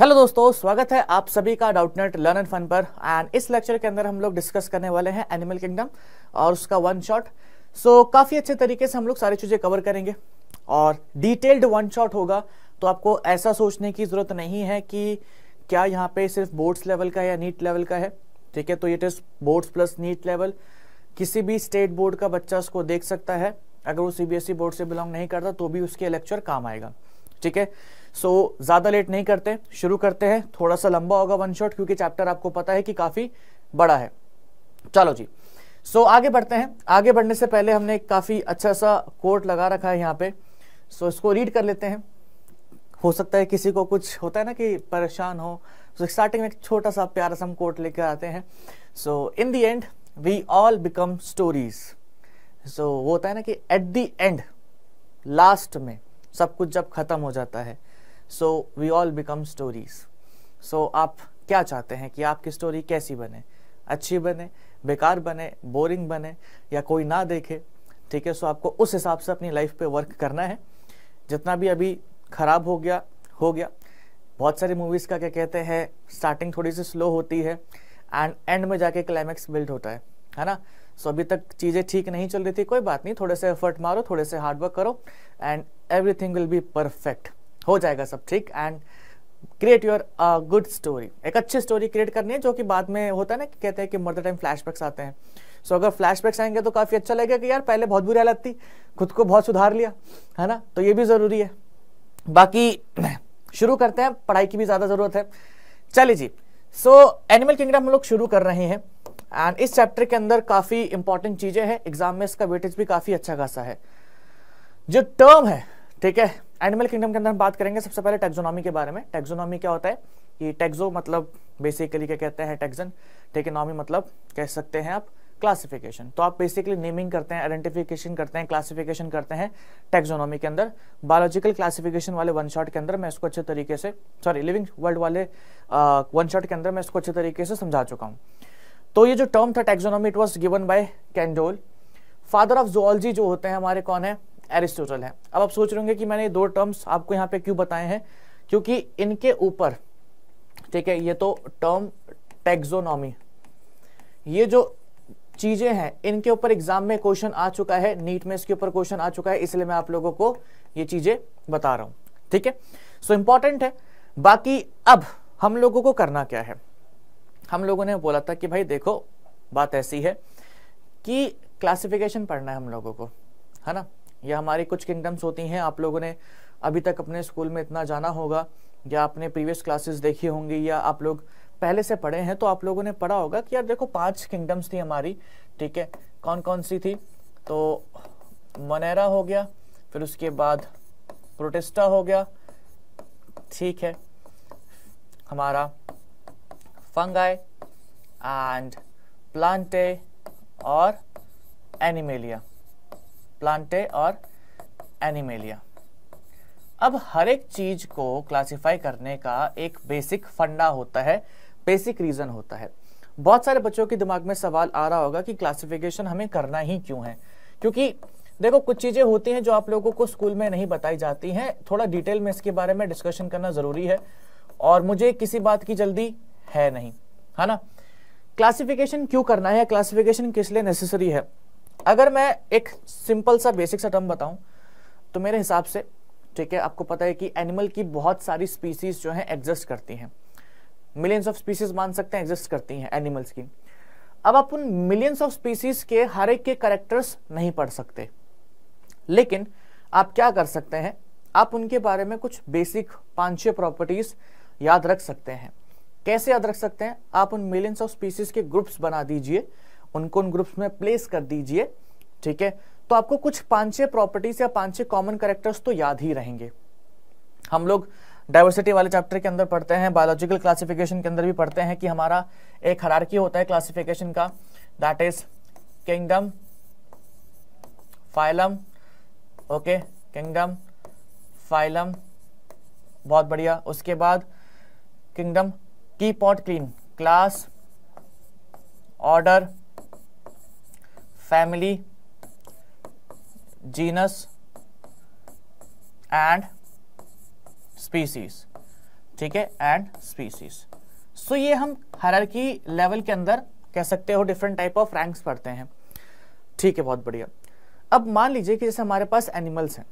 Hello दोस्तों स्वागत है आप सभी का डाउटनेट लर्न एंड फन पर एंड इस लेक्चर के अंदर हम लोग डिस्कस करने वाले हैं एनिमल किंगडम और उसका वन शॉट सो so, काफ़ी अच्छे तरीके से हम लोग सारी चीज़ें कवर करेंगे और डिटेल्ड वन शॉट होगा तो आपको ऐसा सोचने की ज़रूरत नहीं है कि क्या यहाँ पे सिर्फ बोर्ड्स लेवल का या नीट लेवल का है ठीक है तो ये test boards plus NEET level किसी भी स्टेट बोर्ड का बच्चा उसको देख सकता है अगर वो सीबीएसई बोर्ड e से बिलोंग नहीं करता तो भी उसके लेक्चर काम आएगा ठीक है सो so, ज़्यादा लेट नहीं करते शुरू करते हैं थोड़ा सा लंबा होगा वन शॉट क्योंकि चैप्टर आपको पता है कि काफ़ी बड़ा है चलो जी सो so, आगे बढ़ते हैं आगे बढ़ने से पहले हमने काफ़ी अच्छा सा कोट लगा रखा है यहाँ पे सो so, इसको रीड कर लेते हैं हो सकता है किसी को कुछ होता है ना कि परेशान हो सो स्टार्टिंग में एक छोटा सा प्यारा सा हम कोट लेकर आते हैं so in the end we all become stories so वो होता है ना कि एट दी एंड लास्ट में सब कुछ जब खत्म हो जाता है so we all become stories so आप क्या चाहते हैं कि आपकी स्टोरी कैसी बने अच्छी बने बेकार बने बोरिंग बने या कोई ना देखे ठीक है सो आपको उस हिसाब से अपनी लाइफ पे वर्क करना है जितना भी अभी ख़राब हो गया हो गया बहुत सारी मूवीज़ का क्या कहते हैं स्टार्टिंग थोड़ी सी स्लो होती है एंड एंड में जाके क्लाइमैक्स बिल्ड होता है है ना सो so, अभी तक चीज़ें ठीक नहीं चल रही थी कोई बात नहीं थोड़े से एफर्ट मारो थोड़े से हार्डवर्क करो and everything will be perfect हो जाएगा सब ठीक and create your a good story एक अच्छी स्टोरी क्रिएट करनी है जो कि बाद में होता है ना कि कहते हैं कि मर्द टाइम फ्लैशबैक्स आते हैं सो so, अगर फ्लैशबैक्स आएंगे तो काफ़ी अच्छा लगेगा कि यार पहले बहुत बुरी हालत थी खुद को बहुत सुधार लिया है ना तो ये भी ज़रूरी है बाकी शुरू करते हैं पढ़ाई की भी ज़्यादा ज़रूरत है चलिए जी सो एनिमल किंगडम हम लोग शुरू कर रहे हैं एंड इस चैप्टर के अंदर काफ़ी इंपॉर्टेंट चीज़ें हैं एग्जाम में इसका वेटेज भी काफ़ी अच्छा खासा है जो टर्म है ठीक है एनिमल किंगडम के अंदर हम बात करेंगे सबसे पहले टेक्जोनॉमी के बारे में टेक्जोनॉमी क्या होता है कि टेक्जो मतलब बेसिकली क्या कहते हैं टेक्जन टेक्नॉमी मतलब कह सकते हैं आप क्लासिफिकेशन तो आप बेसिकली नेमिंग करते हैं आइडेंटिफिकेशन करते हैं क्लासिफिकेशन करते हैं टेक्जोनॉमी के अंदर बायोलॉजिकल क्लासिफिकेशन वाले वन शॉट के अंदर मैं इसको अच्छे तरीके से सॉरी लिविंग वर्ल्ड वाले वन शॉट के अंदर मैं इसको अच्छे तरीके से समझा चुका हूँ तो ये जो टर्म था taxonomy it was given by Candolle father of zoology जो होते हैं हमारे कौन है एरिस्टोटल है अब आप सोच रहे होंगे कि मैंने ये दो टर्म्स आपको यहाँ पे क्यों बताए हैं क्योंकि इनके ऊपर ठीक है ये तो टर्म टेक्सोनॉमी ये जो चीजें हैं इनके ऊपर एग्जाम में क्वेश्चन आ चुका है नीट में इसके ऊपर क्वेश्चन आ चुका है इसलिए मैं आप लोगों को ये चीजें बता रहा हूं ठीक है सो इंपॉर्टेंट है बाकी अब हम लोगों को करना क्या है हम लोगों ने बोला था कि भाई देखो बात ऐसी है कि क्लासिफिकेशन पढ़ना है हम लोगों को है ना या हमारी कुछ किंगडम्स होती हैं आप लोगों ने अभी तक अपने स्कूल में इतना जाना होगा या आपने प्रीवियस क्लासेस देखी होंगी या आप लोग पहले से पढ़े हैं तो आप लोगों ने पढ़ा होगा कि यार देखो पांच किंगडम्स थी हमारी ठीक है कौन कौन सी थी तो मनेरा हो गया फिर उसके बाद प्रोटेस्टा हो गया ठीक है हमारा फंगाई एंड प्लांटे और एनिमेलिया प्लांटे और एनिमेलिया अब हर एक चीज को क्लासिफाई करने का एक बेसिक फंडा होता है बेसिक रीजन होता है बहुत सारे बच्चों के दिमाग में सवाल आ रहा होगा कि क्लासिफिकेशन हमें करना ही क्यों है क्योंकि देखो कुछ चीज़ें होती हैं जो आप लोगों को स्कूल में नहीं बताई जाती हैं थोड़ा डिटेल में इसके बारे में डिस्कशन करना ज़रूरी है और मुझे किसी बात की जल्दी है नहीं है ना क्लासिफिकेशन क्यों करना है क्लासिफिकेशन किस लिए नेसेसरी है अगर मैं एक सिंपल सा बेसिक सा टर्म बताऊं तो मेरे हिसाब से ठीक है आपको पता है कि एनिमल की बहुत सारी स्पीसीज जो है एग्जिस्ट करती हैं मिलियंस ऑफ स्पीसीज मान सकते हैं एग्जिस्ट करती हैं एनिमल्स की अब आप उन मिलियंस ऑफ स्पीसीज के हर एक के करेक्टर्स नहीं पढ़ सकते लेकिन आप क्या कर सकते हैं आप उनके बारे में कुछ बेसिक पांच छह प्रॉपर्टीज याद रख सकते हैं कैसे याद रख सकते हैं आप उन मिलियंस ऑफ स्पीसीज के ग्रुप्स बना दीजिए उनको उन ग्रुप्स में प्लेस कर दीजिए ठीक है तो आपको कुछ पांच छह प्रॉपर्टीज या पांच छह कॉमन करेक्टर्स तो याद ही रहेंगे हम लोग डाइवर्सिटी वाले चैप्टर के अंदर पढ़ते हैं बायोलॉजिकल क्लासिफिकेशन के अंदर भी पढ़ते हैं कि हमारा एक हरारकी होता है क्लासिफिकेशन का that is kingdom phylum okay kingdom phylum बहुत बढ़िया उसके बाद किंगडम की पॉट क्लीन class order family genus and species ठीक है एंड स्पीसीज सो ये हम हरकी लेवल के अंदर कह सकते हो डिफरेंट टाइप ऑफ रैंक्स पढ़ते हैं ठीक है बहुत बढ़िया अब मान लीजिए कि जैसे हमारे पास एनिमल्स हैं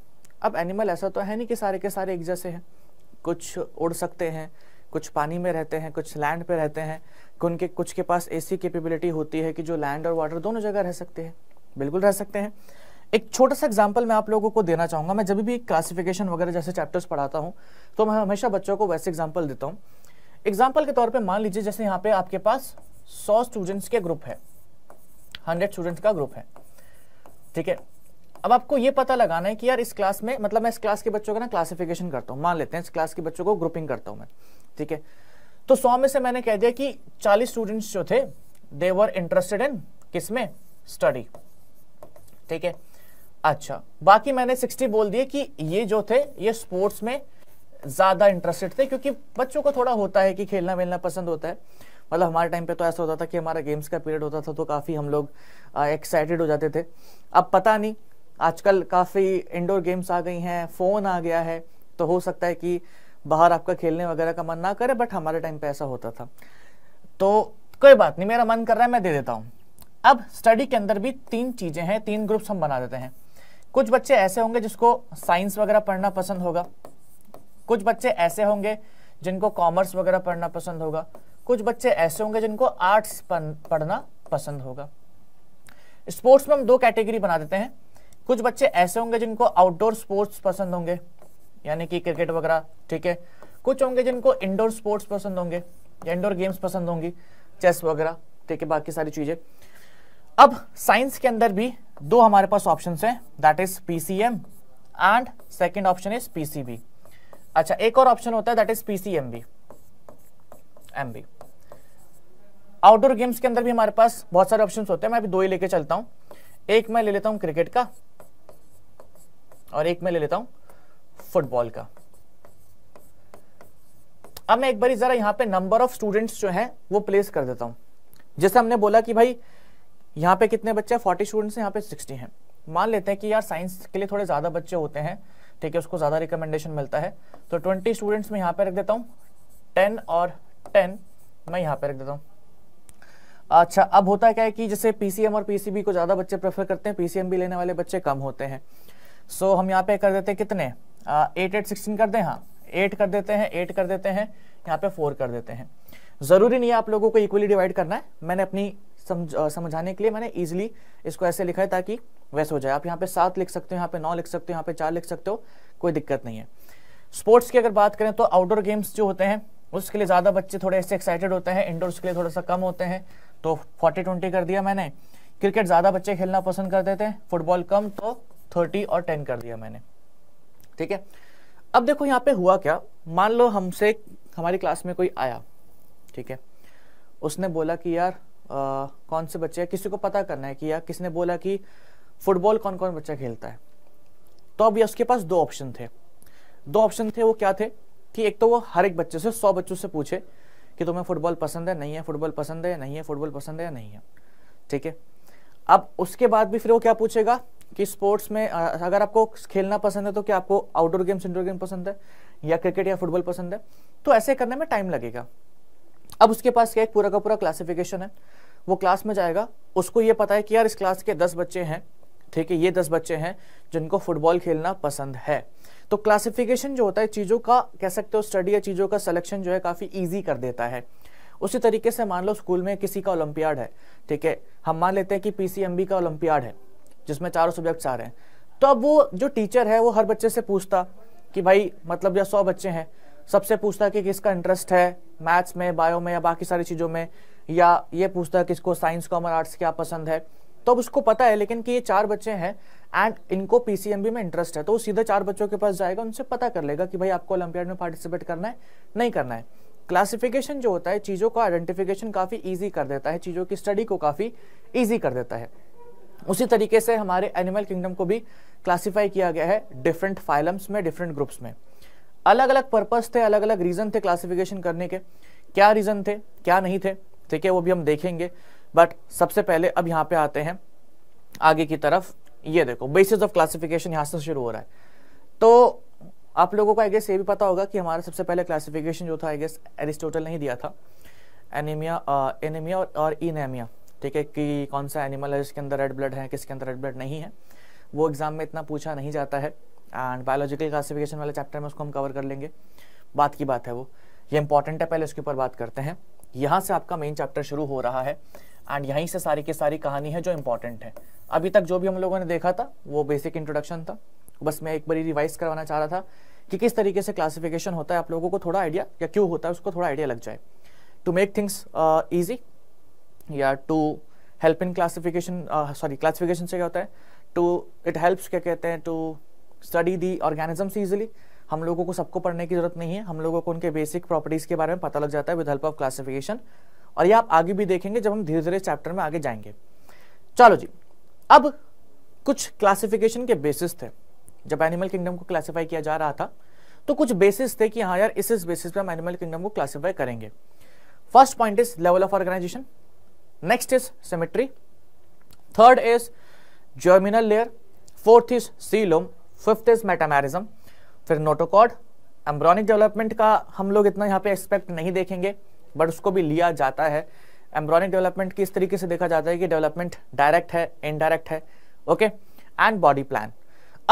अब एनिमल ऐसा तो है नहीं कि सारे के सारे एक जैसे हैं कुछ उड़ सकते हैं कुछ पानी में रहते हैं कुछ लैंड पे रहते हैं कि उनके कुछ के पास ऐसी कैपेबिलिटी होती है कि जो लैंड और वाटर दोनों जगह रह सकते हैं बिल्कुल रह सकते हैं एक छोटा सा एग्जाम्पल मैं आप लोगों को देना चाहूंगा मैं जब भी क्लासिफिकेशन वगैरह जैसे चैप्टर्स पढ़ाता हूँ तो मैं हमेशा बच्चों को वैसे एग्जाम्पल देता हूँ एग्जाम्पल के तौर पर मान लीजिए जैसे यहाँ पे आपके पास सौ स्टूडेंट्स के ग्रुप है हंड्रेड स्टूडेंट्स का ग्रुप है ठीक है अब आपको ये पता लगाना है कि यार इस क्लास में मतलब मैं इस क्लास के बच्चों का ना क्लासिफिकेशन करता हूँ मान लेते हैं इस क्लास के बच्चों को ग्रुपिंग करता हूँ मैं ठीक है तो सौ में से मैंने कह दिया कि चालीस स्टूडेंट्स जो थे दे वर इंटरेस्टेड इन किस में स्टडी ठीक है अच्छा बाकी मैंने सिक्सटी बोल दिए कि ये जो थे ये स्पोर्ट्स में ज़्यादा इंटरेस्टेड थे क्योंकि बच्चों को थोड़ा होता है कि खेलना वेलना पसंद होता है मतलब हमारे टाइम पे तो ऐसा होता था कि हमारा गेम्स का पीरियड होता था तो काफ़ी हम लोग एक्साइटेड हो जाते थे अब पता नहीं आजकल काफ़ी इंडोर गेम्स आ गई हैं फ़ोन आ गया है तो हो सकता है कि बाहर आपका खेलने वगैरह का मन ना करे बट हमारे टाइम पे ऐसा होता था तो कोई बात नहीं मेरा मन कर रहा है मैं दे देता हूँ अब स्टडी के अंदर भी तीन चीज़ें हैं तीन ग्रुप्स हम बना देते हैं कुछ बच्चे ऐसे होंगे जिसको साइंस वगैरह पढ़ना पसंद होगा कुछ बच्चे ऐसे होंगे जिनको कॉमर्स वगैरह पढ़ना पसंद होगा कुछ बच्चे ऐसे होंगे जिनको आर्ट्स पढ़ना पसंद होगा स्पोर्ट्स में हम दो कैटेगरी बना देते हैं कुछ बच्चे ऐसे होंगे जिनको आउटडोर स्पोर्ट्स पसंद होंगे यानी कि क्रिकेट वगैरह ठीक है कुछ होंगे जिनको इंडोर स्पोर्ट्स पसंद होंगे या इंडोर गेम्स पसंद होंगी चेस वगैरह ठीक है बाकी सारी चीजें अब साइंस के अंदर भी दो हमारे पास ऑप्शन है that is PCM and second option is PCB अच्छा एक और ऑप्शन होता है that is PCMB MB outdoor games के अंदर भी हमारे पास बहुत सारे ऑप्शंस होते हैं मैं अभी दो ही लेके चलता हूं एक मैं ले लेता हूं क्रिकेट का और एक मैं ले लेता हूं फुटबॉल का अब मैं एक बारी जरा यहां पे नंबर ऑफ स्टूडेंट्स जो हैं वो प्लेस कर देता हूं जैसे हमने बोला कि भाई यहां पे कितने बच्चे फोर्टी स्टूडेंट्स यहां पे सिक्सटी हैं मान लेते हैं कि यार साइंस के लिए थोड़े ज़्यादा बच्चे होते हैं ठीक है उसको ज़्यादा रिकमेंडेशन मिलता है तो ट्वेंटी स्टूडेंट्स में यहां पर रख देता हूं टेन और टेन मैं यहां पर रख देता हूं अच्छा अब होता क्या है कि जैसे पीसीएम और पीसीबी को ज़्यादा बच्चे प्रेफर करते हैं पीसीएम भी लेने वाले बच्चे कम होते हैं सो so, हम यहाँ पे कर देते हैं कितने एट एट सिक्सटीन कर दें हाँ एट कर देते हैं एट कर देते हैं यहाँ पे फोर कर देते हैं ज़रूरी नहीं है आप लोगों को इक्वली डिवाइड करना है मैंने अपनी समझ समझाने के लिए मैंने ईजिली इसको ऐसे लिखा है ताकि वैसे हो जाए आप यहाँ पे सात लिख सकते हो यहाँ पे नौ लिख सकते हो यहाँ पे चार लिख सकते हो कोई दिक्कत नहीं है स्पोर्ट्स की अगर बात करें तो आउटडोर गेम्स जो होते हैं उसके लिए ज़्यादा बच्चे थोड़े ऐसे एक्साइटेड होते हैं इंडोर्स के लिए थोड़ा सा कम होते हैं तो फोर्टी ट्वेंटी कर दिया मैंने क्रिकेट ज़्यादा बच्चे खेलना पसंद कर देते हैं फुटबॉल कम तो थर्टी और टेन कर दिया मैंने ठीक है अब देखो यहाँ पे हुआ क्या मान लो हमसे हमारी क्लास में कोई आया ठीक है उसने बोला कि यार आ, कौन से बच्चे किसी को पता करना है कि यार किसने बोला कि फुटबॉल कौन कौन बच्चा खेलता है तो अब ये उसके पास दो ऑप्शन थे दो ऑप्शन थे वो क्या थे कि एक तो वो हर एक बच्चे से सौ बच्चों से पूछे कि तुम्हें फुटबॉल पसंद है नहीं है फुटबॉल पसंद है नहीं है फुटबॉल पसंद है या नहीं है ठीक है अब उसके बाद भी फिर वो क्या पूछेगा कि स्पोर्ट्स में अगर आपको खेलना पसंद है तो क्या आपको आउटडोर गेम्स इंडोर गेम पसंद है या क्रिकेट या फुटबॉल पसंद है तो ऐसे करने में टाइम लगेगा अब उसके पास क्या एक पूरा का पूरा क्लासिफिकेशन है वो क्लास में जाएगा उसको ये पता है कि यार इस क्लास के दस बच्चे हैं ठीक है ये दस बच्चे हैं जिनको फुटबॉल खेलना पसंद है तो क्लासिफिकेशन जो होता है चीज़ों का कह सकते हो स्टडी या चीज़ों का सिलेक्शन जो है काफ़ी ईजी कर देता है उसी तरीके से मान लो स्कूल में किसी का ओलंपियाड है ठीक है हम मान लेते हैं कि पीसीएमबी का ओलंपियाड है जिसमें चारों सब्जेक्ट्स आ रहे हैं तो अब वो जो टीचर है वो हर बच्चे से पूछता कि भाई मतलब या सौ बच्चे हैं सबसे पूछता कि किसका इंटरेस्ट है मैथ्स में बायो में या बाकी सारी चीज़ों में या ये पूछता है किसको साइंस कॉमर आर्ट्स क्या पसंद है तो अब उसको पता है लेकिन कि ये चार बच्चे हैं एंड इनको पीसीएमबी में इंटरेस्ट है तो वो सीधे चार बच्चों के पास जाएगा उनसे पता कर लेगा कि भाई आपको ओलंपियाड में पार्टिसिपेट करना है नहीं करना है क्लासिफिकेशन जो होता है चीज़ों का आइडेंटिफिकेशन काफ़ी ईजी कर देता है चीज़ों की स्टडी को काफ़ी ईजी कर देता है उसी तरीके से हमारे एनिमल किंगडम को भी क्लासिफाई किया गया है डिफरेंट फाइलम्स में डिफरेंट ग्रुप्स में अलग अलग पर्पज थे अलग अलग रीज़न थे क्लासिफिकेशन करने के क्या रीज़न थे क्या नहीं थे ठीक है वो भी हम देखेंगे बट सबसे पहले अब यहाँ पे आते हैं आगे की तरफ ये देखो बेसिस ऑफ क्लासिफिकेशन यहाँ से शुरू हो रहा है तो आप लोगों को आई गेस ये भी पता होगा कि हमारा सबसे पहले क्लासिफिकेशन जो था आई गेस एरिस्टोटल ने ही दिया था एनीमिया एनीमिया uh, और, और इनेमिया ठीक है कि कौन सा एनिमल है जिसके अंदर रेड ब्लड है किसके अंदर रेड ब्लड नहीं है वो एग्ज़ाम में इतना पूछा नहीं जाता है एंड बायोलॉजिकल क्लासिफिकेशन वाले चैप्टर में उसको हम कवर कर लेंगे बात की बात है वो ये इंपॉर्टेंट है पहले उसके ऊपर बात करते हैं यहाँ से आपका मेन चैप्टर शुरू हो रहा है एंड यहीं से सारी की सारी कहानी है जो इंपॉर्टेंट है अभी तक जो भी हम लोगों ने देखा था वो बेसिक इंट्रोडक्शन था बस मैं एक बार रिवाइज करवाना चाह रहा था कि किस तरीके से क्लासिफिकेशन होता है आप लोगों को थोड़ा आइडिया या क्यों होता है उसको थोड़ा आइडिया लग जाए टू मेक थिंग्स ईजी या to help in classification sorry classification से क्या होता है टू इट हेल्प्स क्या कहते हैं to study the organisms easily हम लोगों को सबको पढ़ने की जरूरत नहीं है हम लोगों को उनके बेसिक प्रॉपर्टीज के बारे में पता लग जाता है विद हेल्प ऑफ क्लासिफिकेशन और ये आप आगे भी देखेंगे जब हम धीरे धीरे चैप्टर में आगे जाएंगे चलो जी अब कुछ क्लासिफिकेशन के बेसिस थे जब एनिमल किंगडम को क्लासिफाई किया जा रहा था तो कुछ बेसिस थे कि हाँ यार इस इस बेसिस पे हम एनिमल किंगडम को क्लासिफाई करेंगे first point is level of organisation next is symmetry third is germinal layer fourth is coelom fifth is metamerism फिर नोटोकॉड एम्ब्रॉनिक डेवलपमेंट का हम लोग इतना यहाँ पे एक्सपेक्ट नहीं देखेंगे बट उसको भी लिया जाता है एम्ब्रॉनिक डेवलपमेंट किस तरीके से देखा जाता है कि डेवलपमेंट डायरेक्ट है इनडायरेक्ट है ओके एंड बॉडी प्लान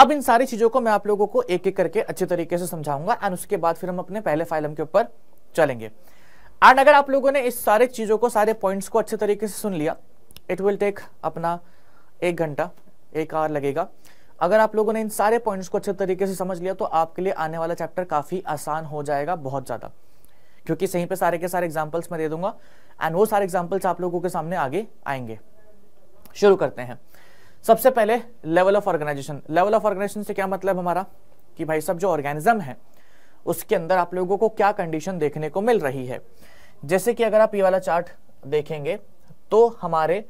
अब इन सारी चीज़ों को मैं आप लोगों को एक एक करके अच्छे तरीके से समझाऊंगा एंड उसके बाद फिर हम अपने पहले फाइलम के ऊपर चलेंगे एंड अगर आप लोगों ने इस सारे चीज़ों को सारे पॉइंट्स को अच्छे तरीके से सुन लिया इट विल टेक अपना एक घंटा एक आवर लगेगा अगर आप लोगों ने इन सारे पॉइंट्स को अच्छे तरीके से समझ लिया तो आपके लिए आने वाला चैप्टर काफ़ी आसान हो जाएगा बहुत ज़्यादा क्योंकि सही पे सारे के सारे एग्जाम्पल्स मैं दे दूंगा एंड वो सारे एग्जाम्पल्स आप लोगों के सामने आगे आएंगे शुरू करते हैं सबसे पहले level of organisation level of organisation से क्या मतलब हमारा कि भाई सब जो ऑर्गेनिज्म है उसके अंदर आप लोगों को क्या कंडीशन देखने को मिल रही है जैसे कि अगर आप ये वाला चार्ट देखेंगे तो हमारे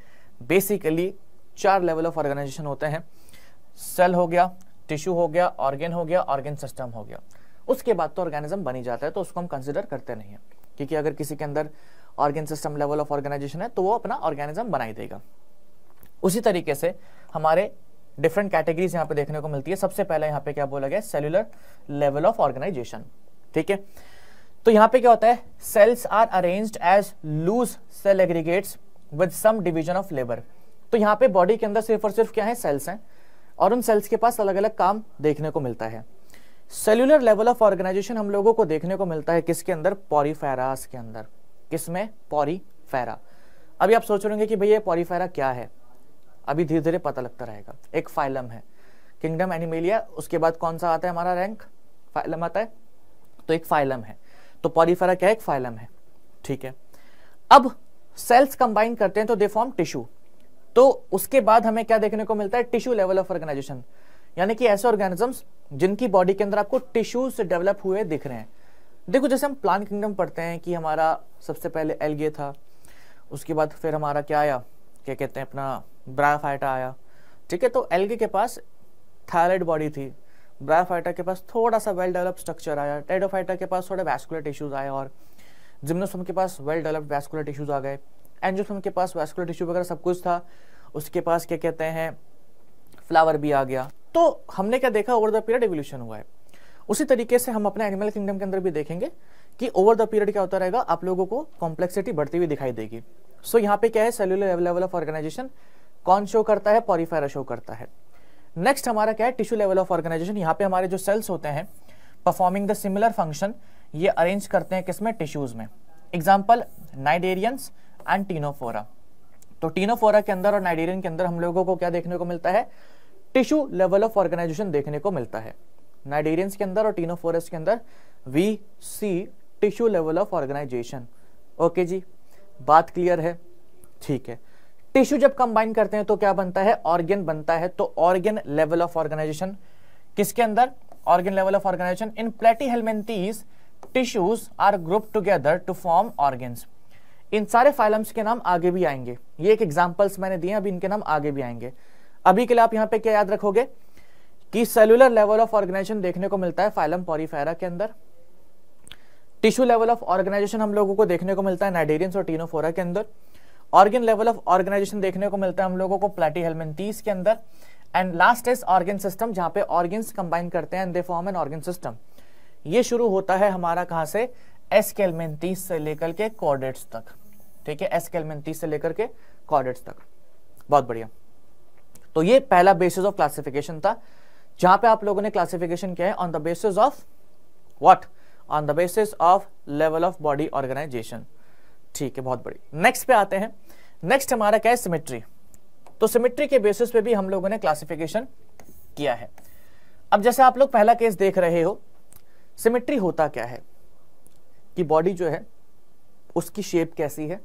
बेसिकली चार लेवल ऑफ ऑर्गेनाइजेशन होते हैं सेल हो गया टिश्यू हो गया ऑर्गेन हो गया ऑर्गेन सिस्टम हो गया उसके बाद तो ऑर्गेनिज्म बनी जाता है तो उसको हम कंसिडर करते नहीं हैं क्योंकि अगर किसी के अंदर organ system level of organisation है तो वो अपना ऑर्गेनिज्म बनाई देगा उसी तरीके से हमारे डिफरेंट कैटेगरीज यहाँ पे देखने को मिलती है सबसे पहले यहाँ पे क्या बोला गया सेलुलर लेवल ऑफ ऑर्गेनाइजेशन ठीक है तो यहां पे क्या होता है cells are arranged as loose cell aggregates with some division of labour तो यहां पे बॉडी के अंदर सिर्फ और सिर्फ क्या है सेल्स हैं और उन सेल्स के पास अलग अलग काम देखने को मिलता है सेल्यूलर लेवल ऑफ ऑर्गेनाइजेशन हम लोगों को देखने को मिलता है किसके अंदर पॉरीफेरास के अंदर किसमें पॉरीफेरा अभी आप सोच रहे कि भैया पॉरीफेरा क्या है अभी धीरे धीरे पता लगता रहेगा एक फाइलम है किंगडम एनिमेलिया उसके बाद कौन सा आता है हमारा रैंक फाइलम आता है तो एक फाइलम है तो पॉलीफेरा क्या एक फाइलम है ठीक है अब सेल्स कंबाइन करते हैं तो दे फॉर्म टिश्यू तो उसके बाद हमें क्या देखने को मिलता है टिश्यू लेवल ऑफ ऑर्गेनाइजेशन यानी कि ऐसे ऑर्गेनिजम्स जिनकी बॉडी के अंदर आपको टिश्यू से डेवलप हुए दिख रहे हैं देखो जैसे हम प्लांट किंगडम पढ़ते हैं कि हमारा सबसे पहले एलगे था उसके बाद फिर हमारा क्या आया क्या कहते हैं अपना ब्राफाइटा आया ठीक है तो एलगे के पास थायराइड बॉडी थी ब्रायोफाइटा के पास थोड़ा सा वेल डेवलप स्ट्रक्चर आया टेडोफाइटा के पास थोड़े वैस्कुलर टिश्यूज आए और जिम्नोस्पर्म के पास वेल डेवलप्ड वैस्कुलर टिश्यूज आ गए एंजियोस्पर्म के पास वैस्कुलर टिश्यू वगैरह सब कुछ था उसके पास क्या कहते हैं फ्लावर भी आ गया तो हमने क्या देखा ओवर द पीरियड एवोल्यूशन हुआ है उसी तरीके से हम अपने एनिमल किंगडम के अंदर भी देखेंगे कि ओवर द पीरियड क्या होता रहेगा आप लोगों को कॉम्प्लेक्सिटी बढ़ती हुई दिखाई देगी सो so, यहाँ पे क्या है सेल्यूलर लेवल ऑफ ऑर्गेनाइजेशन कौन शो करता है पॉरीफायर शो करता है नेक्स्ट हमारा क्या है टिश्यू लेवल ऑफ ऑर्गेनाइजेशन यहाँ पे हमारे जो सेल्स होते हैं परफॉर्मिंग द सिमिलर फंक्शन ये अरेंज करते हैं किसमें टिश्यूज में एग्जाम्पल नाइडेरियंस एंड टीनोफोरा तो टीनोफोरा के अंदर और नाइडेरियन के अंदर हम लोगों को क्या देखने को मिलता है टिश्यू लेवल ऑफ ऑर्गेनाइजेशन देखने को मिलता है नाइडेरियंस के अंदर और टीनोफोरस के अंदर we see tissue level of organisation okay जी बात क्लियर है ठीक है टिश्यू जब कंबाइन करते हैं तो क्या बनता है ऑर्गेन बनता है तो ऑर्गेन लेवल ऑफ ऑर्गेनाइजेशन किसके अंदर organ level of organisation in platyhelminthes tissues are group together to form organ इन सारे फाइलम्स के नाम आगे भी आएंगे ये एक एग्जाम्पल्स मैंने दिए अभी इनके नाम आगे भी आएंगे अभी के लिए आप यहाँ पे क्या याद रखोगे कि सेलुलर लेवल ऑफ ऑर्गेनाइजेशन देखने को मिलता है फाइलम पॉरीफेरा के अंदर टिश्यू लेवल ऑफ ऑर्गेनाइजेशन हम लोगों को देखने को मिलता है नाइडेरियंस और टीनोफोरा के अंदर ऑर्गेन लेवल ऑफ ऑर्गेनाइजेशन देखने को मिलता है हम लोगों को प्लेटी हेलमेंटीज के अंदर and last is organ system जहां पे ऑर्गेन्स कंबाइन करते हैं and they form an organ system ये शुरू होता है हमारा कहां से एसकेलमेंतीस से लेकर के कॉर्डेट्स तक ठीक है एसकेलमेंतीस से लेकर के कॉर्डेट्स तक बहुत बढ़िया तो ये पहला बेसिस ऑफ क्लासिफिकेशन था जहां पे आप लोगों ने क्लासिफिकेशन किया है on the basis of what on the basis of level of body organisation ठीक है बहुत बड़ी नेक्स्ट पे आते हैं नेक्स्ट हमारा क्या है सिमेट्री तो सिमेट्री के बेसिस पे भी हम लोगों ने क्लासिफिकेशन किया है अब जैसे आप लोग पहला केस देख रहे हो सिमेट्री होता क्या है कि बॉडी जो है उसकी शेप कैसी है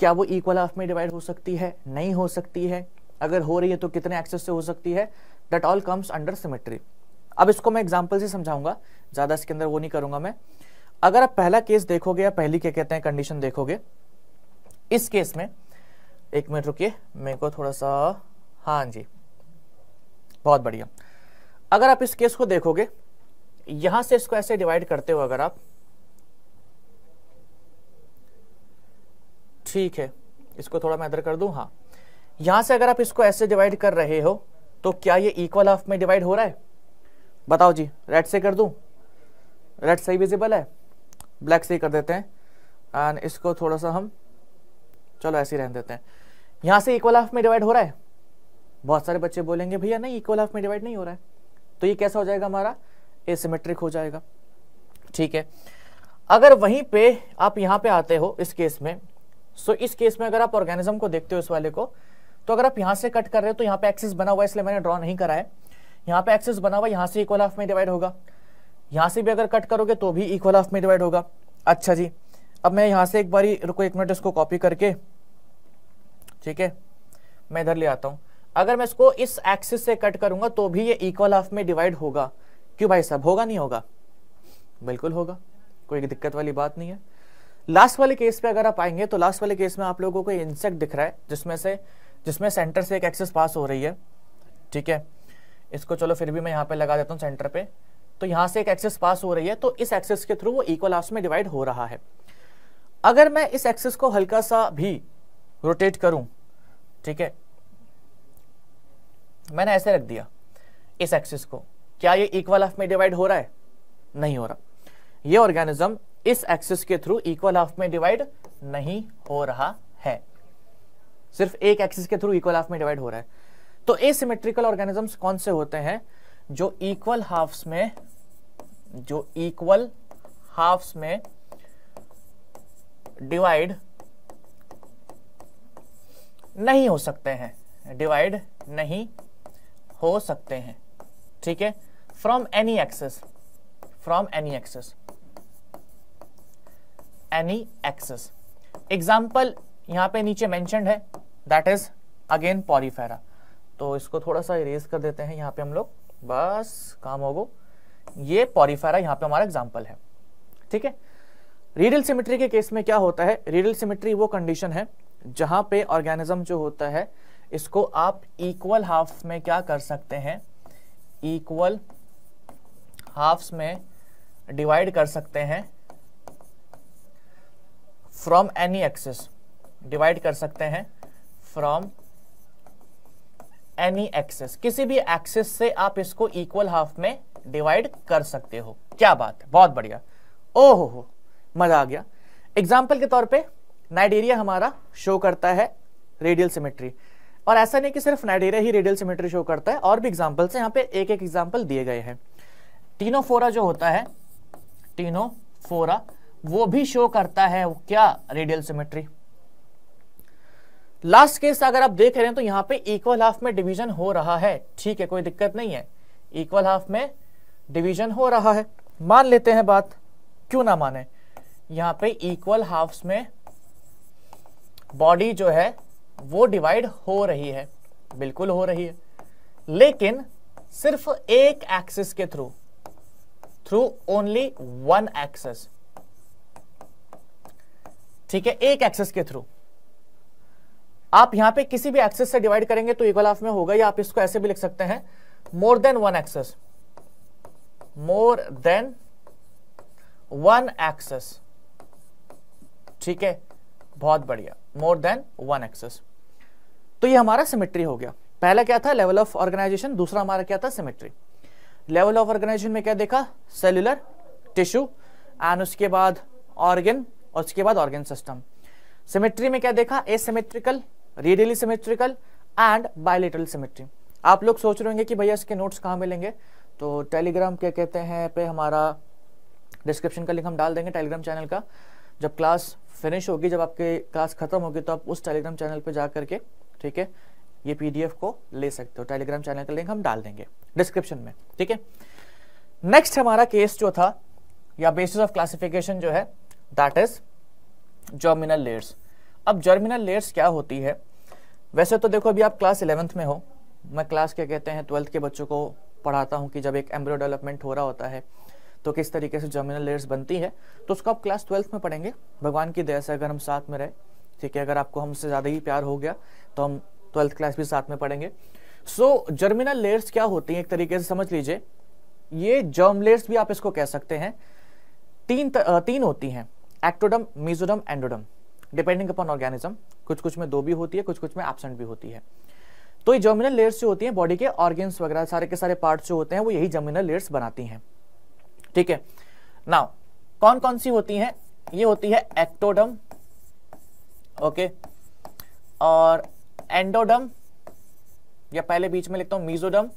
क्या वो इक्वल हाफ में डिवाइड हो सकती है नहीं हो सकती है अगर हो रही है तो कितने एक्सेस से हो सकती है that all comes under symmetry अब इसको मैं एग्जाम्पल से समझाऊंगा ज़्यादा इसके अंदर वो नहीं करूंगा मैं अगर आप पहला केस देखोगे या पहली क्या कहते हैं कंडीशन देखोगे इस केस में एक मिनट रुकिए मेरे को थोड़ा सा हाँ जी बहुत बढ़िया अगर आप इस केस को देखोगे यहां से इसको ऐसे डिवाइड करते हो अगर आप ठीक है इसको थोड़ा मैं अदर कर दूं हाँ यहां से अगर आप इसको ऐसे डिवाइड कर रहे हो तो क्या ये इक्वल हाफ में डिवाइड हो रहा है बताओ जी रेड से कर दूं रेड सही विजिबल है ब्लैक से ही कर देते हैं एंड इसको थोड़ा सा हम चलो ऐसे ही रहने देते हैं यहाँ से इक्वल हाफ में डिवाइड हो रहा है बहुत सारे बच्चे बोलेंगे भैया नहीं इक्वल हाफ में डिवाइड नहीं हो रहा है तो ये कैसा हो जाएगा हमारा ए सिमेट्रिक हो जाएगा ठीक है अगर वहीं पे आप यहाँ पे आते हो इस केस में सो इस केस में अगर आप ऑर्गेनिज्म को देखते हो इस वाले को तो अगर आप यहाँ से कट कर रहे हो तो यहाँ पे एक्सिस बना हुआ है इसलिए मैंने ड्रॉ नहीं करा है यहाँ पे एक्सिस बना हुआ यहाँ से इक्वल हाफ में डिवाइड होगा यहाँ से भी अगर कट करोगे तो भी इक्वल हाफ में डिवाइड होगा अच्छा जी अब मैं यहाँ से एक बारी रुको एक मिनट इसको कॉपी करके ठीक है मैं इधर ले आता हूं अगर मैं इसको इस एक्सिस से कट करूंगा तो भी ये इक्वल हाफ में डिवाइड होगा क्यों भाई साहब होगा नहीं होगा बिल्कुल होगा कोई दिक्कत वाली बात नहीं है लास्ट वाले केस पे अगर आप आएंगे तो लास्ट वाले केस में आप लोगों को इंसेक्ट दिख रहा है जिसमें से जिसमें सेंटर से एक एक्सेस पास हो रही है ठीक है इसको चलो फिर भी मैं यहाँ पे लगा देता हूँ सेंटर पे तो यहाँ से एक एक्सेस पास हो रही है तो इस एक्सेस के थ्रू वो इक्वल हाफ में डिवाइड हो रहा है अगर मैं इस एक्सेस को हल्का सा भी रोटेट करूं ठीक है मैंने ऐसे रख दिया इस एक्सिस को क्या ये इक्वल हाफ में डिवाइड हो रहा है नहीं हो रहा ये ऑर्गेनिज्म इस एक्सिस के थ्रू इक्वल हाफ में डिवाइड नहीं हो रहा है सिर्फ एक एक्सिस के थ्रू इक्वल हाफ में डिवाइड हो रहा है तो ए सिमेट्रिकल ऑर्गेनिजम्स कौन से होते हैं जो इक्वल हाफ्स में जो इक्वल हाफ्स में डिवाइड नहीं हो सकते हैं डिवाइड नहीं हो सकते हैं ठीक है from any axis from any axis any axis example यहां पे नीचे मैंशन है दैट इज अगेन पॉलीफेरा तो इसको थोड़ा सा इरेज कर देते हैं यहां पे हम लोग बस काम होगो ये पॉरीफेरा यहां पे हमारा एग्जाम्पल है ठीक है रीडल सिमिट्री के केस में क्या होता है रीडल सिमिट्री वो कंडीशन है जहाँ पे ऑर्गेनिज्म जो होता है इसको आप इक्वल हाफ में क्या कर सकते हैं इक्वल हाफ्स में डिवाइड कर सकते हैं फ्रॉम एनी एक्सेस डिवाइड कर सकते हैं फ्रॉम एनी एक्सेस किसी भी एक्सेस से आप इसको इक्वल हाफ में डिवाइड कर सकते हो क्या बात है बहुत बढ़िया ओ हो हो मजा आ गया एग्जाम्पल के तौर पे नाइट एरिया हमारा शो करता है रेडियल सिमेट्री और ऐसा नहीं कि सिर्फ नाइट एरिया ही रेडियल सिमेट्री शो करता है और भी एग्जाम्पल्स यहाँ पे एक एक एग्जाम्पल दिए गए हैं टीनोफोरा जो होता है टीनोफोरा वो भी शो करता है क्या रेडियल सिमेट्री लास्ट केस अगर आप देख रहे हैं तो यहां पे इक्वल हाफ में डिवीजन हो रहा है ठीक है कोई दिक्कत नहीं है इक्वल हाफ में डिवीजन हो रहा है मान लेते हैं बात क्यों ना माने यहां पे इक्वल हाफ्स में बॉडी जो है वो डिवाइड हो रही है बिल्कुल हो रही है लेकिन सिर्फ एक एक्सिस के through through only one axis ठीक है एक एक्सिस के थ्रू आप यहां पे किसी भी एक्सेस से डिवाइड करेंगे तो इक्वल हाफ में होगा या आप इसको ऐसे भी लिख सकते हैं more than one axis more than one axis ठीक है बहुत बढ़िया मोर देन वन एक्सेस तो ये हमारा सिमेट्री हो गया पहला क्या था लेवल ऑफ ऑर्गेनाइजेशन दूसरा हमारा क्या था सिमेट्री लेवल ऑफ ऑर्गेनाइजेशन में क्या देखा सेल्यूलर टिश्यू एंड उसके बाद ऑर्गेन और उसके बाद ऑर्गेन सिस्टम सिमेट्री में क्या देखा asymmetrical radially symmetrical and bilateral symmetry आप लोग सोच रहे होंगे कि भैया इसके नोट्स कहाँ मिलेंगे तो टेलीग्राम क्या कहते हैं पे हमारा डिस्क्रिप्शन का लिंक हम डाल देंगे टेलीग्राम चैनल का जब क्लास फिनिश होगी जब आपके क्लास ख़त्म होगी तो आप उस टेलीग्राम चैनल पर जा करके ठीक है ये पीडीएफ को ले सकते हो टेलीग्राम चैनल का लिंक हम डाल देंगे डिस्क्रिप्शन में ठीक है नेक्स्ट हमारा केस जो था या बेसिस ऑफ क्लासिफिकेशन जो है दैट इज जर्मिनल लेयर्स अब जर्मिनल लेयर्स क्या होती है वैसे तो देखो अभी आप क्लास इलेवंथ में हो मैं क्लास क्या कहते हैं ट्वेल्थ के बच्चों को पढ़ाता हूँ कि जब एक एम्ब्रो डेवलपमेंट हो रहा होता है तो किस तरीके से जर्मिनल लेयर्स बनती है तो उसको आप क्लास ट्वेल्थ में पढ़ेंगे भगवान की दया से अगर हम साथ में रहे ठीक है अगर आपको हमसे ज़्यादा ही प्यार हो गया तो हम ट्वेल्थ क्लास भी साथ में पढ़ेंगे सो जर्मिनल लेयर्स क्या होती हैं एक तरीके से समझ लीजिए ये जर्म लेयर्स भी आप इसको कह सकते हैं तीन त, तीन होती हैं ectoderm mesoderm endoderm depending upon organism कुछ कुछ में दो भी होती है कुछ कुछ में एबसेंट भी होती है तो ये जर्मिनल लेयर्स जो होती हैं बॉडी के ऑर्गेन्स वगैरह सारे के सारे पार्ट्स जो होते हैं वो यही जर्मिनल लेयर्स बनाती हैं ठीक है नाउ कौन कौन सी होती हैं ये होती है एक्टोडम ओके और एंडोडम या पहले बीच में लिखता हूं मीजोडम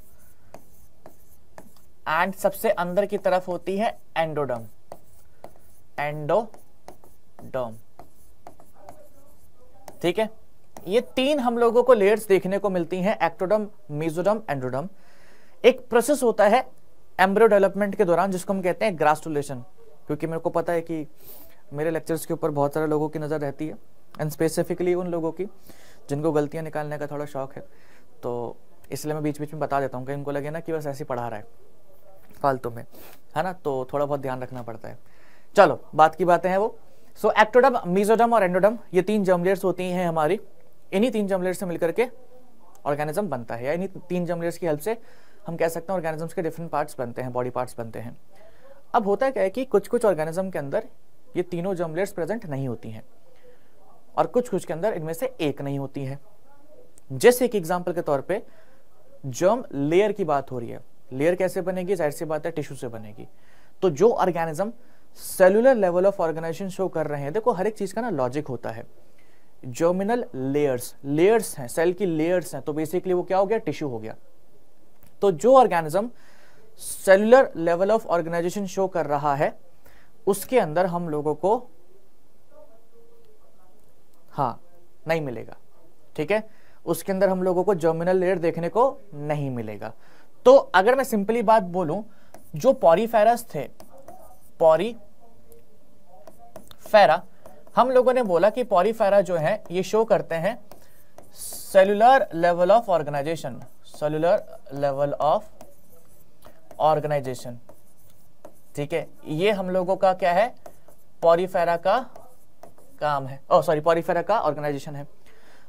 एंड सबसे अंदर की तरफ होती है एंडोडम एंडोडम ठीक है ये तीन हम लोगों को लेयर्स देखने को मिलती हैं एक्टोडम मीजोडम एंडोडम एक प्रोसेस होता है एम्ब्रियो डेवलपमेंट के दौरान जिसको हम कहते हैं ग्रास्टुलेशन क्योंकि मेरे को पता है कि मेरे लेक्चर्स के ऊपर बहुत सारे लोगों की नज़र रहती है एंड स्पेसिफिकली उन लोगों की जिनको गलतियाँ निकालने का थोड़ा शौक है तो इसलिए मैं बीच बीच में बता देता हूँ कि इनको लगे ना कि बस ऐसे ही पढ़ा रहा है फालतू में है ना तो थोड़ा बहुत ध्यान रखना पड़ता है चलो बात की बातें हैं वो सो एक्टोडम मीजोडम और एंडोडम ये तीन जर्मलेयर्स होती हैं हमारी इन्हीं तीन जर्मलेयर्स से मिलकर के ऑर्गेनिज्म बनता है या इन्हीं तीन जर्मलेयर्स की हेल्प से हम कह सकते हैं ऑर्गेनिजम्स के डिफरेंट पार्ट्स बनते हैं बॉडी पार्ट्स बनते हैं अब होता क्या है कि कुछ कुछ ऑर्गेनिज्म के अंदर ये तीनों जर्मलेट्स प्रेजेंट नहीं होती हैं और कुछ कुछ के अंदर इनमें से एक नहीं होती है जैसे एक एग्जाम्पल के तौर पर जर्म लेयर की बात हो रही है लेयर कैसे बनेगी जाहिर सी बात है टिश्यू से बनेगी तो जो organism cellular level of organisation show कर रहे हैं देखो हर एक चीज़ का ना लॉजिक होता है जर्मिनल लेयर्स लेयर्स हैं सेल की लेयर्स हैं तो बेसिकली वो क्या हो गया टिश्यू हो गया तो जो organism cellular level of organisation show कर रहा है उसके अंदर हम लोगों को हाँ नहीं मिलेगा ठीक है उसके अंदर हम लोगों को जर्मिनल लेयर देखने को नहीं मिलेगा तो अगर मैं सिंपली बात बोलूं जो पॉरीफेरस थे पॉरी फेरा हम लोगों ने बोला कि पॉरीफेरा जो है ये शो करते हैं cellular level of organisation cellular level of organisation ठीक है ये हम लोगों का क्या है पॉरीफेरा का काम है ओ सॉरी पॉरीफेरा का ऑर्गेनाइजेशन है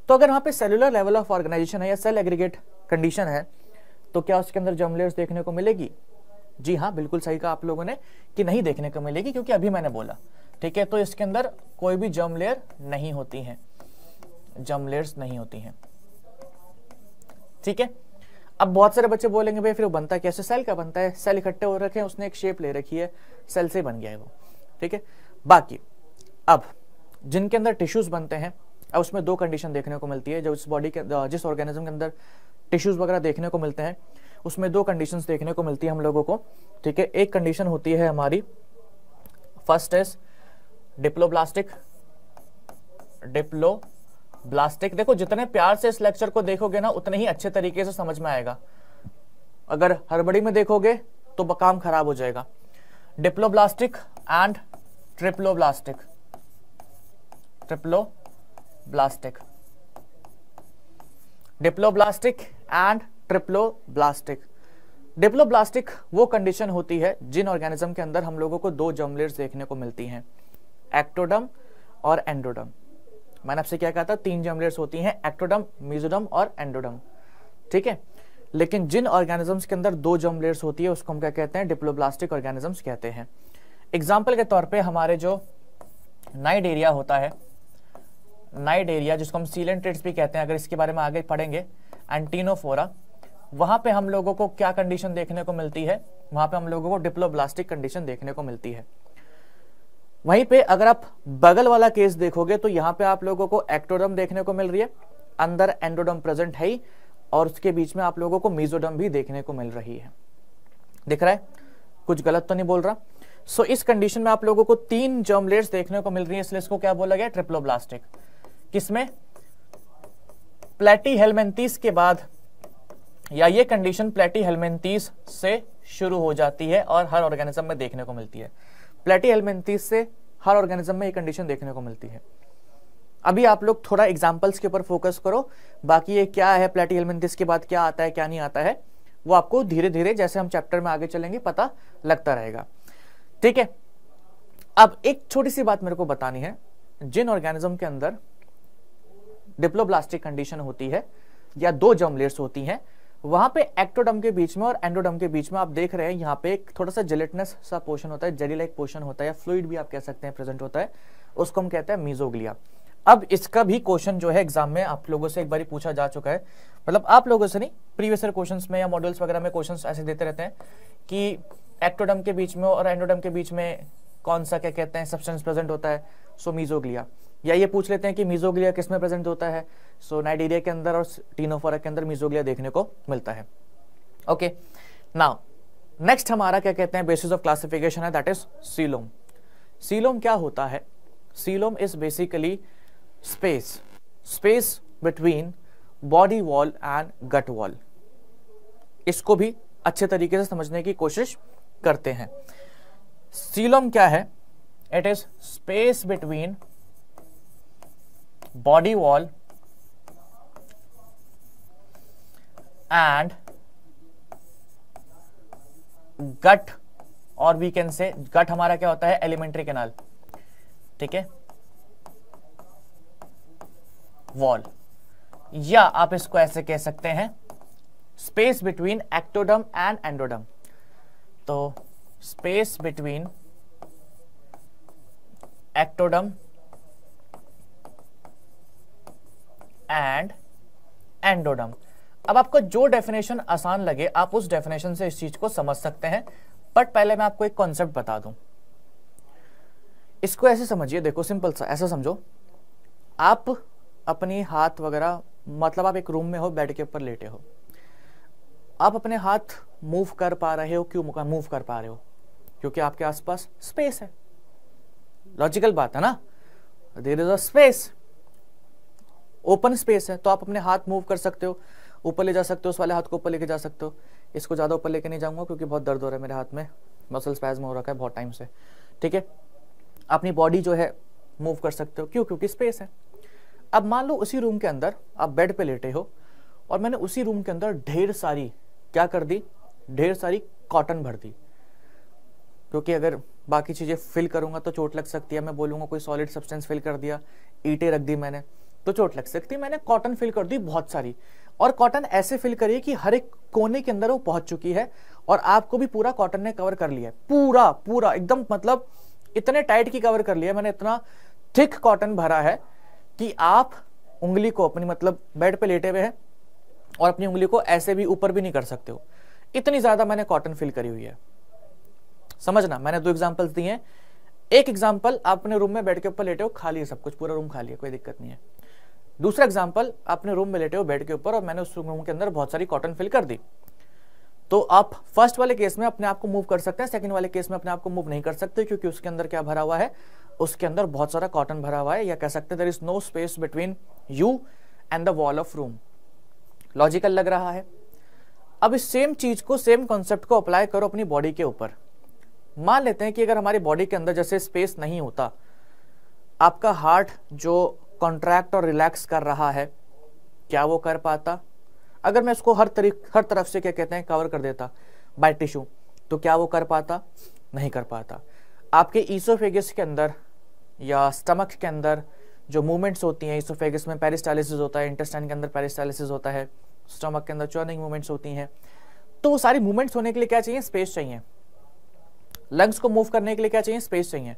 तो अगर वहां पे सेलुलर लेवल ऑफ ऑर्गेनाइजेशन है या सेल एग्रीगेट कंडीशन है तो क्या उसके अंदर जर्मलेयर्स देखने को मिलेगी जी हाँ बिल्कुल सही कहा आप लोगों ने कि नहीं देखने को मिलेगी क्योंकि अभी मैंने बोला ठीक है तो इसके अंदर कोई भी जर्म नहीं होती है जर्म नहीं होती हैं ठीक है अब बहुत सारे बच्चे बोलेंगे भाई फिर वो बनता कैसे सेल का बनता है सेल इकट्ठे हो रखे हैं उसने एक शेप ले रखी है सेल से बन गया है वो ठीक है बाकी अब जिनके अंदर टिश्यूज बनते हैं अब उसमें दो कंडीशन देखने को मिलती है जब इस बॉडी के जिस ऑर्गेनिज्म के अंदर टिश्यूज वगैरह देखने को मिलते हैं उसमें दो कंडीशन देखने को मिलती है हम लोगों को ठीक है एक कंडीशन होती है हमारी first is diploblastic diploblastic देखो जितने प्यार से इस लेक्चर को देखोगे ना उतने ही अच्छे तरीके से समझ में आएगा अगर हड़बड़ी में देखोगे तो काम खराब हो जाएगा diploblastic and triploblastic triploblastic diploblastic and triplo triploblastic diploblastic वो कंडीशन होती है जिन ऑर्गेनिज्म के अंदर हम लोगों को दो जमलेट देखने को मिलती हैं एक्टोडम और एंडोडम मैंने आपसे क्या कहा था तीन जर्मलेट्स होती हैं एक्टोडम म्यूजोडम और एंडोडम ठीक है लेकिन जिन ऑर्गेनिजम्स के अंदर दो जर्मलेट्स होती है उसको हम क्या कहते हैं डिप्लोब्लास्टिक ऑर्गेनिजम्स कहते हैं एग्जाम्पल के तौर पर हमारे जो नाइट एरिया होता है नाइट एरिया जिसको हम सीलेंटेट्स भी कहते हैं अगर इसके बारे में आगे पढ़ेंगे एंटीनोफोरा वहां पे हम लोगों को क्या कंडीशन देखने को मिलती है वहां पे हम लोगों को डिप्लोब्लास्टिक कंडीशन देखने को मिलती है वहीं पे अगर आप बगल वाला केस देखोगे तो यहाँ पे आप लोगों को एक्टोडम देखने को मिल रही है अंदर एंडोडम प्रेजेंट है ही और उसके बीच में आप लोगों को मीजोडम भी देखने को मिल रही है दिख रहा है कुछ गलत तो नहीं बोल रहा सो so, इस कंडीशन में आप लोगों को तीन जर्मलेट्स देखने को मिल रही है इसलिए इसको क्या बोला गया ट्रिप्लोब्लास्टिक किसमें प्लेटी हेलमेंतीस के बाद या ये कंडीशन प्लेटी हेलमेंतीस से शुरू हो जाती है और हर ऑर्गेनिज्म में देखने को मिलती है प्लेटी एलमेंथीज से हर ऑर्गेनिज्म में ये कंडीशन देखने को मिलती है अभी आप लोग थोड़ा एग्जाम्पल्स के ऊपर फोकस करो बाकी ये क्या है प्लेटी एलमेंथिस के बाद क्या आता है क्या नहीं आता है वो आपको धीरे धीरे जैसे हम चैप्टर में आगे चलेंगे पता लगता रहेगा ठीक है अब एक छोटी सी बात मेरे को बतानी है जिन ऑर्गेनिज्म के अंदर डिप्लोब्लास्टिक कंडीशन होती है या दो लेयर्स होती हैं वहां पे एक्टोडम के बीच में और एंडोडम के बीच में आप देख रहे हैं यहाँ पे एक थोड़ा सा जेलेटनेस सा पोर्शन होता है जेली लाइक पोर्शन होता है या फ्लूड भी आप कह सकते हैं प्रेजेंट होता है उसको हम कहते हैं मीजोग्लिया अब इसका भी क्वेश्चन जो है एग्जाम में आप लोगों से एक बार पूछा जा चुका है मतलब आप लोगों से नहीं प्रीवियस क्वेश्चन में या मॉडल्स वगैरह में क्वेश्चन ऐसे देते रहते हैं कि एक्टोडम के बीच में और एंडोडम के बीच में कौन सा क्या कहते हैं सब्सटेंस प्रेजेंट होता है सो मीजोग्लिया या ये पूछ लेते हैं कि मीजोग्लिया किस में प्रेजेंट होता है सो so, नाइडीरिया के अंदर और टीनोफोरा के अंदर मीजोग्लिया देखने को मिलता है ओके नाउ नेक्स्ट हमारा क्या कहते हैं बेसिस ऑफ क्लासिफिकेशन है दैट इज सीलोम सीलोम क्या होता है coelom is basically space space between body wall and gut wall इसको भी अच्छे तरीके से समझने की कोशिश करते हैं सीलोम क्या है it is space between body wall and gut और वी कैन से गट हमारा क्या होता है एलिमेंट्री कैनाल ठीक है वॉल या आप इसको ऐसे कह सकते हैं space between ectoderm and endoderm तो space between ectoderm and endoderm अब आपको जो डेफिनेशन आसान लगे आप उस डेफिनेशन से इस चीज को समझ सकते हैं बट पहले मैं आपको एक कॉन्सेप्ट बता दूं इसको ऐसे समझिए देखो सिंपल सा ऐसा समझो आप अपनी हाथ वगैरह मतलब आप एक रूम में हो बेड के ऊपर लेटे हो आप अपने हाथ मूव कर पा रहे हो क्यों मूव कर पा रहे हो क्योंकि आपके आसपास स्पेस है लॉजिकल बात है ना there is a space open space है तो आप अपने हाथ मूव कर सकते हो ऊपर ले जा सकते हो उस वाले हाथ को ऊपर लेके जा सकते हो इसको ज़्यादा ऊपर लेके नहीं जाऊँगा क्योंकि बहुत दर्द हो रहा है मेरे हाथ में मसल स्पैज हो रखा है बहुत टाइम से ठीक है अपनी बॉडी जो है मूव कर सकते हो क्यों क्योंकि स्पेस है अब मान लो उसी रूम के अंदर आप बेड पे लेटे हो और मैंने उसी रूम के अंदर ढेर सारी क्या कर दी ढेर सारी कॉटन भर दी क्योंकि अगर बाकी चीज़ें फिल करूंगा तो चोट लग सकती है मैं बोलूंगा कोई सॉलिड सब्सटेंस फिल कर दिया ईटे रख दी मैंने तो चोट लग सकती है मैंने कॉटन फिल कर दी बहुत सारी और कॉटन ऐसे फिल करिए कि हर एक कोने के अंदर वो पहुंच चुकी है और आपको भी पूरा कॉटन ने कवर कर लिया है पूरा पूरा एकदम मतलब इतने टाइट की कवर कर लिया मैंने इतना थिक कॉटन भरा है कि आप उंगली को अपनी मतलब बेड पे लेटे हुए हैं और अपनी उंगली को ऐसे भी ऊपर भी नहीं कर सकते हो इतनी ज्यादा मैंने कॉटन फिल करी हुई है समझना मैंने दो एग्जाम्पल्स दिए हैं एक एग्जाम्पल आप अपने रूम में बेड के ऊपर लेटे हो खाली है सब कुछ पूरा रूम खाली है कोई दिक्कत नहीं है दूसरा एग्जाम्पल आपने रूम में लेटे हो बेड के ऊपर और मैंने उस रूम के अंदर बहुत सारी कॉटन फिल कर दी तो आप फर्स्ट वाले केस में अपने आप को मूव कर सकते हैं सेकंड वाले केस में अपने आप को मूव नहीं कर सकते क्योंकि उसके अंदर क्या भरा हुआ है उसके अंदर बहुत सारा कॉटन भरा हुआ है या कह सकते हैं there is no space between you and the wall of room logical लग रहा है अब इस सेम चीज को सेम कॉन्सेप्ट को अप्लाई करो अपनी बॉडी के ऊपर मान लेते हैं कि अगर हमारी बॉडी के अंदर जैसे स्पेस नहीं होता आपका हार्ट जो कॉन्ट्रैक्ट और रिलैक्स कर रहा है क्या वो कर पाता अगर मैं उसको हर तरीक हर तरफ से क्या कहते हैं कवर कर देता बाय टिश्यू तो क्या वो कर पाता नहीं कर पाता आपके ईसोफेगस के अंदर या स्टमक के अंदर जो मूवमेंट्स होती हैं ईसोफेगस में पेरिस्टाइलिसिस होता है इंटेस्टाइन के अंदर पेरिस्टाइलिसिस होता है स्टमक के अंदर चर्निंग मूवमेंट्स होती हैं तो वो सारी मूवमेंट्स होने के लिए क्या चाहिए स्पेस चाहिए लंग्स को मूव करने के लिए क्या चाहिए स्पेस चाहिए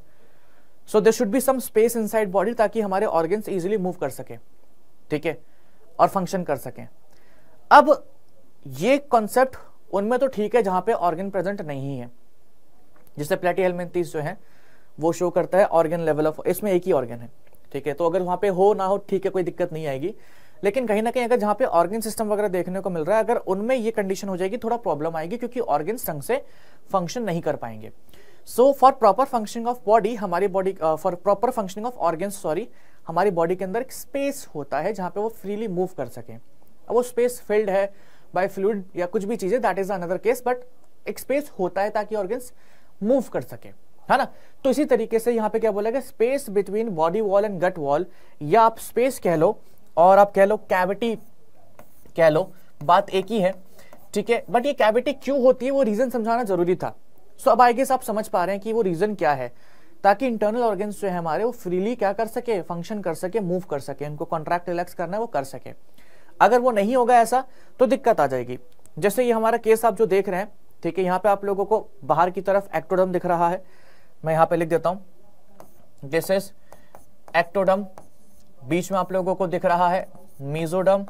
so there should be some space inside body ताकि हमारे ऑर्गेन्स इजिली मूव कर सकें ठीक है और फंक्शन कर सकें अब ये कॉन्सेप्ट उनमें तो ठीक है जहां पे ऑर्गेन प्रेजेंट नहीं है जैसे प्लेटी हेलमेंटीज जो है वो शो करता है ऑर्गेन लेवल ऑफ इसमें एक ही ऑर्गन है ठीक है तो अगर वहां पे हो ना हो ठीक है कोई दिक्कत नहीं आएगी लेकिन कहीं ना कहीं अगर जहाँ पे ऑर्गेन सिस्टम वगैरह देखने को मिल रहा है अगर उनमें ये कंडीशन हो जाएगी थोड़ा प्रॉब्लम आएगी क्योंकि ऑर्गेन ढंग से फंक्शन नहीं कर पाएंगे so for proper functioning of body हमारी body for proper functioning of organs sorry हमारी बॉडी के अंदर एक स्पेस होता है जहाँ पे वो फ्रीली मूव कर सकें अब वो स्पेस फिल्ड है बाय फ्लूड या कुछ भी चीज़ें that is another case but एक स्पेस होता है ताकि ऑर्गेन्स मूव कर सकें है ना तो इसी तरीके से यहाँ पे क्या बोला गया space between body wall and gut wall या आप स्पेस कह लो और आप कह लो कैविटी कह लो बात एक ही है ठीक है बट ये कैविटी क्यों होती है वो रीजन समझाना जरूरी था सो अब आई गेस आप समझ पा रहे हैं कि वो रीज़न क्या है ताकि इंटरनल ऑर्गेन्स जो है हमारे वो फ्रीली क्या कर सके फंक्शन कर सके मूव कर सके उनको कॉन्ट्रैक्ट रिलैक्स करना है वो कर सके अगर वो नहीं होगा ऐसा तो दिक्कत आ जाएगी जैसे ये हमारा केस आप जो देख रहे हैं ठीक है यहाँ पे आप लोगों को बाहर की तरफ एक्टोडम दिख रहा है मैं यहाँ पे लिख देता हूँ दिस इज एक्टोडम बीच में आप लोगों को दिख रहा है मीजोडम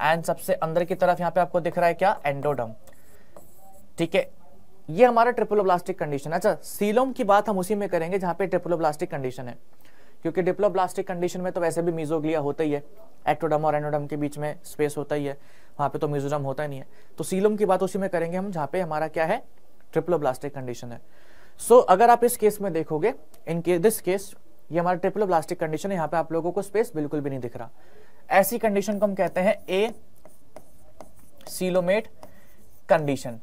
एंड सबसे अंदर की तरफ यहाँ पे आपको दिख रहा है क्या एंडोडम ठीक है ये हमारा ट्रिपलोब्लास्टिक कंडीशन अच्छा सीलोम की बात हम उसी में करेंगे जहां पे ट्रिपलोब्लास्टिक कंडीशन है क्योंकि डिप्लोब्लास्टिक कंडीशन में तो वैसे भी मीजोग्लिया होता ही है एक्टोडम और एनोडम के बीच में स्पेस होता ही है वहां पे तो मीजोडम होता नहीं है तो सीलोम की बात उसी में करेंगे हम जहां पे हमारा क्या है ट्रिपलोब्लास्टिक कंडीशन है सो so, अगर आप इस केस में देखोगे इनके दिस केस ये हमारा ट्रिपलोब्लास्टिक कंडीशन है यहाँ पे आप लोगों को स्पेस बिल्कुल भी नहीं दिख रहा ऐसी कंडीशन को हम कहते हैं ए सीलोमेट कंडीशन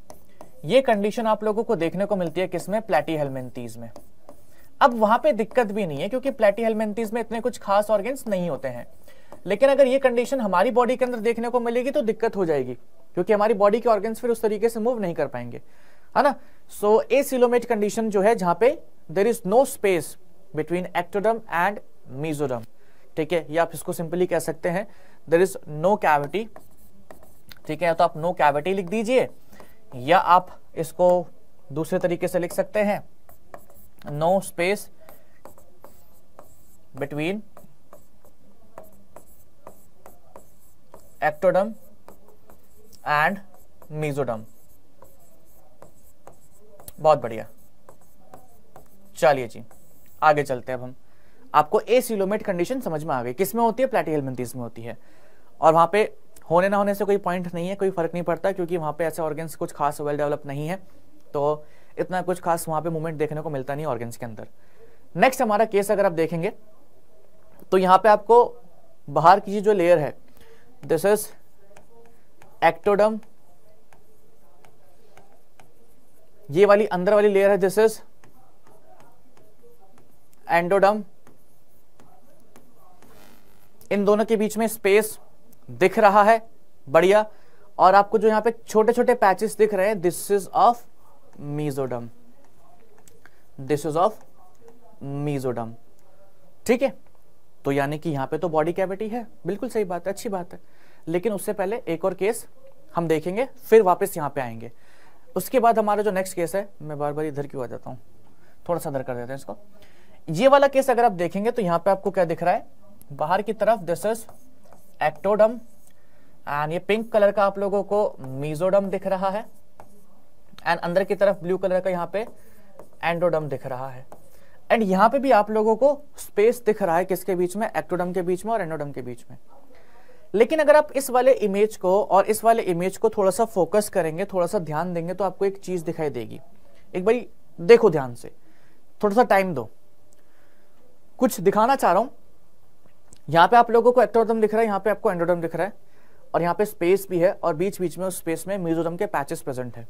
ये कंडीशन आप लोगों को देखने को मिलती है किसमें प्लेटी हेलमेंथीज में अब वहां पे दिक्कत भी नहीं है क्योंकि प्लेटी हेलमेंथीज में इतने कुछ खास ऑर्गेन्स नहीं होते हैं लेकिन अगर ये कंडीशन हमारी बॉडी के अंदर देखने को मिलेगी तो दिक्कत हो जाएगी क्योंकि हमारी बॉडी के ऑर्गेन्स फिर उस तरीके से मूव नहीं कर पाएंगे है ना सो ए सिलोमेट कंडीशन जो है जहां पे there is no space between ectoderm and mesoderm ठीक है या आप इसको सिंपली कह सकते हैं देर इज नो कैविटी ठीक है तो आप नो no कैविटी लिख दीजिए या आप इसको दूसरे तरीके से लिख सकते हैं no space between ectoderm and mesoderm बहुत बढ़िया चलिए जी आगे चलते हैं अब हम आपको ए सिलोमेट कंडीशन समझ में आ गई किसमें होती है प्लेटी में होती है और वहां पे होने ना होने से कोई पॉइंट नहीं है कोई फ़र्क नहीं पड़ता क्योंकि वहाँ पे ऐसे ऑर्गेंस कुछ खास वेल डेवलप नहीं है तो इतना कुछ खास वहाँ पे मूवमेंट देखने को मिलता नहीं ऑर्गेंस के अंदर नेक्स्ट हमारा केस अगर आप देखेंगे तो यहाँ पे आपको बाहर की जो लेयर है दिस इज एक्टोडम ये वाली अंदर वाली लेयर है दिस इज एंडोडम इन दोनों के बीच में स्पेस दिख रहा है बढ़िया और आपको जो यहाँ पे छोटे छोटे पैचेस दिख रहे हैं this is of mesoderm this is of mesoderm ठीक है तो यानी कि यहाँ पे तो बॉडी कैविटी है बिल्कुल सही बात है अच्छी बात है लेकिन उससे पहले एक और केस हम देखेंगे फिर वापस यहाँ पे आएंगे उसके बाद हमारा जो नेक्स्ट केस है मैं बार बार इधर क्यों आ जाता हूँ थोड़ा सा इधर कर देते हैं इसको ये वाला केस अगर आप देखेंगे तो यहाँ पे आपको क्या दिख रहा है बाहर की तरफ दिस इज एक्टोडम एंड ये पिंक कलर का आप लोगों को मीजोडम दिख रहा है एंड अंदर की तरफ ब्लू कलर का यहाँ पे एंडोडम दिख रहा है एंड यहाँ पे भी आप लोगों को स्पेस दिख रहा है किसके बीच में एक्टोडम के बीच में और एंडोडम के बीच में लेकिन अगर आप इस वाले इमेज को और इस वाले इमेज को थोड़ा सा फोकस करेंगे थोड़ा सा ध्यान देंगे तो आपको एक चीज दिखाई देगी एक बार देखो ध्यान से थोड़ा सा टाइम दो कुछ दिखाना चाह रहा हूं यहाँ पे आप लोगों को एक्टोडम दिख रहा है यहाँ पे आपको एंडोडम दिख रहा है और यहाँ पे स्पेस भी है और बीच बीच में उस स्पेस में म्यूजोडम के पैचेस प्रेजेंट है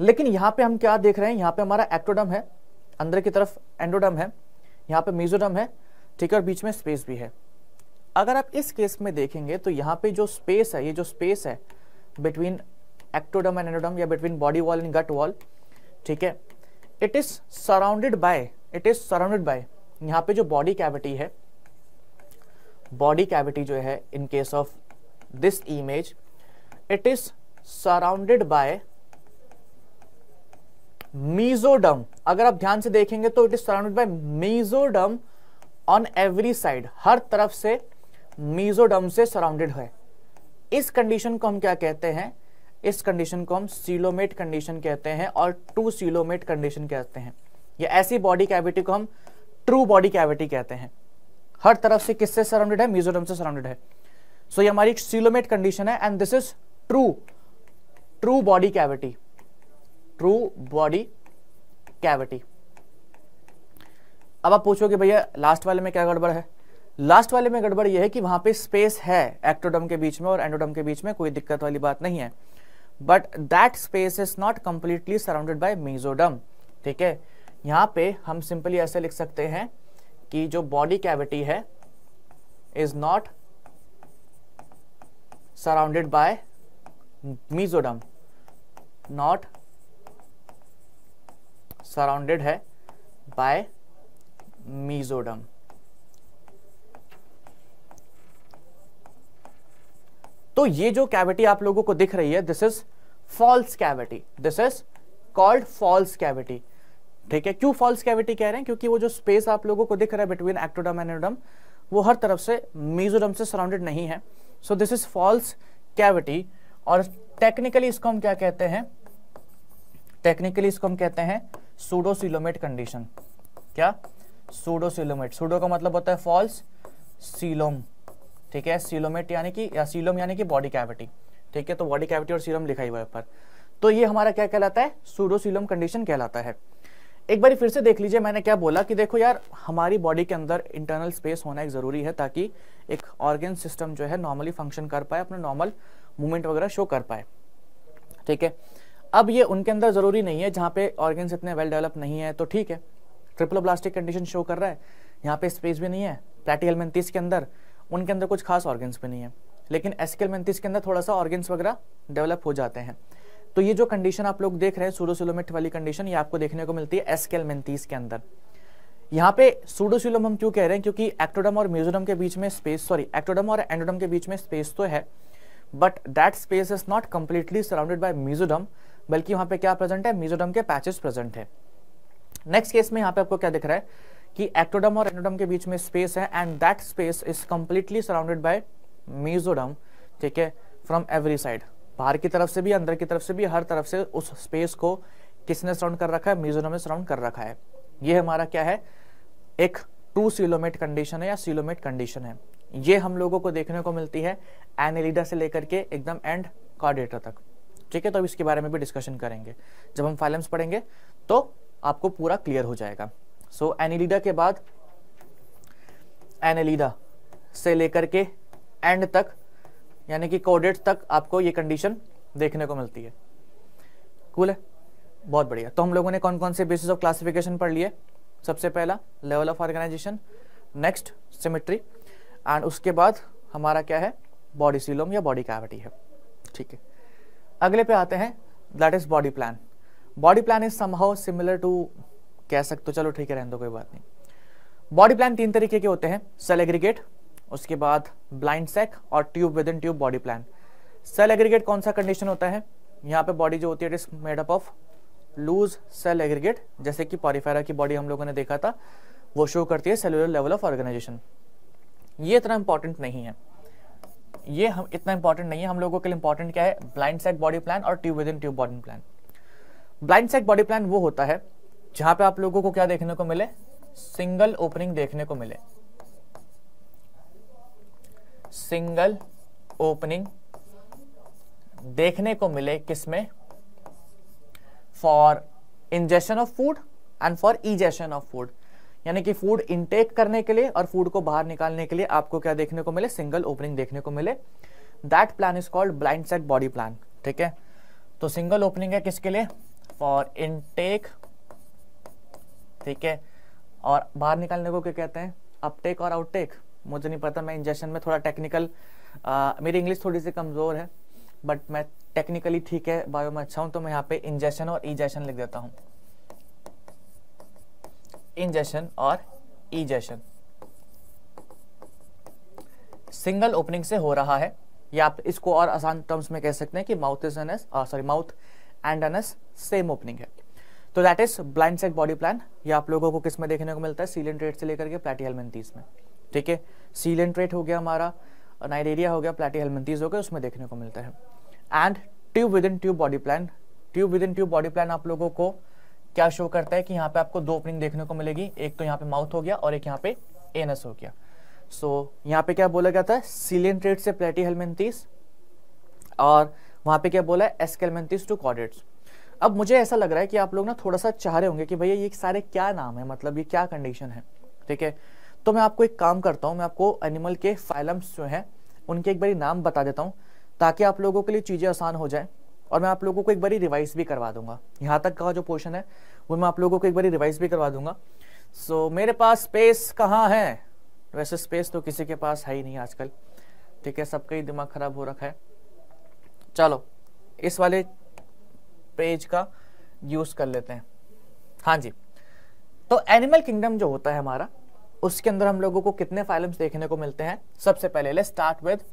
लेकिन यहाँ पे हम क्या देख रहे हैं यहाँ पे हमारा एक्टोडम है अंदर की तरफ एंडोडम है यहाँ पे म्यूजोडम है ठीक है और बीच में स्पेस भी है अगर आप इस केस में देखेंगे तो यहाँ पे जो स्पेस है ये जो स्पेस है बिटवीन एक्टोडम एंड एंडोडम या between body wall and gut wall ठीक है it is surrounded by it is surrounded by यहाँ पे जो बॉडी कैविटी है बॉडी कैविटी जो है in case of this image it is surrounded by mesoderm अगर आप ध्यान से देखेंगे तो it is surrounded by mesoderm on every side हर तरफ से मीजोडम से सराउंडेड है इस कंडीशन को हम क्या कहते हैं इस कंडीशन को हम सीलोमेट कंडीशन कहते हैं और ट्रू सीलोमेट कंडीशन कहते हैं या ऐसी बॉडी कैविटी को हम ट्रू बॉडी कैविटी कहते हैं हर तरफ से किससे सराउंडेड है मिजोरम से सराउंडेड है सो so, ये हमारी सीलोमेट कंडीशन है and this is true true body cavity true body cavity अब आप पूछोगे भैया लास्ट वाले में क्या गड़बड़ है लास्ट वाले में गड़बड़ यह है कि वहां पे स्पेस है एक्टोडम के बीच में और एंडोडम के बीच में कोई दिक्कत वाली बात नहीं है but that space is not completely surrounded by mesoderm ठीक है यहां पे हम सिंपली ऐसे लिख सकते हैं कि जो बॉडी कैविटी है is not surrounded by mesoderm not surrounded है बाय मीजोडम तो ये जो कैविटी आप लोगों को दिख रही है this is false cavity this is called false cavity ठीक है क्यों फॉल्स कैविटी कह रहे हैं क्योंकि वो जो स्पेस आप लोगों को दिख रहा है बिटवीन एक्टोडम एंड वो हर तरफ से मीजोडम से सराउंडेड नहीं है so this is false cavity और टेक्निकली इसको हम क्या कहते हैं टेक्निकली इसको हम कहते हैं सूडोसिलोमेट कंडीशन क्या सूडोसिलोमेट सूडो का मतलब होता है फॉल्स सीलोम ठीक है सीलोमेट यानी कि या सीलोम यानी कि बॉडी कैविटी ठीक है तो बॉडी कैविटी और सीलोम लिखा हुआ है पर तो ये हमारा क्या कहलाता है सूडोसिलोम कंडीशन कहलाता है एक बार फिर से देख लीजिए मैंने क्या बोला कि देखो यार हमारी बॉडी के अंदर इंटरनल स्पेस होना एक ज़रूरी है ताकि एक ऑर्गेन सिस्टम जो है नॉर्मली फंक्शन कर पाए अपने नॉर्मल मूवमेंट वगैरह शो कर पाए ठीक है अब ये उनके अंदर ज़रूरी नहीं है जहाँ पे ऑर्गेन्स इतने वेल डेवलप नहीं है तो ठीक है ट्रिपल प्लास्टिक कंडीशन शो कर रहा है यहाँ पे स्पेस भी नहीं है प्लेटिकल मेंतीस के अंदर उनके अंदर कुछ खास ऑर्गेन्स भी नहीं है लेकिन एसिकल मेंतीस के अंदर थोड़ा सा ऑर्गेन्स वगैरह डेवलप हो जाते हैं तो ये जो कंडीशन आप लोग देख रहे हैं सूडोसिलोमेट वाली कंडीशन ये आपको देखने को मिलती है एसकेल मेन्तीस के अंदर यहाँ पे सूडोसिलोम हम क्यों कह रहे हैं क्योंकि एक्टोडम और म्यूजोडम के बीच में स्पेस सॉरी एक्टोडम और एंडोडम के बीच में स्पेस तो है but that space is not completely surrounded by mesoderm बल्कि वहां पे क्या प्रेजेंट है म्यूजोडम के पैचेस प्रेजेंट है नेक्स्ट केस में यहाँ पे आपको क्या दिख रहा है कि एक्टोडम और एंडोडम के बीच में स्पेस है and that space is completely surrounded by mesoderm ठीक है फ्रॉम एवरी साइड बाहर की तरफ से भी अंदर की तरफ से भी हर तरफ से उस स्पेस को किसने सराउंड कर रखा है मिजोरम ने सराउंड कर रखा है ये हमारा क्या है एक टू सिलोमेट कंडीशन है या सिलोमेट कंडीशन है ये हम लोगों को देखने को मिलती है एनेलिडा से लेकर के एकदम एंड कॉर्डेटर तक ठीक है तो अब इसके बारे में भी डिस्कशन करेंगे जब हम फाइलम्स पढ़ेंगे तो आपको पूरा क्लियर हो जाएगा सो so, एनेलिडा के बाद एनेलिडा से लेकर के एंड तक यानी कि कोडेट तक आपको ये कंडीशन देखने को मिलती है कूल है बहुत बढ़िया तो हम लोगों ने कौन कौन से बेसिस ऑफ क्लासिफिकेशन पढ़ लिए सबसे पहला level of organisation next symmetry and उसके बाद हमारा क्या है बॉडी सीलोम या बॉडी कैविटी है ठीक है अगले पे आते हैं that is body plan body plan is somehow similar to कह सकते हो चलो ठीक है रहने दो कोई बात नहीं बॉडी प्लान तीन तरीके के होते हैं सेल एग्रीगेट उसके बाद ब्लाइंड सेक और tube within tube body plan cell aggregate कौन सा कंडीशन होता है यहाँ पे बॉडी जो होती है it is made up of loose cell aggregate जैसे कि पॉरीफेरा की बॉडी हम लोगों ने देखा था वो शो करती है सेलुलर लेवल ऑफ ऑर्गेनाइजेशन ये इतना इंपॉर्टेंट नहीं है ये हम इतना इंपॉर्टेंट नहीं है हम लोगों के लिए इंपॉर्टेंट क्या है ब्लाइंड सेक बॉडी प्लान और tube within tube body plan blind sac body plan वो होता है जहां पे आप लोगों को क्या देखने को मिले सिंगल ओपनिंग देखने को मिले सिंगल ओपनिंग देखने को मिले किसमें for ingestion of food and for egestion of food यानी कि फूड इनटेक करने के लिए और फूड को बाहर निकालने के लिए आपको क्या देखने को मिले सिंगल ओपनिंग देखने को मिले that plan is called blind sac body plan ठीक है तो सिंगल ओपनिंग है किसके लिए फॉर इनटेक ठीक है और बाहर निकालने को क्या कहते हैं अपटेक और आउटटेक मुझे नहीं पता मैं इंजेक्शन में थोड़ा टेक्निकल मेरी इंग्लिश थोड़ी सी कमज़ोर है बट मैं टेक्निकली ठीक है बायो में अच्छा हूँ तो मैं यहाँ पे इंजेक्शन और ईजेशन लिख देता हूँ इंजेशन और ईजेशन सिंगल ओपनिंग से हो रहा है या आप इसको और आसान टर्म्स में कह सकते हैं कि mouth is anus sorry mouth and anus same opening है तो that is blind sac body plan ये आप लोगों को किस में देखने को मिलता है सीलियन से लेकर के प्लेटियल में ठीक है सीलेंट्रेट हो गया हमारा नाइरेरिया हो गया प्लेटी हेलमेंटीज हो गया उसमें देखने को मिलता है and tube within tube body plan tube within tube body plan आप लोगों को क्या शो करता है कि यहाँ पे आपको दो ओपनिंग देखने को मिलेगी एक तो यहाँ पे माउथ हो गया और एक यहाँ पे एनस हो गया सो so, यहाँ पे क्या बोला गया था सिलेंट्रेट से प्लेटी हेलमेंटीज और वहाँ पे क्या बोला है एसकेलमेंटीज टू कॉडेट्स अब मुझे ऐसा लग रहा है कि आप लोग ना थोड़ा सा चाह रहे होंगे कि भैया ये सारे क्या नाम है मतलब ये क्या कंडीशन है ठीक है तो मैं आपको एक काम करता हूँ मैं आपको एनिमल के फाइलम्स जो हैं उनके एक बारी नाम बता देता हूँ ताकि आप लोगों के लिए चीज़ें आसान हो जाए और मैं आप लोगों को एक बारी रिवाइज भी करवा दूंगा यहाँ तक का जो पोर्शन है वो मैं आप लोगों को एक बारी रिवाइज भी करवा दूंगा सो so, मेरे पास स्पेस कहाँ है वैसे स्पेस तो किसी के पास है ही नहीं आजकल ठीक है सबका ही दिमाग खराब हो रखा है चलो इस वाले पेज का यूज़ कर लेते हैं हाँ जी तो एनिमल किंगडम जो होता है हमारा उसके अंदर हम लोगों को कितने फाइलम्स देखने को मिलते हैं सबसे पहले ले स्टार्ट विद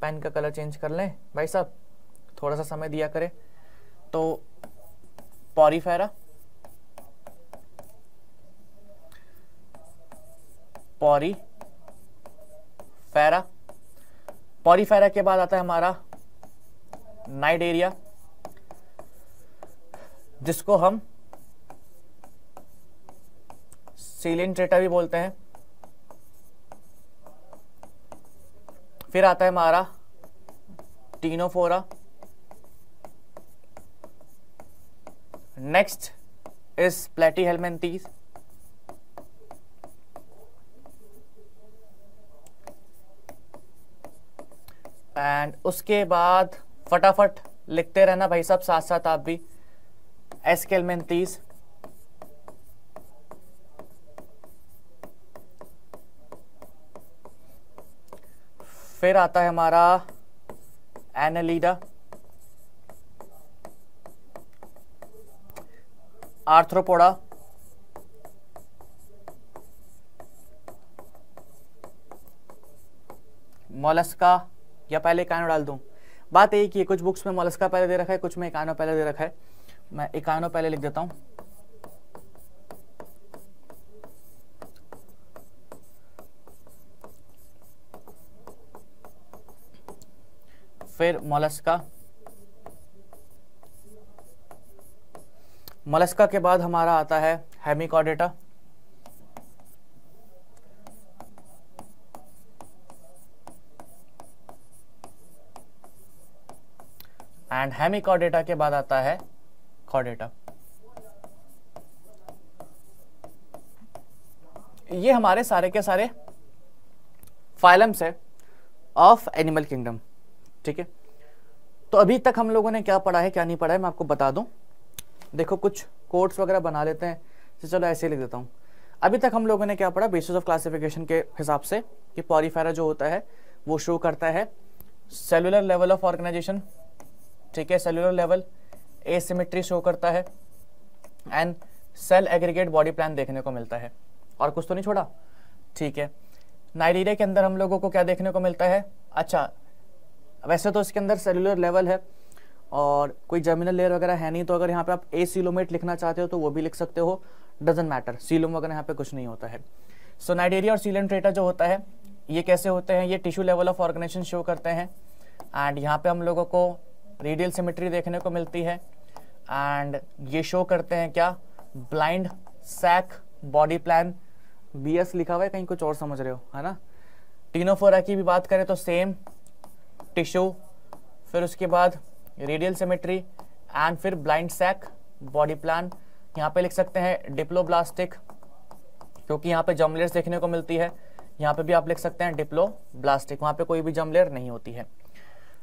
पेन का कलर चेंज कर लें भाई साहब थोड़ा सा समय दिया करें तो पॉरीफेरा पॉरी फेरा पॉरीफेरा के बाद आता है हमारा नाइट एरिया जिसको हम सीलिन डेटा भी बोलते हैं फिर आता है हमारा टीनोफोरा नेक्स्ट इज प्लेटी हेलमेंटीज एंड उसके बाद फटाफट लिखते रहना भाई साहब साथ साथ आप भी एस्केलमेंथीज़ फिर आता है हमारा एनालीडा आर्थ्रोपोडा मोलस्का या पहले कानो डाल दूं बात यही कि कुछ बुक्स में मोलस्का पहले दे रखा है कुछ में इकानो पहले दे रखा है मैं इकानो पहले लिख देता हूं फिर मोलस्का मोलस्का के बाद हमारा आता है हेमिकॉडेटा एंड हेमिकॉडेटा के बाद आता है कॉडेटा ये हमारे सारे के सारे फाइलम्स है ऑफ एनिमल किंगडम ठीक है तो अभी तक हम लोगों ने क्या पढ़ा है क्या नहीं पढ़ा है मैं आपको बता दूं देखो कुछ कोर्ट्स वगैरह बना लेते हैं तो चलो ऐसे ही लिख देता हूँ अभी तक हम लोगों ने क्या पढ़ा बेसिस ऑफ क्लासिफिकेशन के हिसाब से कि पॉलीफेरा जो होता है वो शो करता है सेलुलर लेवल ऑफ ऑर्गेनाइजेशन ठीक है सेलुलर लेवल एसिमेट्री शो करता है and cell aggregate body plan देखने को मिलता है और कुछ तो नहीं छोड़ा ठीक है नाइजीरिया के अंदर हम लोगों को क्या देखने को मिलता है अच्छा वैसे तो इसके अंदर सेलुलर लेवल है और कोई जर्मिनल लेयर वगैरह है नहीं तो अगर यहाँ पे आप ए सीलोमेट लिखना चाहते हो तो वो भी लिख सकते हो डजेंट मैटर सीलोम वगैरह यहाँ पे कुछ नहीं होता है सो so, नाइडेरिया और सीलन ट्रेटा जो होता है ये कैसे होते हैं ये tissue level of organisation show करते हैं एंड यहाँ पे हम लोगों को रेडियल सिमेट्री देखने को मिलती है एंड ये शो करते हैं क्या blind sac body plan B लिखा हुआ है कहीं कुछ और समझ रहे हो है ना टीनोफोरा की भी बात करें तो सेम टिश्यू फिर उसके बाद रेडियल सिमेट्री एंड फिर ब्लाइंड सैक बॉडी प्लान यहाँ पे लिख सकते हैं डिप्लोब्लास्टिक क्योंकि यहाँ पे जमलेयर्स देखने को मिलती है यहाँ पे भी आप लिख सकते हैं डिप्लो ब्लास्टिक वहाँ पे कोई भी जमलेयर नहीं होती है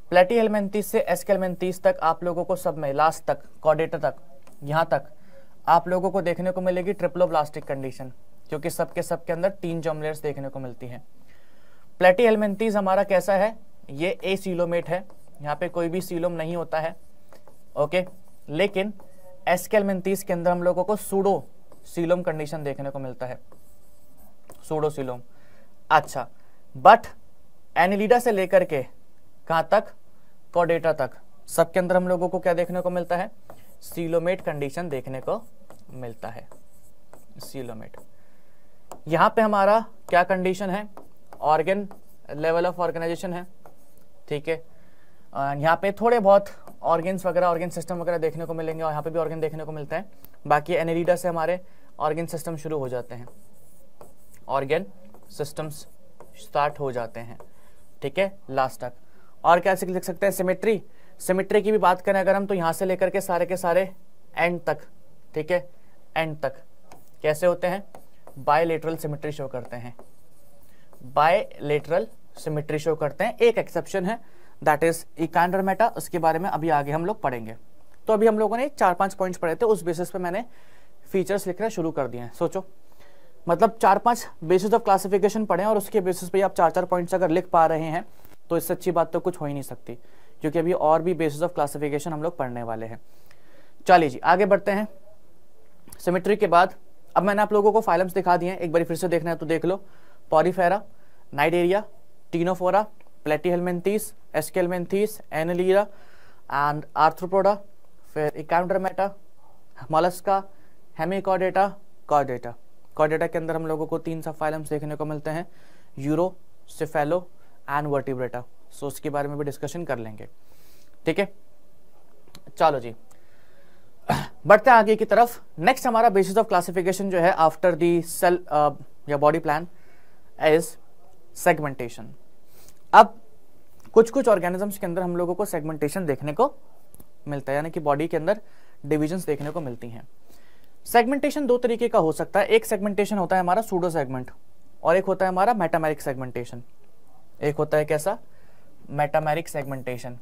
प्लेटी हेलमेंतीस से एस हेलमेंतीस तक आप लोगों को सब में लास्ट तक कॉर्डेटर तक यहाँ तक आप लोगों को देखने को मिलेगी ट्रिप्लो ब्लास्टिक कंडीशन क्योंकि सबके सबके अंदर तीन जमलेयर्स देखने को मिलती हैं प्लेटी हेलमेंतीस हमारा कैसा है ये ए सीलोमेट है यहाँ पे कोई भी सीलोम नहीं होता है ओके लेकिन एसकेल मेंतीस के अंदर हम लोगों को सूडो सीलोम कंडीशन देखने को मिलता है सूडो सीलोम अच्छा बट एनिलीडा से लेकर के कहाँ तक कॉडेटा तक सबके अंदर हम लोगों को क्या देखने को मिलता है सीलोमेट कंडीशन देखने को मिलता है सीलोमेट यहाँ पे हमारा क्या कंडीशन है ऑर्गेन लेवल ऑफ ऑर्गेनाइजेशन है ठीक है यहाँ पे थोड़े बहुत ऑर्गेन्स वगैरह ऑर्गेन सिस्टम वगैरह देखने को मिलेंगे और यहाँ पे भी ऑर्गेन देखने को मिलता है बाकी एनेरिडा से हमारे ऑर्गेन सिस्टम शुरू हो जाते हैं ऑर्गेन सिस्टम्स स्टार्ट हो जाते हैं ठीक है लास्ट तक और क्या लिख सकते हैं सिमेट्री सिमेट्री की भी बात करें अगर हम तो यहाँ से लेकर के सारे के सारे एंड तक ठीक है एंड तक कैसे होते हैं बायलेटरल सिमेट्री शो करते हैं बायलेटरल सिमेट्री शो करते हैं एक एक्सेप्शन है दैट इज इकैंडर मेटा उसके बारे में अभी आगे हम लोग पढ़ेंगे तो अभी हम लोगों ने चार पांच पॉइंट्स पढ़े थे उस बेसिस पे मैंने फीचर्स लिखना शुरू कर दिए हैं सोचो मतलब चार पांच बेसिस ऑफ क्लासिफिकेशन पढ़े और उसके बेसिस पे आप चार चार पॉइंट्स अगर लिख पा रहे हैं तो इससे अच्छी बात तो कुछ हो ही नहीं सकती क्योंकि अभी और भी बेसिस ऑफ क्लासिफिकेशन हम लोग पढ़ने वाले हैं चलिए जी आगे बढ़ते हैं सिमेट्री के बाद अब मैंने आप लोगों को फाइलम्स दिखा दिए हैं एक बार फिर से देखना है तो देख लो Porifera Cnidaria Tenophora, Platyhelminthes, Escalminthes, Annelida and Arthropoda फिर इकाउंडरमेटा मलस्का हेमिकॉडेटा कॉडेटा कॉडेटा के अंदर हम लोगों को तीन सब फाइलम्स देखने को मिलते हैं uro cephalo and Vertebrata so उसके बारे में भी डिस्कशन कर लेंगे ठीक है चलो जी बढ़ते हैं आगे की तरफ नेक्स्ट हमारा बेसिस ऑफ क्लासिफिकेशन जो है आफ्टर दी सेल या बॉडी प्लान इज सेगमेंटेशन अब कुछ कुछ ऑर्गेनिजम्स के अंदर हम लोगों को सेगमेंटेशन देखने को मिलता है यानी कि बॉडी के अंदर डिविजन्स देखने को मिलती हैं सेगमेंटेशन दो तरीके का हो सकता है एक सेगमेंटेशन होता है हमारा सूडो सेगमेंट और एक होता है हमारा मेटामेरिक सेगमेंटेशन एक होता है कैसा मेटामेरिक सेगमेंटेशन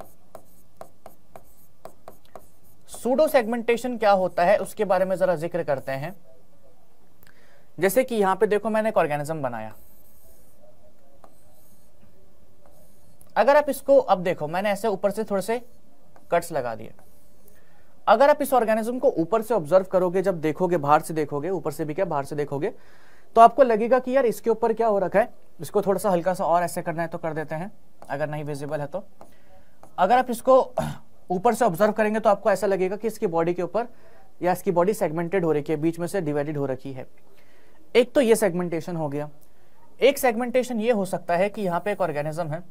सूडो सेगमेंटेशन क्या होता है उसके बारे में जरा जिक्र करते हैं जैसे कि यहां पे देखो मैंने एक ऑर्गेनिज्म बनाया अगर आप इसको अब देखो मैंने ऐसे ऊपर से थोड़े से कट्स लगा दिए अगर आप इस ऑर्गेनिज्म को ऊपर से ऑब्जर्व करोगे जब देखोगे बाहर से देखोगे ऊपर से भी क्या बाहर से देखोगे तो आपको लगेगा कि यार इसके ऊपर क्या हो रखा है इसको थोड़ा सा हल्का सा और ऐसे करना है तो कर देते हैं अगर नहीं विजिबल है तो अगर आप इसको ऊपर से ऑब्जर्व करेंगे तो आपको ऐसा लगेगा कि इसकी बॉडी के ऊपर या इसकी बॉडी सेगमेंटेड हो रही है बीच में से डिवाइडेड हो रखी है एक तो ये सेगमेंटेशन हो गया एक सेगमेंटेशन ये हो सकता है कि यहाँ पे एक ऑर्गेनिज्म है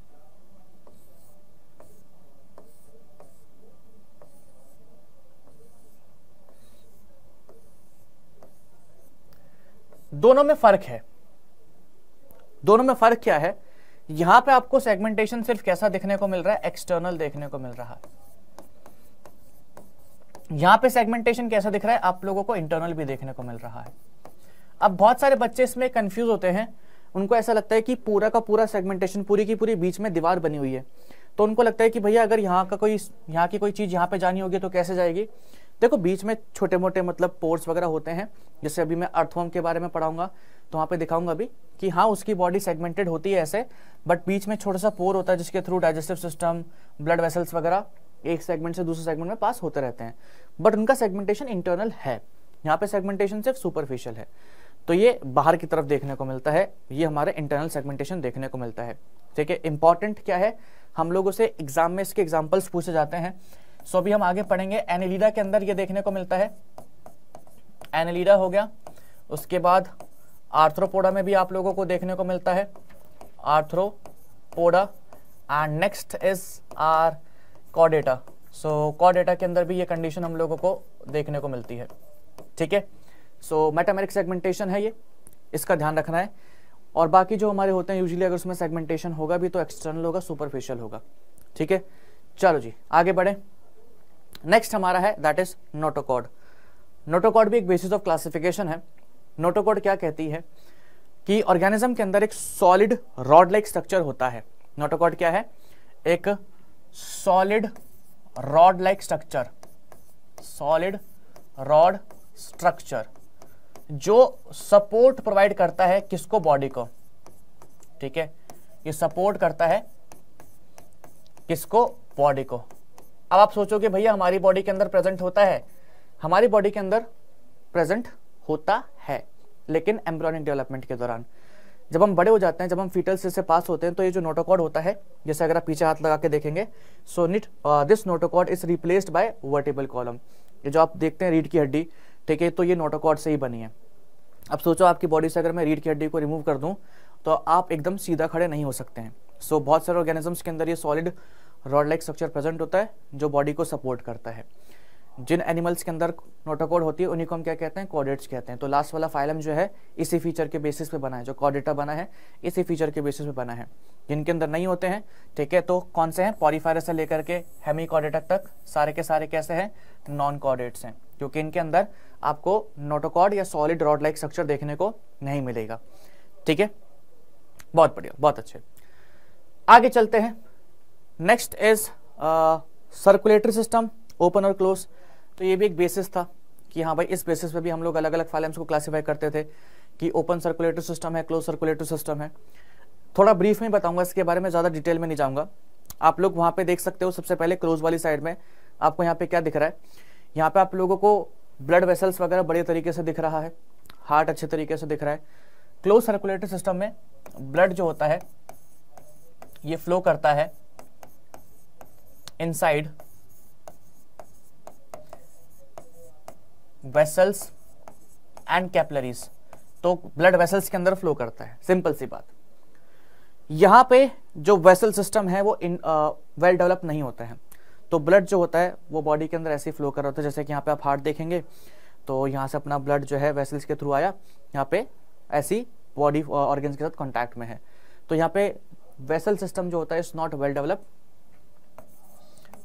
दोनों में फर्क है दोनों में फर्क क्या है यहां पे आपको सेगमेंटेशन सिर्फ कैसा देखने को मिल रहा है एक्सटर्नल देखने को मिल रहा है यहां पे सेगमेंटेशन कैसा दिख रहा है आप लोगों को इंटरनल भी देखने को मिल रहा है अब बहुत सारे बच्चे इसमें कंफ्यूज होते हैं उनको ऐसा लगता है कि पूरा का पूरा सेगमेंटेशन पूरी की पूरी बीच में दीवार बनी हुई है तो उनको लगता है कि भैया अगर यहाँ का कोई यहाँ की कोई चीज़ यहाँ पे जानी होगी तो कैसे जाएगी देखो बीच में छोटे मोटे मतलब पोर्स वगैरह होते हैं जैसे अभी मैं अर्थवर्म के बारे में पढ़ाऊंगा तो वहाँ पे दिखाऊंगा अभी कि हाँ उसकी बॉडी सेगमेंटेड होती है ऐसे बट बीच में छोटा सा पोर होता है जिसके through digestive system blood vessels वगैरह एक सेगमेंट से दूसरे सेगमेंट में पास होते रहते हैं बट उनका सेगमेंटेशन इंटरनल है यहाँ पे सेगमेंटेशन सिर्फ सुपरफिशियल है तो ये बाहर की तरफ देखने को मिलता है ये हमारे इंटरनल सेगमेंटेशन देखने को मिलता है ठीक है इंपॉर्टेंट क्या है हम लोगों से एग्जाम में इसके एग्जाम्पल्स पूछे जाते हैं सो अभी हम आगे पढ़ेंगे एनिलीडा के अंदर ये देखने को मिलता है एनिलीडा हो गया उसके बाद आर्थ्रोपोडा में भी आप लोगों को देखने को मिलता है arthropoda and next is are कॉडेटा सो कॉडेटा के अंदर भी ये कंडीशन हम लोगों को देखने को मिलती है ठीक है सो मेटामेरिक सेगमेंटेशन है ये इसका ध्यान रखना है और बाकी जो हमारे होते हैं यूजुअली अगर उसमें सेगमेंटेशन होगा भी तो एक्सटर्नल होगा सुपरफिशियल होगा ठीक है चलो जी आगे बढ़ें नेक्स्ट हमारा है दैट इज नोटोकॉड नोटोकॉड भी एक बेसिस ऑफ क्लासिफिकेशन है नोटोकॉड क्या कहती है कि ऑर्गेनिज्म के अंदर एक सॉलिड रॉड लाइक स्ट्रक्चर होता है नोटोकॉड क्या है एक solid rod like structure solid rod structure जो सपोर्ट प्रोवाइड करता है किसको बॉडी को ठीक है ये सपोर्ट करता है किसको बॉडी को अब आप सोचोगे भैया हमारी बॉडी के अंदर प्रेजेंट होता है हमारी बॉडी के अंदर प्रेजेंट होता है लेकिन एम्ब्रॉनिक डेवलपमेंट के दौरान जब हम बड़े हो जाते हैं जब हम फीटल से, से पास होते हैं तो ये जो नोटोकॉड होता है जैसे अगर आप पीछे हाथ लगा के देखेंगे so note this notochord is replaced by vertebral column ये जो आप देखते हैं रीढ़ की हड्डी ठीक है तो ये नोटोकॉड से ही बनी है अब सोचो आपकी बॉडी से अगर मैं रीढ़ की हड्डी को रिमूव कर दूँ तो आप एकदम सीधा खड़े नहीं हो सकते हैं सो so, बहुत सारे ऑर्गेनिजम्स के अंदर ये solid rod like structure present होता है जो बॉडी को सपोर्ट करता है जिन एनिमल्स के अंदर नोटोकोड होती है उन्हीं को हम क्या कहते हैं कॉडेट्स कहते हैं तो लास्ट वाला फाइलम जो है इसी फीचर के बेसिस पे बना है जो कॉडेटा बना है इसी फीचर के बेसिस पे बना है जिनके अंदर नहीं होते हैं ठीक है तो कौन से हैं पॉरीफायरस से लेकर के हेमी कॉडेटा तक सारे के सारे कैसे हैं नॉन कॉडेट्स हैं क्योंकि इनके अंदर आपको नोटोकॉड या सॉलिड रॉड लाइक स्ट्रक्चर देखने को नहीं मिलेगा ठीक है बहुत बढ़िया बहुत अच्छे आगे चलते हैं next is circulatory system open और क्लोज तो ये भी एक बेसिस था कि हाँ भाई इस बेसिस पे भी हम लोग अलग अलग फाइलम्स को क्लासीफाई करते थे कि ओपन सर्कुलेटरी सिस्टम है क्लोज सर्कुलेटरी सिस्टम है थोड़ा ब्रीफ में बताऊंगा इसके बारे में ज़्यादा डिटेल में नहीं जाऊँगा आप लोग वहाँ पे देख सकते हो सबसे पहले क्लोज वाली साइड में आपको यहाँ पे क्या दिख रहा है यहाँ पे आप लोगों को ब्लड वेसल्स वगैरह बड़े तरीके से दिख रहा है हार्ट अच्छे तरीके से दिख रहा है क्लोज सर्कुलेटरी सिस्टम में ब्लड जो होता है ये फ्लो करता है inside वेसल्स एंड कैपलरीज तो ब्लड वेसल्स के अंदर फ्लो करता है सिंपल सी बात यहाँ पे जो वेसल सिस्टम है वो uh, वेल डेवलप नहीं होता है तो ब्लड जो होता है वो बॉडी के अंदर ऐसे ही फ्लो कर रहा था है जैसे कि यहाँ पे आप हार्ट देखेंगे तो यहाँ से अपना ब्लड जो है वेसल्स के थ्रू आया यहाँ पे ऐसी बॉडी ऑर्गेन्स uh, के साथ कॉन्टैक्ट में है तो यहाँ पे वेसल सिस्टम जो होता है is not well develop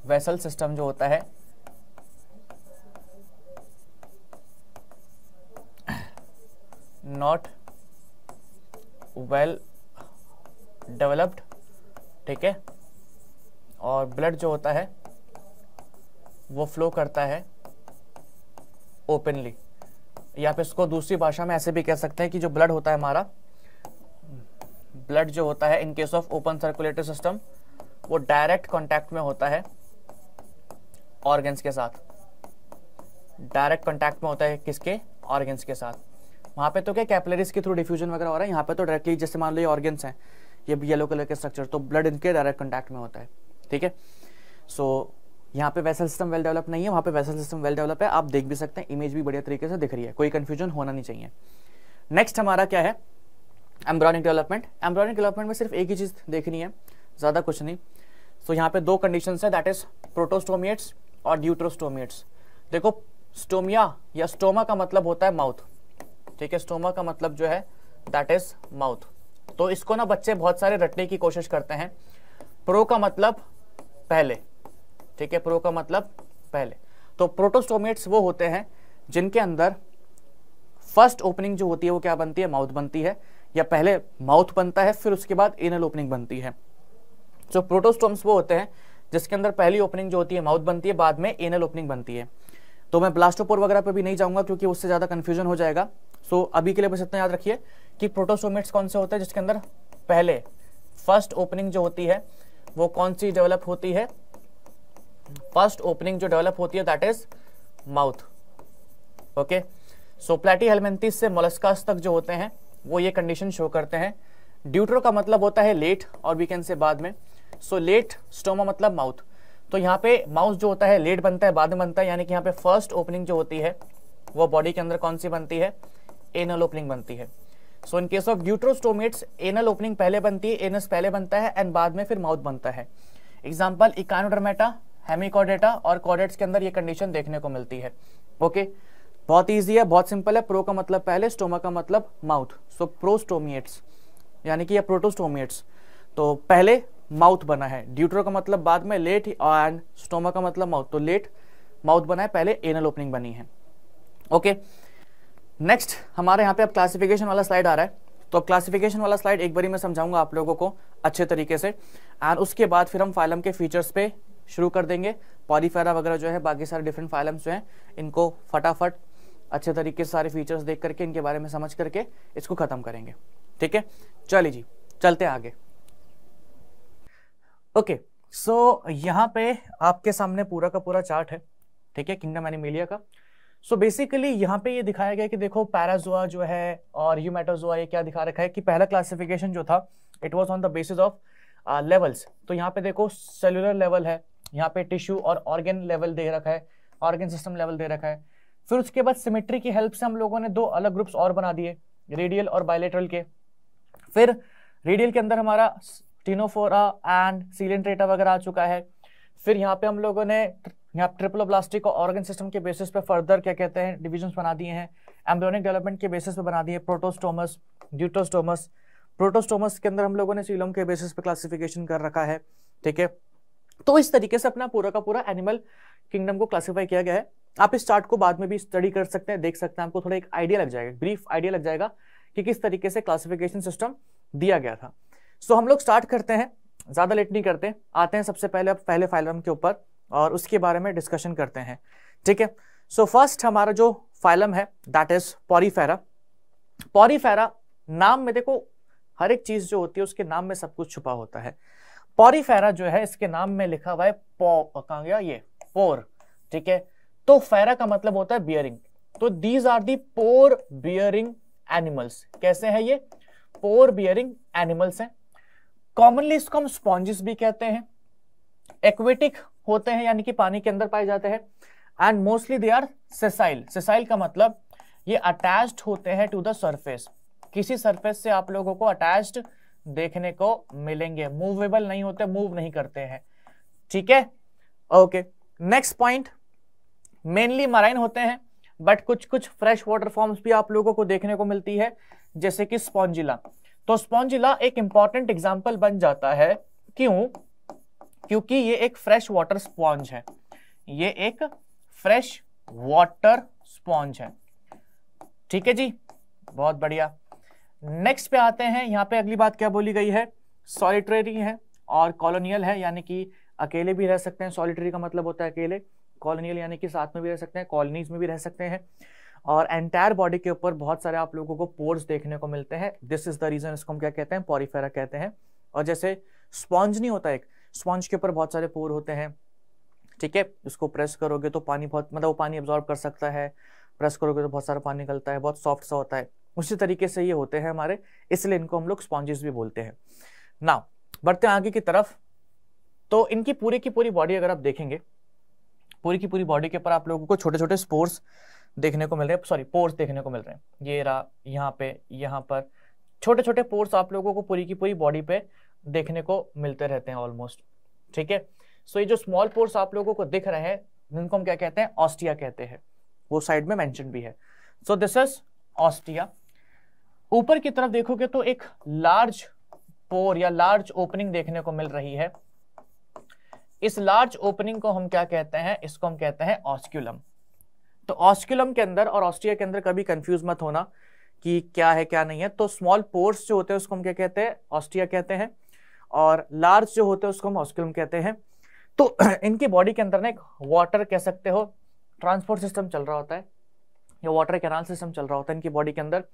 vessel system जो होता है नॉट वेल डेवलप्ड ठीक है और ब्लड जो होता है वो फ्लो करता है ओपनली या फिर इसको दूसरी भाषा में ऐसे भी कह सकते हैं कि जो ब्लड होता है हमारा ब्लड जो होता है in case of open circulatory system वो डायरेक्ट कांटेक्ट में होता है ऑर्गन्स के साथ डायरेक्ट कॉन्टैक्ट में होता है किसके ऑर्गन्स के साथ वहाँ पे तो क्या कैपलरीज के थ्रू डिफ्यूजन वगैरह हो रहा है यहाँ पे तो डायरेक्टली जैसे मान लो ये ऑर्गन्स हैं ये येलो कलर के स्ट्रक्चर तो ब्लड इनके डायरेक्ट कॉन्टैक्ट में होता है ठीक है सो यहाँ पे वैसल सिस्टम वेल डेवलप नहीं है वहाँ पे वैसल सिस्टम वेल डेवलप है आप देख भी सकते हैं इमेज भी बढ़िया तरीके से दिख रही है कोई कन्फ्यूजन होना नहीं चाहिए नेक्स्ट हमारा क्या है एम्ब्रॉनिक डेवलपमेंट एम्ब्रॉनिक डेवलपमेंट में सिर्फ एक ही चीज़ देखनी है ज़्यादा कुछ नहीं सो so, यहाँ पे दो कंडीशन है दैट इज प्रोटोस्टोमिएट्स और ड्यूट्रोस्टोमियट्स देखो स्टोमिया या स्टोमा का मतलब होता है माउथ ठीक है स्टोमा का मतलब जो है दैट इज माउथ तो इसको ना बच्चे बहुत सारे रटने की कोशिश करते हैं प्रो का मतलब पहले ठीक है प्रो का मतलब पहले तो प्रोटोस्टोमेट्स वो होते हैं जिनके अंदर फर्स्ट ओपनिंग जो होती है वो क्या बनती है माउथ बनती है या पहले माउथ बनता है फिर उसके बाद एनल ओपनिंग बनती है सो so, प्रोटोस्टोम्स वो होते हैं जिसके अंदर पहली ओपनिंग जो होती है माउथ बनती है बाद में एनल ओपनिंग बनती है तो मैं ब्लास्टोपोर वगैरह पर भी नहीं जाऊंगा क्योंकि उससे ज़्यादा कंफ्यूजन हो जाएगा सो अभी के लिए बस इतना याद रखिए कि प्रोटोसोमेट्स कौन से होते हैं जिसके अंदर पहले फर्स्ट ओपनिंग जो होती है वो कौन सी डेवलप होती है फर्स्ट ओपनिंग जो डेवलप होती है that is mouth okay so Platyhelminthes से मोलस्कास तक जो होते हैं वो ये कंडीशन शो करते हैं ड्यूट्रो का मतलब होता है लेट और वीकेंड से बाद में सो लेट स्टोमा मतलब माउथ तो यहाँ पे माउथ जो होता है लेट बनता है बाद में बनता है यानी कि यहाँ पे फर्स्ट ओपनिंग जो होती है वो बॉडी के अंदर कौन सी बनती है एनल ओपनिंग बनती है so in case of deuterostomes anal opening पहले बनती है एनस पहले बनता है एंड बाद में फिर माउथ बनता है एग्जाम्पल इकानोडर्मेटा हेमिकॉडेटा और कॉडेट्स के अंदर ये कंडीशन देखने को मिलती है ओके बहुत ईजी है बहुत सिंपल है प्रो का मतलब पहले स्टोमा का मतलब माउथ सो प्रोस्टोमिएट्स यानी कि या प्रोटोस्टोमिएट्स तो पहले माउथ बना है ड्यूट्रो का मतलब बाद में लेट एंड स्टोमा का मतलब माउथ तो लेट माउथ बना है पहले एनल ओपनिंग बनी है ओके नेक्स्ट हमारे यहाँ पे अब क्लासिफिकेशन वाला स्लाइड आ रहा है तो क्लासिफिकेशन वाला स्लाइड एक बारी मैं समझाऊंगा आप लोगों को अच्छे तरीके से एंड उसके बाद फिर हम फाइलम के फीचर्स पे शुरू कर देंगे पॉलीफेरा वगैरह जो है बाकी सारे डिफरेंट फाइलम्स जो हैं इनको फटाफट अच्छे तरीके से सारे फीचर्स देख करके इनके बारे में समझ करके इसको ख़त्म करेंगे ठीक है चलिए जी चलते आगे ओके सो यहाँ पे आपके सामने पूरा का पूरा चार्ट है ठीक है किंगडम एनिमिलिया का सो so बेसिकली यहाँ पे ये दिखाया गया कि देखो पैराजुआ जो है और यूमेटोजुआ ये क्या दिखा रखा है कि पहला क्लासिफिकेशन जो था it was on the basis of levels तो यहाँ पे देखो सेलुलर लेवल है यहाँ पे टिश्यू और ऑर्गेन लेवल दे रखा है ऑर्गेन सिस्टम लेवल दे रखा है फिर उसके बाद सिमेट्री की हेल्प से हम लोगों ने दो अलग ग्रुप्स और बना दिए रेडियल और बायोलेट्रल के फिर रेडियल के अंदर हमारा टीनोफोरा एंड सीलेंट्रेटा वगैरह आ चुका है फिर यहाँ पे हम लोगों ने यहाँ प्लास्टिक और ऑर्गन सिस्टम के बेसिस पे फर्दर क्या कहते हैं डिविजन्स बना दिए हैं एम्ब्रोनिक डेवलपमेंट के बेसिस पे बना दिए प्रोटोस्टोमस ड्यूटोस्टोमस प्रोटोस्टोमस के अंदर हम लोगों ने सीलोम के बेसिस पे क्लासिफिकेशन कर रखा है ठीक है तो इस तरीके से अपना पूरा का पूरा एनिमल किंगडम को क्लासीफाई किया गया है आप इस चार्ट को बाद में भी स्टडी कर सकते हैं देख सकते हैं आपको थोड़ा एक आइडिया लग जाएगा ब्रीफ आइडिया लग जाएगा कि किस तरीके से क्लासिफिकेशन सिस्टम दिया गया था सो so, हम लोग स्टार्ट करते हैं ज़्यादा लेट नहीं करते आते हैं सबसे पहले अब पहले फाइलम के ऊपर और उसके बारे में डिस्कशन करते हैं ठीक है सो फर्स्ट हमारा जो फाइलम है दैट इज पॉरीफेरा पॉरीफेरा नाम में देखो हर एक चीज़ जो होती है उसके नाम में सब कुछ छुपा होता है पॉरीफेरा जो है इसके नाम में लिखा हुआ है पॉ कहा गया ये पोर ठीक है तो फेरा का मतलब होता है बियरिंग तो these are the pore bearing animals कैसे है ये पोर बियरिंग एनिमल्स हैं कॉमनली इसको हम स्पॉन्जेस भी कहते हैं एक्वेटिक होते हैं यानी कि पानी के अंदर पाए जाते हैं and mostly they are sessile sessile का मतलब ये अटैच्ड होते हैं टू द सरफेस किसी सरफेस से आप लोगों को अटैच्ड देखने को मिलेंगे मूवेबल नहीं होते मूव नहीं करते हैं ठीक है okay next point mainly marine होते हैं बट कुछ कुछ फ्रेश वाटर फॉर्म्स भी आप लोगों को देखने को मिलती है जैसे कि स्पॉन्जिला तो स्पॉन्जिला एक इंपॉर्टेंट एग्जाम्पल बन जाता है क्यों क्योंकि ये एक फ्रेश वाटर स्पॉन्ज है ये एक फ्रेश वाटर स्पॉन्ज है ठीक है जी बहुत बढ़िया नेक्स्ट पे आते हैं यहाँ पे अगली बात क्या बोली गई है सॉलिटरी है और कॉलोनियल है यानी कि अकेले भी रह सकते हैं सॉलिटरी का मतलब होता है अकेले कॉलोनियल यानी कि साथ में भी रह सकते हैं कॉलोनीज में भी रह सकते हैं और एंटायर बॉडी के ऊपर बहुत सारे आप लोगों को पोर्स देखने को मिलते हैं दिस इज द रीजन इसको हम क्या कहते हैं पॉरीफेरा कहते हैं और जैसे स्पॉन्ज नहीं होता एक स्पॉन्ज के ऊपर बहुत सारे पोर होते हैं ठीक है इसको प्रेस करोगे तो पानी बहुत मतलब वो पानी एब्जॉर्ब कर सकता है प्रेस करोगे तो बहुत सारा पानी निकलता है बहुत सॉफ्ट सा होता है उसी तरीके से ये होते हैं हमारे इसलिए इनको हम लोग स्पॉन्जेस भी बोलते हैं ना बढ़ते हैं आगे की तरफ तो इनकी पूरी की पूरी बॉडी अगर आप देखेंगे पूरी की पूरी बॉडी के ऊपर आप लोगों को छोटे छोटे स्पोर्स देखने को मिल रहे हैं सॉरी पोर्स देखने को मिल रहे हैं ये रहा यहाँ पे यहाँ पर छोटे छोटे पोर्स आप लोगों को पूरी की पूरी बॉडी पे देखने को मिलते रहते हैं ऑलमोस्ट ठीक है सो ये जो स्मॉल पोर्स आप लोगों को दिख रहे हैं जिनको हम क्या कहते हैं ऑस्टिया कहते हैं वो साइड में मैंशन भी है सो दिस इज ऑस्टिया ऊपर की तरफ देखोगे तो एक लार्ज पोर या लार्ज ओपनिंग देखने को मिल रही है इस लार्ज ओपनिंग को हम क्या कहते हैं इसको हम कहते हैं ऑस्क्यूलम तो ऑस्कुलम के अंदर और ऑस्ट्रिया के अंदर कभी कंफ्यूज मत होना कि क्या है क्या नहीं है तो स्मॉल पोर्स जो होते हैं उसको हम क्या कहते हैं ऑस्ट्रिया कहते हैं और लार्ज जो होते हैं उसको हम ऑस्कुलम कहते हैं तो इनकी बॉडी के अंदर ना एक वाटर कह सकते हो ट्रांसपोर्ट सिस्टम चल रहा होता है या वाटर कैनाल सिस्टम चल रहा होता है इनकी बॉडी के अंदर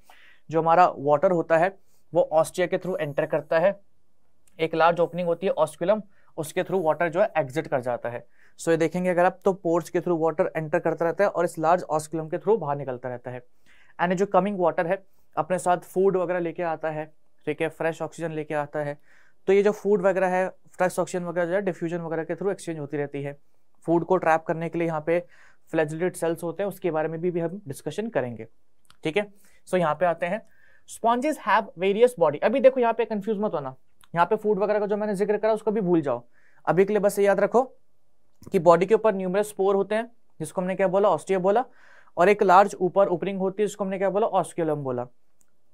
जो हमारा वाटर होता है वो ऑस्ट्रिया के थ्रू एंटर करता है एक लार्ज ओपनिंग होती है ऑस्कुलम उसके थ्रू वाटर जो है एग्जिट कर जाता है सो ये देखेंगे अगर आप तो पोर्स के थ्रू वाटर एंटर करता रहता है और इस लार्ज ऑस्कुलम के थ्रू बाहर निकलता रहता है एंड जो कमिंग वाटर है अपने साथ फूड वगैरह लेके आता है ठीक है फ्रेश ऑक्सीजन लेके आता है तो ये जो फूड वगैरह है फ्रेश ऑक्सीजन वगैरह जो है डिफ्यूजन वगैरह के थ्रू एक्सचेंज होती रहती है फूड को ट्रैप करने के लिए यहाँ पे फ्लैजुलेट सेल्स होते हैं उसके बारे में भी, भी हम डिस्कशन करेंगे ठीक है सो यहाँ पे आते हैं स्पॉन्जेस हैव वेरियस बॉडी अभी देखो यहाँ पे कंफ्यूज मत होना यहाँ पे फूड वगैरह का जो मैंने जिक्र करा उसको भी भूल जाओ अभी के लिए बस ये याद रखो कि बॉडी के ऊपर न्यूमरस स्पोर होते हैं जिसको हमने क्या बोला ऑस्ट्रिया बोला और एक लार्ज ऊपर ओपनिंग होती है जिसको हमने क्या बोला ऑस्क्यूलम बोला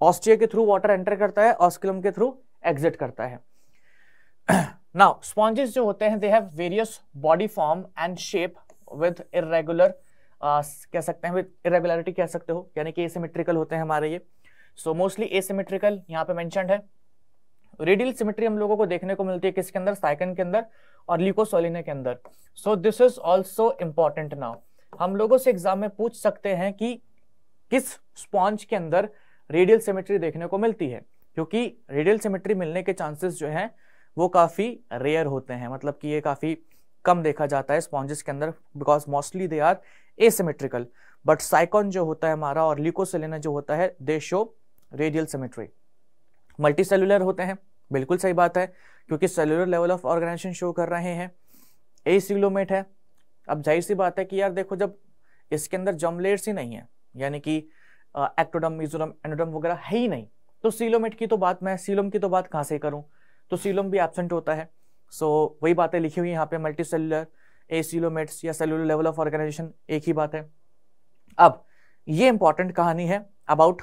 ऑस्ट्रिया के थ्रू वाटर एंटर करता है ऑस्क्यूलम के थ्रू एग्जिट करता है नाउ स्पॉन्जेस जो होते हैं they have various body form and shape with irregular कह सकते हैं विद इरेगुलरिटी कह सकते हो यानी कि एसिमेट्रिकल होते हैं हमारे ये सो मोस्टली एसिमेट्रिकल यहाँ पे मैंशनड है रेडियल सिमेट्री हम लोगों को देखने को मिलती है किसके अंदर साइकन के अंदर और ल्यूकोसोलिना के अंदर so this is also important now हम लोगों से एग्जाम में पूछ सकते हैं कि किस स्पॉन्ज के अंदर रेडियल सिमेट्री देखने को मिलती है क्योंकि रेडियल सिमेट्री मिलने के चांसेस जो है वो काफ़ी रेयर होते हैं मतलब कि ये काफ़ी कम देखा जाता है स्पॉन्जेस के अंदर because mostly they are asymmetrical but Sycon जो होता है हमारा और लिकोसेलिना जो होता है they show radial symmetry multicellular होते हैं बिल्कुल सही बात है क्योंकि cellular level of organisation show कर रहे हैं ए सिग्लोमेट है अब जाहिर सी बात है कि यार देखो जब इसके अंदर जमलेट्स ही नहीं है यानी कि एक्टोडम मिजोरम एनोडम वगैरह है ही नहीं तो सीलोमेट की तो बात मैं सीलोम की तो बात कहाँ से करूँ तो सीलोम भी एबसेंट होता है सो so, वही बातें लिखी हुई यहाँ पे मल्टी सेलुलर ए सीलोमेट्स या सेलुलर लेवल ऑफ ऑर्गेनाइजेशन एक ही बात है अब ये इंपॉर्टेंट कहानी है अबाउट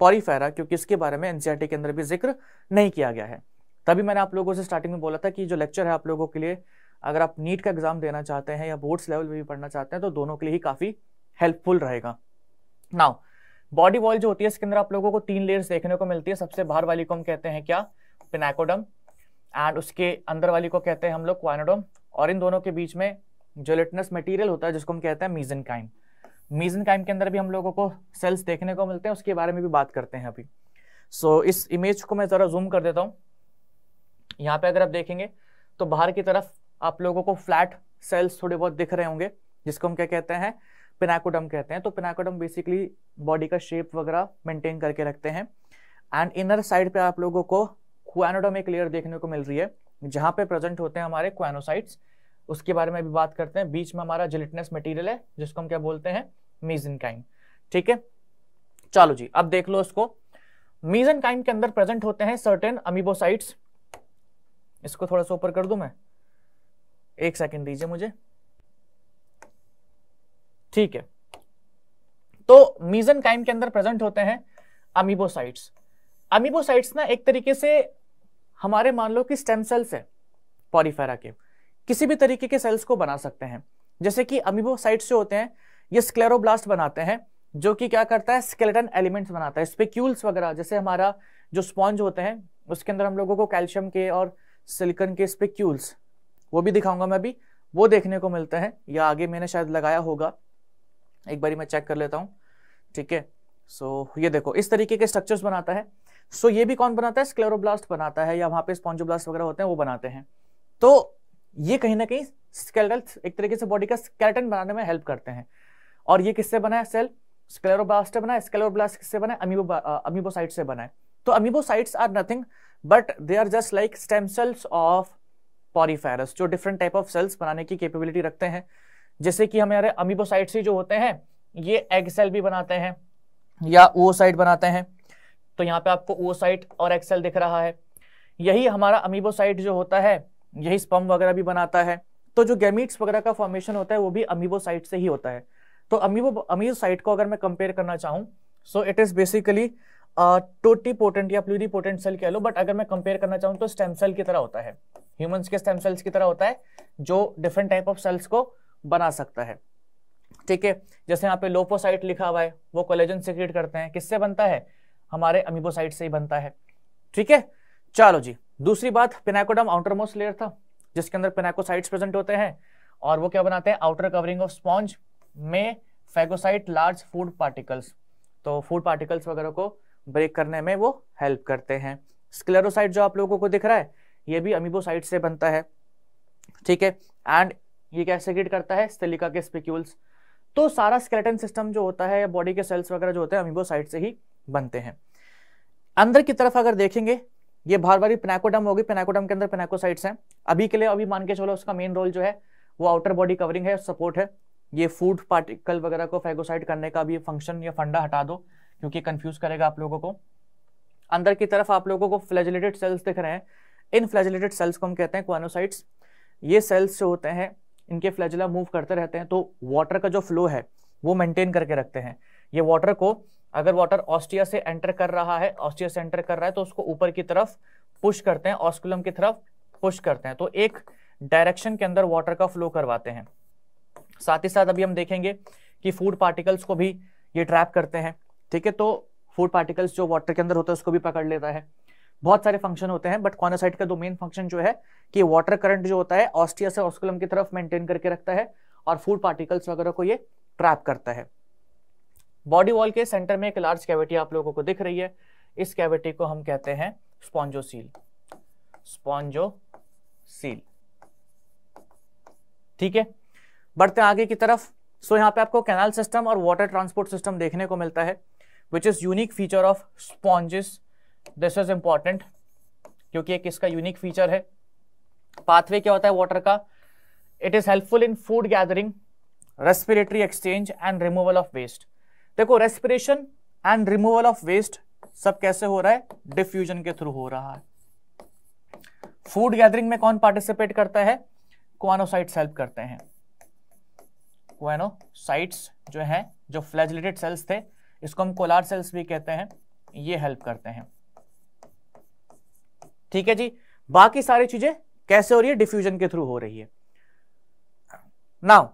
पॉरीफेरा क्योंकि इसके बारे में एनसीईआरटी e के अंदर भी जिक्र नहीं किया गया है तभी मैंने आप लोगों से स्टार्टिंग में बोला था कि जो लेक्चर है आप लोगों के लिए अगर आप नीट का एग्जाम देना चाहते हैं या बोर्ड्स लेवल भी पढ़ना चाहते हैं तो दोनों के लिए ही काफ़ी हेल्पफुल रहेगा नाउ बॉडी वॉल जो होती है इसके अंदर आप लोगों को तीन लेयर्स देखने को मिलती है सबसे बाहर वाली को हम कहते हैं क्या पिनाकोडम एंड उसके अंदर वाली को कहते हैं हम लोग क्वानोडम और इन दोनों के बीच में जोलेटनस मटीरियल होता है जिसको हम कहते हैं मीजन काइन मीजन काइम के अंदर भी हम लोगों को सेल्स देखने को मिलते हैं उसके बारे में भी बात करते हैं अभी सो so, इस इमेज को मैं ज़रा जूम कर देता हूँ यहाँ पे अगर आप देखेंगे तो बाहर की तरफ आप लोगों को फ्लैट सेल्स थोड़े बहुत दिख रहे होंगे जिसको हम क्या कहते हैं पिनाकोडम कहते हैं तो पिनाकोडम बेसिकली बॉडी का शेप वगैरह मेंटेन करके रखते हैं एंड इनर साइड पे आप लोगों को क्वानोडम एक लेयर देखने को मिल रही है जहाँ पे प्रेजेंट होते हैं हमारे क्वानोसाइट्स उसके बारे में भी बात करते हैं बीच में हमारा जिलिटनेस मटीरियल है जिसको हम क्या बोलते हैं मीजनकाइम ठीक है चलो जी अब देख लो इसको मीजनकाइम के अंदर प्रेजेंट होते हैं सर्टेन अमीबोसाइट्स इसको थोड़ा सा ऊपर कर दू मैं एक सेकेंड दीजिए मुझे ठीक है तो मीजन काइम के अंदर प्रेजेंट होते हैं अमीबोसाइट्स अमीबोसाइट्स ना एक तरीके से हमारे मान लो कि स्टेम सेल्स है पॉरीफेरा के किसी भी तरीके के सेल्स को बना सकते हैं जैसे कि अमीबोसाइट्स से होते हैं ये स्क्लेरोब्लास्ट बनाते हैं जो कि क्या करता है स्केलेटन एलिमेंट्स बनाता है स्पेक्यूल्स वगैरह जैसे हमारा जो स्पॉन्ज होते हैं उसके अंदर हम लोगों को कैल्शियम के और सिलिकन के स्पेक्यूल्स वो भी दिखाऊंगा मैं अभी वो देखने को मिलते हैं या आगे मैंने शायद लगाया होगा एक बारी मैं चेक कर लेता हूँ ठीक है सो ये देखो इस तरीके के स्ट्रक्चर्स बनाता है सो ये भी कौन बनाता है स्क्लेरोब्लास्ट बनाता है या वहाँ पे स्पॉन्जोब्लास्ट वगैरह होते हैं वो बनाते हैं तो ये कहीं ना कहीं स्केलेटल एक तरीके से बॉडी का स्केलेटन बनाने में हेल्प करते हैं और ये किससे बना है सेल स्क्लेरोब्लास्ट बना है स्क्लेरोब्लास्ट किससे बना है अमीबो अमीबोसाइट uh, से बना है तो amoebocytes are nothing but they are just like stem cells of Poriferas जो डिफरेंट टाइप ऑफ सेल्स बनाने की कैपेबिलिटी रखते हैं जैसे कि हमारे अमीबोसाइट्स ही जो होते हैं ये एग सेल भी बनाते हैं या ओसाइट बनाते हैं तो यहाँ पे आपको ओसाइट और एक्सेल दिख रहा है यही हमारा अमीबोसाइट जो होता है यही स्पम वगैरह भी बनाता है तो जो गैमिट्स वगैरह का फॉर्मेशन होता है वो भी अमीबो साइट से ही होता है तो अमीबो साइट को अगर मैं कंपेयर करना चाहूँ so it is basically totipotent या पोटेंट सेल कह लो बट अगर मैं कंपेयर करना चाहूँ तो स्टेम सेल की तरह होता है ह्यूमंस के स्टेम सेल्स की तरह होता है जो डिफरेंट टाइप ऑफ सेल्स को बना सकता है ठीक है जैसे यहाँ पे लोपोसाइट लिखा हुआ है वो कोलेजन सिक्रेट करते हैं किससे बनता है हमारे अमीबोसाइट से ही बनता है ठीक है चलो जी दूसरी बात पेनाकोडम आउटर मोस्ट लेयर था जिसके अंदर पेनाकोसाइट्स प्रेजेंट होते हैं और वो क्या बनाते हैं आउटर कवरिंग ऑफ स्पॉन्ज में फैगोसाइट लार्ज फूड पार्टिकल्स तो फूड पार्टिकल्स वगैरह को ब्रेक करने में वो हेल्प करते हैं स्क्लेरोसाइट जो आप लोगों को दिख रहा है ये भी अमीबोसाइट से बनता है ठीक है एंड ये क्या सेक्रेट करता है सिलिका के स्पिक्यूल्स तो सारा स्केलेटन सिस्टम जो होता है बॉडी के सेल्स वगैरह जो होते हैं अमीबोसाइट से ही बनते हैं अंदर की तरफ अगर देखेंगे ये बार बार पेनाकोडम होगी पेनाकोडम के अंदर पेनाकोसाइट्स हैं अभी के लिए अभी मान के चलो उसका मेन रोल जो है वो आउटर बॉडी कवरिंग है सपोर्ट है ये फूड पार्टिकल वगैरह को फेगोसाइट करने का भी फंक्शन या फंडा हटा दो क्योंकि कंफ्यूज करेगा आप लोगों को अंदर की तरफ आप लोगों को फ्लैजिलेटेड सेल्स दिख रहे हैं इन फ्लैजिलेटेड सेल्स को हम कहते हैं क्वानोसाइट्स ये सेल्स जो होते हैं इनके फ्लैजिला मूव करते रहते हैं तो वाटर का जो फ्लो है वो मेंटेन करके रखते हैं ये वाटर को अगर वाटर ऑस्टिया से एंटर कर रहा है ऑस्टिया से एंटर कर रहा है तो उसको ऊपर की तरफ पुश करते हैं ऑस्कुलम की तरफ पुश करते हैं तो एक डायरेक्शन के अंदर वाटर का फ्लो करवाते हैं साथ ही साथ अभी हम देखेंगे कि फूड पार्टिकल्स को भी ये ट्रैप करते हैं ठीक है तो फूड पार्टिकल्स जो वाटर के अंदर होता है उसको भी पकड़ लेता है बहुत सारे फंक्शन होते हैं बट कॉनासाइट का दो मेन फंक्शन जो है कि वाटर करंट जो होता है ऑस्टिया से ऑस्कुलम की तरफ मेंटेन करके रखता है और फूड पार्टिकल्स वगैरह को ये ट्रैप करता है बॉडी वॉल के सेंटर में एक लार्ज कैविटी आप लोगों को दिख रही है इस कैविटी को हम कहते हैं स्पॉन्जोसील स्पॉन्जोसील ठीक है बढ़ते आगे की तरफ सो यहां पे आपको कैनाल सिस्टम और वाटर ट्रांसपोर्ट सिस्टम देखने को मिलता है which is unique feature of sponges this is important क्योंकि एक इसका यूनिक फीचर है पाथवे क्या होता है वाटर का it is helpful in food gathering respiratory exchange and removal of waste देखो respiration and removal of waste सब कैसे हो रहा है डिफ्यूजन के थ्रू हो रहा है फूड गैदरिंग में कौन पार्टिसिपेट करता है क्वानोसाइट्स हेल्प करते हैं क्वानोसाइट्स जो हैं जो फ्लैजलेटेड सेल्स थे इसको हम कोलार सेल्स भी कहते हैं ये हेल्प करते हैं ठीक है जी बाकी सारी चीजें कैसे हो रही है डिफ्यूजन के थ्रू हो रही है नाउ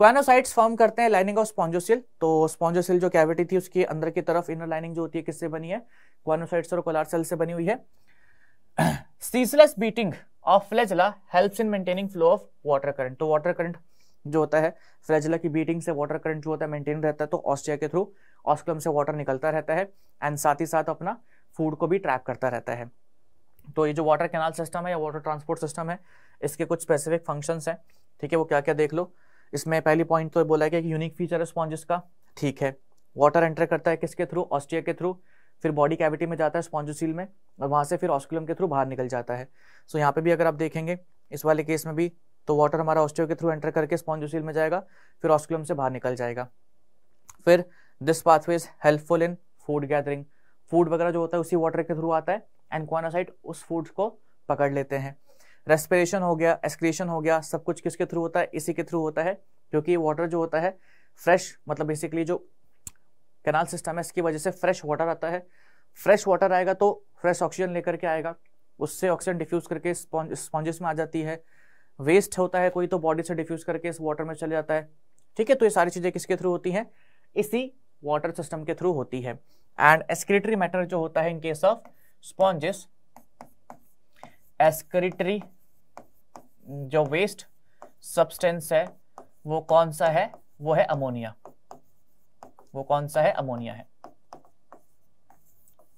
क्वानोसाइट्स फॉर्म करते हैं लाइनिंग ऑफ स्पॉन्जोसिल तो स्पॉन्जोसिल जो कैविटी थी उसके अंदर की तरफ इनर लाइनिंग जो होती है किससे बनी है क्वानोसाइट्स और कोलार सेल से बनी हुई है ceaseless beating of flagella helps in maintaining flow of water current तो वाटर करंट जो होता है फ्लैजला की बीटिंग से वाटर करंट जो होता है मेंटेन रहता है तो ऑस्ट्रिया के थ्रू ऑस्कलम से वाटर निकलता रहता है एंड साथ ही साथ अपना फूड को भी ट्रैप करता रहता है तो ये जो वाटर कैनाल सिस्टम है या वाटर ट्रांसपोर्ट सिस्टम है इसके कुछ स्पेसिफिक फंक्शंस हैं ठीक है वो क्या क्या देख लो इसमें पहली पॉइंट तो बोला गया कि यूनिक फीचर है स्पॉन्जेस का ठीक है वाटर एंटर करता है किसके थ्रू ऑस्ट्रिया के थ्रू फिर बॉडी कैविटी में जाता है स्पॉन्जोसील में और वहाँ से फिर ऑस्कुलम के थ्रू बाहर निकल जाता है सो यहाँ पे भी अगर आप देखेंगे इस वाले केस में भी तो वाटर हमारा ऑस्ट्रियो के थ्रू एंटर करके स्पॉन्जोसील में जाएगा फिर ऑस्कुलम से बाहर निकल जाएगा फिर this pathway is helpful in food gathering food वगैरह जो होता है उसी वाटर के थ्रू आता है एंड क्वानासाइट उस फूड को पकड़ लेते हैं रेस्पिरेशन हो गया एक्सक्रीशन हो गया सब कुछ किसके थ्रू होता है इसी के थ्रू होता है क्योंकि वाटर जो होता है फ्रेश मतलब बेसिकली जो कैनाल सिस्टम है इसकी वजह से फ्रेश वाटर आता है फ्रेश वाटर आएगा तो फ्रेश ऑक्सीजन लेकर के आएगा उससे ऑक्सीजन डिफ्यूज़ करके स्पॉन्जेस में आ जाती है वेस्ट होता है कोई तो बॉडी से डिफ्यूज़ करके इस वाटर में चले जाता है ठीक है तो ये सारी चीज़ें किसके थ्रू होती हैं इसी वाटर सिस्टम के थ्रू होती है एंड एक्सक्रेटरी मैटर जो होता है in case of sponges excretory जो वेस्ट सब्सटेंस है वो कौन सा है वो है अमोनिया वो कौन सा है अमोनिया है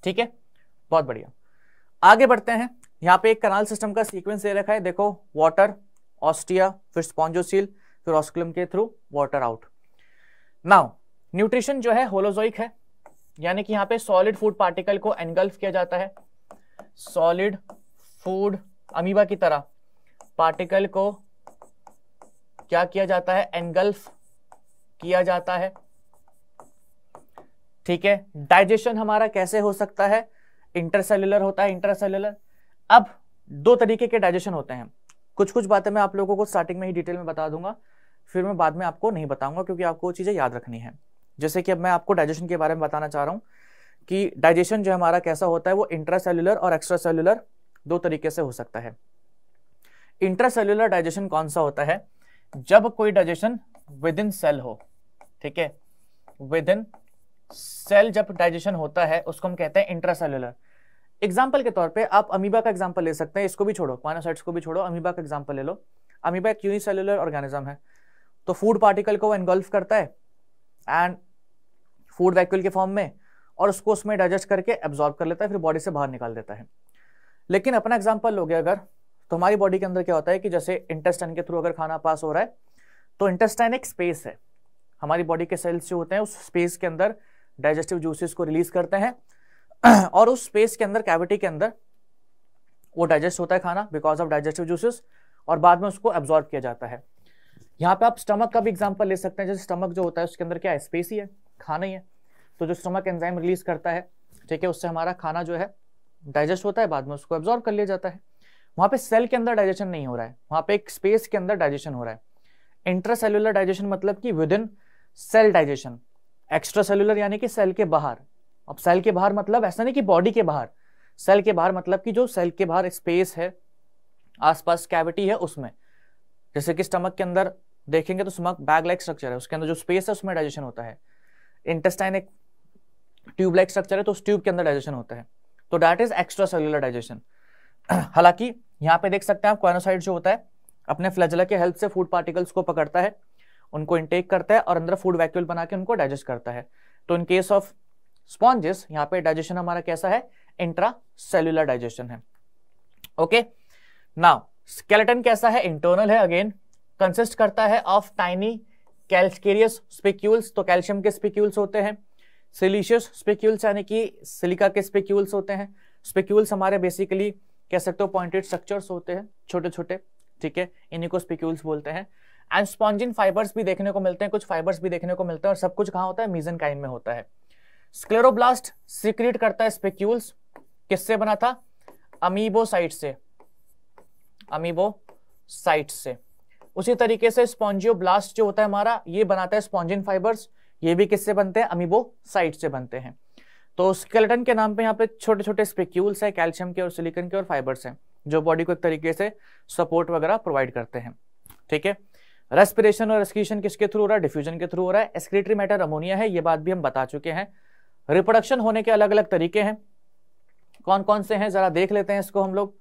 ठीक है बहुत बढ़िया आगे बढ़ते हैं यहाँ पे एक कनाल सिस्टम का सीक्वेंस दे रखा है देखो वाटर ऑस्टिया फिर स्पॉन्जोसील फिर ऑस्कुलम के through water out now nutrition जो है होलोजोइक है यानी कि यहाँ पे सॉलिड फूड पार्टिकल को एनगल्फ किया जाता है सॉलिड फूड अमीबा की तरह पार्टिकल को क्या किया जाता है एनगल्फ किया जाता है ठीक है डाइजेशन हमारा कैसे हो सकता है इंटरसेल्युलर होता है इंटरसेल्युलर अब दो तरीके के डाइजेशन होते हैं कुछ कुछ बातें मैं आप लोगों को स्टार्टिंग में ही डिटेल में बता दूंगा फिर मैं बाद में आपको नहीं बताऊंगा क्योंकि आपको चीज़ें याद रखनी है जैसे कि अब मैं आपको डाइजेशन के बारे में बताना चाह रहा हूँ कि डाइजेशन जो हमारा कैसा होता है वो इंट्रासेलुलर और एक्स्ट्रा सेलुलर दो तरीके से हो सकता है इंट्रासेल्युलर डाइजेशन कौन सा होता है जब कोई डाइजेशन विद इन सेल हो ठीक है विद इन सेल जब डाइजेशन होता है उसको हम कहते हैं इंट्रासेल्युलर एग्जाम्पल के तौर पे आप अमीबा का एग्जाम्पल ले सकते हैं इसको भी छोड़ो पानोसाइट्स को भी छोड़ो अमीबा का एग्जाम्पल ले लो अमीबा एक यूनिसेलुलर ऑर्गेनिज्म है तो फूड पार्टिकल को एनगल्फ करता है एंड फूड वैक्यूल के फॉर्म में और उसको उसमें डाइजेस्ट करके एब्जॉर्ब कर लेता है फिर बॉडी से बाहर निकाल देता है लेकिन अपना एग्जाम्पल लोगे अगर तो हमारी बॉडी के अंदर क्या होता है कि जैसे इंटेस्टाइन के थ्रू अगर खाना पास हो रहा है तो इंटेस्टाइन एक स्पेस है हमारी बॉडी के सेल्स जो होते हैं उस स्पेस के अंदर डाइजेस्टिव जूसेस को रिलीज करते हैं और उस स्पेस के अंदर कैविटी के अंदर वो डाइजेस्ट होता है खाना बिकॉज ऑफ डाइजेस्टिव जूसेस और बाद में उसको एब्जॉर्ब किया जाता है यहाँ पे आप स्टमक का भी एग्जाम्पल ले सकते हैं जैसे स्टमक जो होता है उसके अंदर क्या है स्पेस ही है खाना ही है तो जो स्टमक एंजाइम रिलीज करता है ठीक है उससे हमारा खाना जो है डाइजेस्ट होता है बाद में उसको एब्जॉर्ब कर लिया जाता है वहां पे सेल के अंदर डाइजेशन नहीं हो रहा है वहां पे एक स्पेस के अंदर डाइजेशन हो रहा है इंट्रासेलुलर डाइजेशन मतलब कि within cell digestion extracellular यानी कि सेल के बाहर अब सेल के बाहर मतलब ऐसा नहीं कि बॉडी के बाहर सेल के बाहर मतलब कि जो सेल के बाहर स्पेस है आसपास कैविटी है उसमें जैसे कि स्टमक के अंदर देखेंगे तो स्टमक बैग लाइक स्ट्रक्चर है उसके अंदर जो स्पेस है उसमें डाइजेशन होता है इंटेस्टाइन एक ट्यूब लाइक स्ट्रक्चर है तो उस ट्यूब के अंदर डाइजेशन होता है तो that is extracellular digestion हालांकि यहाँ पे देख सकते हैं आप क्वानोसाइड जो होता है अपने फ्लैजला के हेल्प से फूड पार्टिकल्स को पकड़ता है उनको इनटेक करता है और अंदर फूड वैक्यूल बना के उनको डाइजेस्ट करता है तो इन केस ऑफ स्पॉन्जेस यहाँ पे डाइजेशन हमारा कैसा है इंट्रा सेल्यूलर डाइजेशन है ओके नाउ स्केलेटन कैसा है इंटरनल है अगेन कंसिस्ट करता है ऑफ टाइनी कैल्सकेरियस स्पिक्यूल्स तो कैल्शियम के स्पिक्यूल्स होते हैं सिलीशियस स्पेक्यूल्स यानी कि सिलिका के स्पेक्यूल्स होते हैं स्पेक्यूल्स हमारे बेसिकली कह सकते हो पॉइंटेड स्ट्रक्चर्स होते हैं छोटे छोटे ठीक है इन्हीं को स्पेक्यूल्स बोलते हैं एंड स्पॉन्जिन फाइबर्स भी देखने को मिलते हैं कुछ फाइबर्स भी देखने को मिलते हैं और सब कुछ कहाँ होता है मीजन काइन में होता है स्क्लेरोब्लास्ट सिक्रिएट करता है स्पेक्यूल्स किससे बना था साइट से अमीबो साइट से उसी तरीके से स्पॉन्जियोब्लास्ट जो होता है हमारा ये बनाता है स्पॉन्जिन फाइबर्स ये भी किससे बनते हैं अमीबो साइट से बनते हैं तो स्केलेटन के नाम पे यहाँ पे छोटे छोटे स्पेक्यूल्स हैं कैल्शियम के और सिलिकन के और फाइबर्स हैं जो बॉडी को एक तरीके से सपोर्ट वगैरह प्रोवाइड करते हैं ठीक है रेस्पिरेशन और एक्सक्रीशन किसके थ्रू हो रहा है डिफ्यूजन के थ्रू हो रहा है एक्सक्रीटरी मैटर अमोनिया है ये बात भी हम बता चुके हैं रिप्रोडक्शन होने के अलग अलग तरीके हैं कौन कौन से हैं जरा देख लेते हैं इसको हम लोग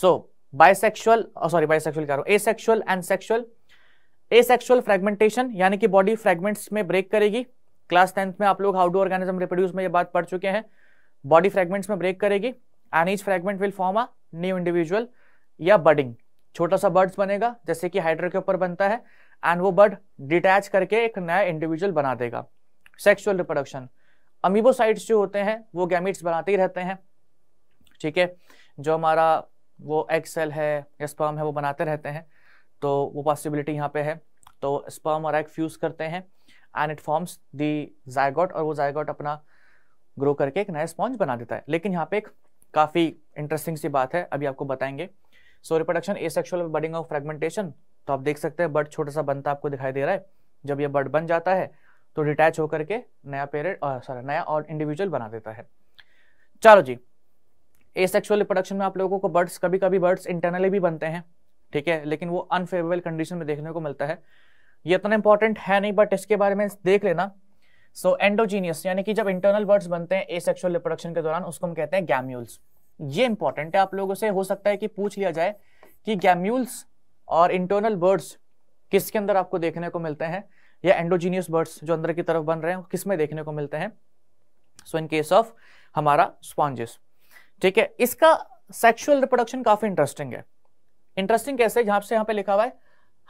सो बाइसेक्सुअल सॉरी बाइसेक्सुअल कह रहा हूँ asexual and sexual asexual fragmentation यानी कि बॉडी फ्रेगमेंट्स में ब्रेक करेगी क्लास टेंथ में आप लोग हाउ डू ऑर्गेनिज्म रिप्रोड्यूस में ये बात पढ़ चुके हैं बॉडी फ्रेगमेंट्स में ब्रेक करेगी and each fragment will form a new individual या बर्डिंग छोटा सा बर्ड्स बनेगा जैसे कि हाइड्रो के ऊपर बनता है एंड वो बर्ड डिटैच करके एक नया इंडिविजुअल बना देगा सेक्सुअल रिप्रोडक्शन अमीबोसाइट्स जो होते हैं वो गैमिट्स बनाते ही रहते हैं ठीक है जो हमारा वो एक्सेल है या स्पर्म है वो बनाते रहते हैं तो वो पॉसिबिलिटी यहाँ पे है तो स्पर्म और एग फ्यूज़ करते हैं and it forms the zygote और वो जायगॉट अपना ग्रो करके एक नया स्पॉन्ज बना देता है लेकिन यहाँ पे एक काफ़ी इंटरेस्टिंग सी बात है अभी आपको बताएंगे so reproduction asexual budding of fragmentation तो आप देख सकते हैं बर्ड छोटा सा बनता आपको दिखाई दे रहा है जब ये बर्ड बन जाता है तो डिटैच होकर के नया पेरेड सॉरी नया और इंडिविजुअल बना देता है चलो जी ए सेक्शुअल रिप्रोडक्शन में आप लोगों को बर्ड्स कभी कभी बर्ड्स इंटरनली भी बनते हैं ठीक है लेकिन वो अनफेवरेबल कंडीशन में देखने को मिलता है ये इतना इंपॉर्टेंट है नहीं बट इसके बारे में देख लेना सो एंडोजीनियस यानी कि जब इंटरनल बर्ड्स बनते हैं ए सेक्शुअल रिप्रोडक्शन के दौरान उसको हम कहते हैं गैम्यूल्स ये इंपॉर्टेंट है आप लोगों से हो सकता है कि पूछ लिया जाए कि गैम्यूल्स और इंटरनल बर्ड्स किसके अंदर आपको देखने को मिलते हैं या एंडोजीनियस बर्ड्स जो अंदर की तरफ बन रहे हैं किस में देखने को मिलते हैं सो इन केस ऑफ हमारा स्पॉन्जेस ठीक है इसका सेक्शुअल रिप्रोडक्शन काफी इंटरेस्टिंग है इंटरेस्टिंग कैसे जहां से यहां पे लिखा हुआ है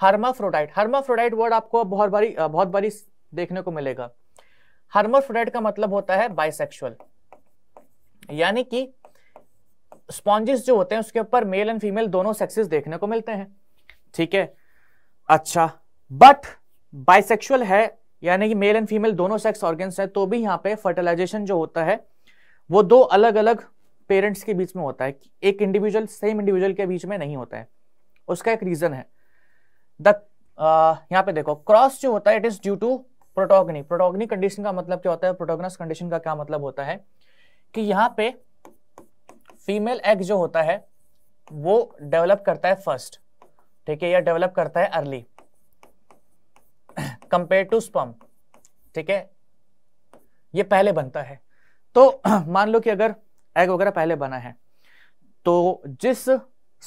हर्माफ्रोडाइट हर्माफ्रोडाइट वर्ड आपको बहुत बारी बहुत बारी देखने को मिलेगा हर्माफ्रोडाइट का मतलब होता है बाइसेक्सुअल यानी कि स्पॉन्जिस जो होते हैं उसके ऊपर मेल एंड फीमेल दोनों सेक्सेस देखने को मिलते हैं ठीक है अच्छा बट बाइसेक्सुअल है यानी कि मेल एंड फीमेल दोनों सेक्स ऑर्गेन्स है तो भी यहां पे फर्टिलाइजेशन जो होता है वो दो अलग अलग पेरेंट्स के बीच में होता है एक इंडिविजुअल सेम इंडिविजुअल के बीच में नहीं होता है उसका एक रीजन है द यहाँ पे देखो क्रॉस जो होता है it is due to protogyny protogyny condition का मतलब क्या होता है प्रोटोगनस कंडीशन का क्या मतलब होता है कि यहाँ पे फीमेल एग जो होता है वो डेवलप करता है फर्स्ट ठीक है या डेवलप करता है अर्ली कंपेयर टू स्पम ठीक है ये पहले बनता है तो मान लो कि अगर एग वगैरह पहले बना है तो जिस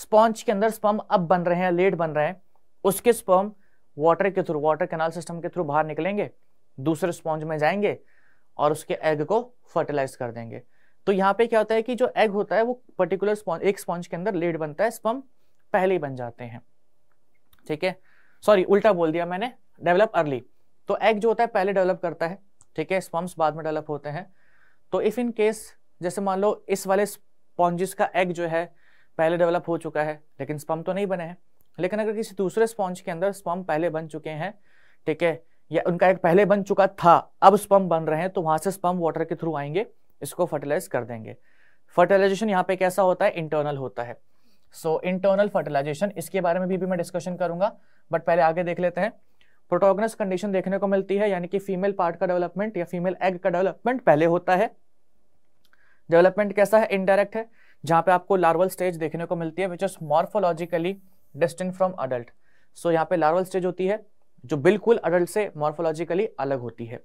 स्पॉन्ज के अंदर स्पम अब बन रहे हैं लेट बन रहे हैं उसके स्पम वाटर के थ्रू वाटर कैनाल सिस्टम के थ्रू बाहर निकलेंगे दूसरे स्पॉन्ज में जाएंगे और उसके एग को फर्टिलाइज कर देंगे तो यहाँ पे क्या होता है कि जो एग होता है वो पर्टिकुलर स्पॉन्ज एक स्पॉन्ज के अंदर लेट बनता है स्पम पहले ही बन जाते हैं ठीक है सॉरी उल्टा बोल दिया मैंने डेवलप अर्ली तो एग जो होता है पहले डेवलप करता है ठीक है स्पम्स बाद में डेवलप होते हैं तो इफ इन केस जैसे मान लो इस वाले स्पॉन्जिस का एग जो है पहले डेवलप हो चुका है लेकिन स्पम तो नहीं बने हैं लेकिन अगर किसी दूसरे स्पॉन्ज के अंदर स्पम पहले बन चुके हैं ठीक है या उनका एक पहले बन चुका था अब स्पम बन रहे हैं तो वहां से स्पम वाटर के थ्रू आएंगे इसको फर्टिलाइज कर देंगे फर्टिलाइजेशन यहाँ पे कैसा होता है इंटरनल होता है सो इंटरनल फर्टिलाइजेशन इसके बारे में भी, भी मैं डिस्कशन करूंगा बट पहले आगे देख लेते हैं प्रोटोगनस कंडीशन देखने को मिलती है यानी कि फीमेल पार्ट का डेवलपमेंट या फीमेल एग का डेवलपमेंट पहले होता है डेवलपमेंट कैसा है इनडायरेक्ट है जहाँ पे आपको लार्वल स्टेज देखने को मिलती है which is morphologically distinct from adult so यहाँ पे लार्वल स्टेज होती है जो बिल्कुल अडल्ट से मॉर्फोलॉजिकली अलग होती है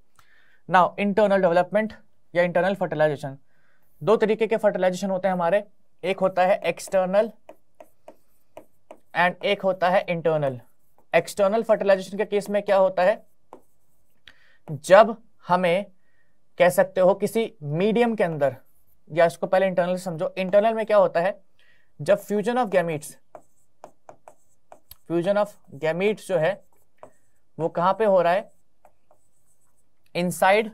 नाउ इंटरनल डेवलपमेंट या इंटरनल फर्टिलाइजेशन दो तरीके के फर्टिलाइजेशन होते हैं हमारे एक होता है एक्सटर्नल एंड एक होता है इंटरनल एक्सटर्नल फर्टिलाइजेशन के केस में क्या होता है जब हमें कह सकते हो किसी मीडियम के अंदर या इसको पहले इंटरनल समझो इंटरनल में क्या होता है जब fusion of gametes fusion of gametes जो है वो कहां पे हो रहा है इनसाइड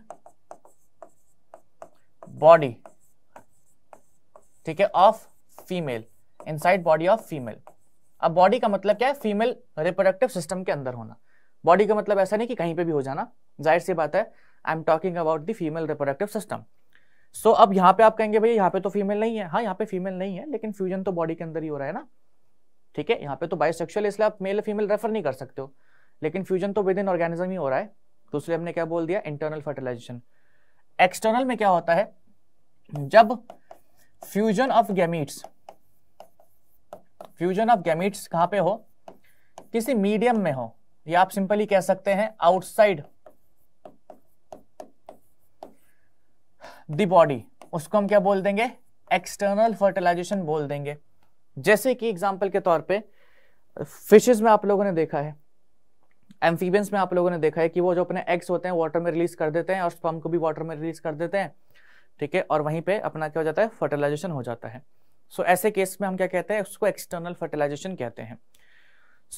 बॉडी ठीक है of female inside body of female अब बॉडी का मतलब क्या है फीमेल रिप्रोडक्टिव सिस्टम के अंदर होना बॉडी का मतलब ऐसा नहीं कि कहीं पे भी हो जाना जाहिर सी बात है I am talking about the female reproductive system so अब यहाँ पे आप कहेंगे भैया यहाँ पे तो फीमेल नहीं है हाँ यहाँ पे फीमेल नहीं है लेकिन फ्यूजन तो बॉडी के अंदर ही हो रहा है ना ठीक है यहाँ पे तो बायोसेक्सुअल इसलिए आप मेल फीमेल रेफर नहीं कर सकते हो लेकिन फ्यूजन तो विद इन ऑर्गेनिज्म ही हो रहा है तो इसलिए हमने क्या बोल दिया इंटरनल फर्टिलाइजेशन एक्सटर्नल में क्या होता है जब fusion of gametes fusion of gametes कहाँ पे हो किसी मीडियम में हो या आप सिंपली कह सकते हैं आउटसाइड दी बॉडी उसको हम क्या बोल देंगे एक्सटर्नल फर्टिलाइजेशन बोल देंगे जैसे कि एग्जाम्पल के तौर पे फिशेज में आप लोगों ने देखा है एम्फीबियंस में आप लोगों ने देखा है कि वो जो अपने एग्स होते हैं वाटर में रिलीज कर देते हैं और स्पम को भी वाटर में रिलीज कर देते हैं ठीक है और वहीं पे अपना क्या हो जाता है फर्टिलाइजेशन हो जाता है सो so, ऐसे केस में हम क्या कहते हैं उसको एक्सटर्नल फर्टिलाइजेशन कहते हैं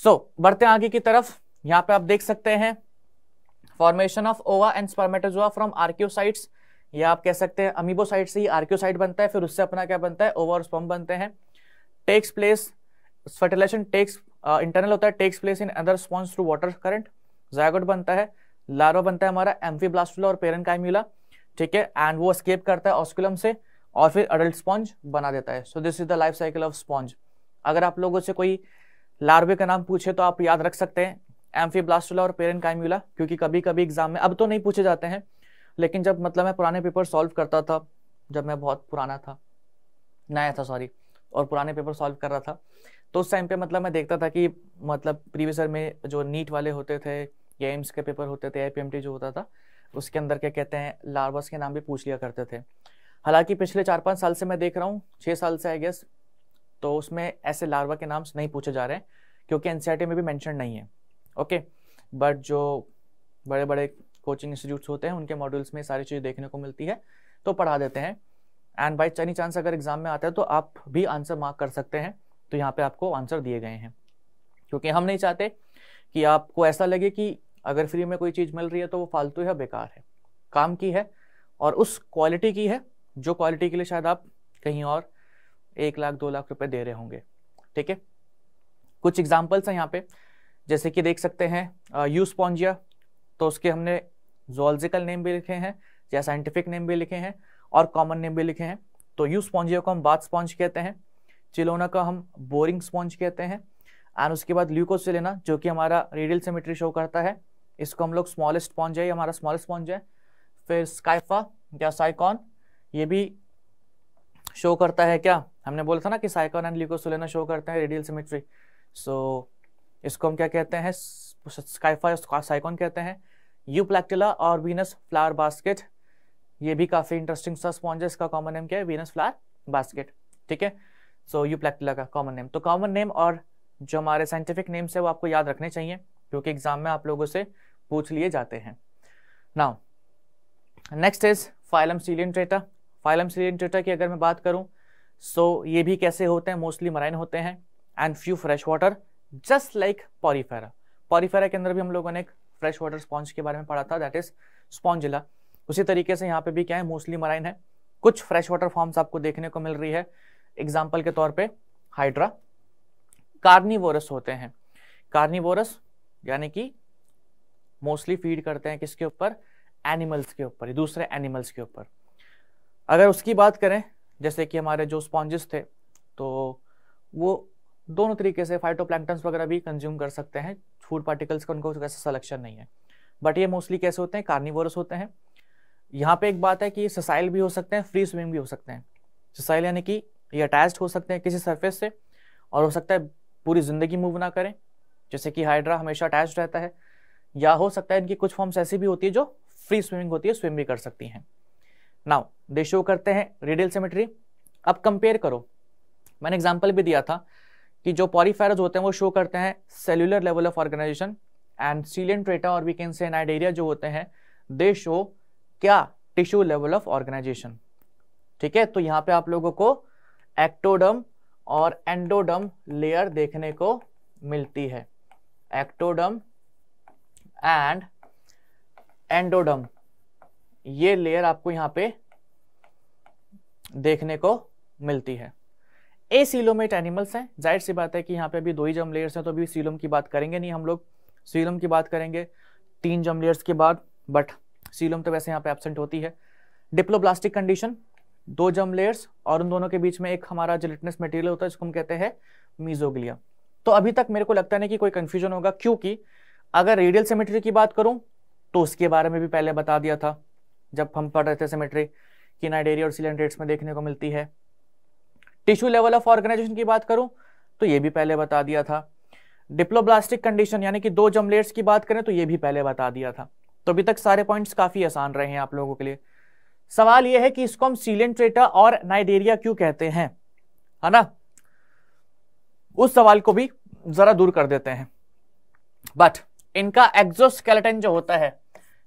सो so, बढ़ते हैं आगे की तरफ यहाँ पे आप देख सकते हैं formation of ova and spermatozoa from archaeocytes या आप कह सकते हैं अमीबोसाइट से ही आर्क्योसाइट बनता है फिर उससे अपना क्या बनता है ओवर स्पम बनते हैं takes place fertilization takes internal होता है takes place in other sponges through water current zygote बनता है लार्वा बनता है हमारा ब्लास्टुला और पेरन काइम्यूला ठीक है एंड वो स्केप करता है ऑस्कुलम से और फिर अडल्ट स्पॉन्ज बना देता है so this is the life cycle of sponge अगर आप लोगों से कोई लार्वे का नाम पूछे तो आप याद रख सकते हैं एम्फीब्लास्टुला और पेरन काइम्यूला क्योंकि कभी कभी एग्जाम में अब तो नहीं पूछे जाते हैं लेकिन जब मतलब मैं पुराने पेपर सॉल्व करता था जब मैं बहुत पुराना था नया था सॉरी और पुराने पेपर सॉल्व कर रहा था तो उस टाइम पे मतलब मैं देखता था कि मतलब प्रीवियस ईयर में जो नीट वाले होते थे या एम्स के पेपर होते थे आई जो होता था उसके अंदर क्या कहते हैं लार्वस के नाम भी पूछ लिया करते थे हालांकि पिछले चार पाँच साल से मैं देख रहा हूँ छः साल से आई गेस तो उसमें ऐसे लार्वा के नाम नहीं पूछे जा रहे हैं क्योंकि एन e में भी मैंशन नहीं है ओके बट जो बड़े बड़े कोचिंग इंस्टीट्यूट्स होते हैं उनके मॉड्यूल्स में सारी चीज़ देखने को मिलती है तो पढ़ा देते हैं एंड बाई चनी चांस अगर एग्जाम में आता है तो आप भी आंसर मार्क कर सकते हैं तो यहाँ पे आपको आंसर दिए गए हैं क्योंकि हम नहीं चाहते कि आपको ऐसा लगे कि अगर फ्री में कोई चीज़ मिल रही है तो वो फालतू है बेकार है काम की है और उस क्वालिटी की है जो क्वालिटी के लिए शायद आप कहीं और एक लाख दो लाख रुपए दे रहे होंगे ठीक है कुछ एग्जाम्पल्स हैं यहाँ पे जैसे कि देख सकते हैं यूस पॉन्जिया तो उसके हमने जोलॉजिकल नेम भी लिखे हैं या साइंटिफिक नेम भी लिखे हैं और कॉमन नेम भी लिखे हैं तो यू स्पॉन्जियो को हम बाथ स्पॉन्ज कहते हैं चिलोना को हम बोरिंग स्पॉन्ज कहते हैं एंड उसके बाद ल्यूकोसिलेना जो कि हमारा रेडियल सिमेट्री शो करता है इसको हम लोग स्मॉलेस्ट स्पॉन्ज है हमारा स्मॉलेस्ट स्पॉन्ज है फिर स्काइफा या साइकॉन ये भी शो करता है क्या हमने बोला था ना कि साइकॉन एंड ल्यूकोसुलेना शो करते हैं रेडियल सिमेट्री सो so, इसको हम क्या कहते हैं स्काइफा या साइकॉन कहते हैं यू प्लैक्टिला और वीनस फ्लावर बास्केट ये भी काफ़ी इंटरेस्टिंग सा स्पॉन्ज है इसका कॉमन नेम क्या है वीनस फ्लावर बास्केट ठीक है सो यू प्लैक्टिला का कॉमन नेम तो कॉमन नेम और जो हमारे साइंटिफिक नेम्स है वो आपको याद रखने चाहिए क्योंकि एग्जाम में आप लोगों से पूछ लिए जाते हैं now next is phylum Coelenterata phylum Coelenterata की अगर मैं बात करूं सो so, ये भी कैसे होते हैं मोस्टली मराइन होते हैं and few fresh water just like Porifera Porifera के अंदर भी हम लोगों ने फ्रेश वाटर स्पॉन्ज के बारे में पढ़ा था दैट इज स्पॉन्जिला उसी तरीके से यहाँ पे भी क्या है मोस्टली मराइन है कुछ फ्रेश वाटर फॉर्म्स आपको देखने को मिल रही है एग्जाम्पल के तौर पर हाइड्रा कार्निवोरस होते हैं कार्निवोरस यानी कि मोस्टली फीड करते हैं किसके ऊपर एनिमल्स के ऊपर दूसरे एनिमल्स के ऊपर अगर उसकी बात करें जैसे कि हमारे जो स्पॉन्जेस थे तो वो दोनों तरीके से फाइटोप्लैंक्टन्स वगैरह भी कंज्यूम कर सकते हैं फूड पार्टिकल्स का उनको कैसा सलेक्शन नहीं है बट ये मोस्टली कैसे होते हैं कार्निवोरस होते हैं यहाँ पे एक बात है कि ससाइल भी हो सकते हैं फ्री स्विमिंग भी हो सकते हैं ससाइल यानी कि ये अटैच हो सकते हैं किसी सरफेस से और हो सकता है पूरी ज़िंदगी मूव ना करें जैसे कि हाइड्रा हमेशा अटैच रहता है या हो सकता है इनकी कुछ फॉर्म्स ऐसी भी होती है जो फ्री स्विमिंग होती है स्विम भी कर सकती हैं नाउ दे शो करते हैं रेडियल सिमेट्री अब कंपेयर करो मैंने एग्जाम्पल भी दिया था कि जो पॉलीफेरस होते हैं वो शो करते हैं cellular level of organization and Coelenterata और वी कैन से नाइडेरिया जो होते हैं दे शो क्या टिश्यू लेवल ऑफ ऑर्गेनाइजेशन ठीक है तो यहाँ पे आप लोगों को एक्टोडम और एंडोडम लेयर देखने को मिलती है एक्टोडम एंड एंडोडम ये लेयर आपको यहाँ पे देखने को मिलती है ए सीलोमेट एनिमल्स हैं जाहिर सी बात है कि यहाँ पे अभी दो ही जम लेयर्स हैं तो अभी सीलोम की बात करेंगे नहीं हम लोग सीलोम की बात करेंगे तीन जम लेयर्स के बाद बट सीलोम तो वैसे यहाँ पे एबसेंट होती है डिप्लोब्लास्टिक कंडीशन दो जम लेयर्स और उन दोनों के बीच में एक हमारा जिलिटनेस मटेरियल होता है जिसको हम कहते हैं मीजोग्लिया तो अभी तक मेरे को लगता नहीं कि कोई कन्फ्यूजन होगा क्योंकि अगर रेडियल सेमेट्री की बात करूँ तो उसके बारे में भी पहले बता दिया था जब हम पढ़ रहे थे सेमेट्री कि नाइडेरिया और सिलेंड्रेट्स में देखने को मिलती है टिश्यू लेवल ऑफ ऑर्गेनाइजेशन की बात करूं तो ये भी पहले बता दिया था डिप्लोब्लास्टिक कंडीशन यानी कि दो जमलेट्स की बात करें तो ये भी पहले बता दिया था तो अभी तक सारे पॉइंट्स काफी आसान रहे हैं आप लोगों के लिए सवाल ये है कि इसको हम सीलेंट ट्रेटा और नाइडेरिया क्यों कहते हैं है ना उस सवाल को भी जरा दूर कर देते हैं बट इनका एक्सोस्केलेटन जो होता है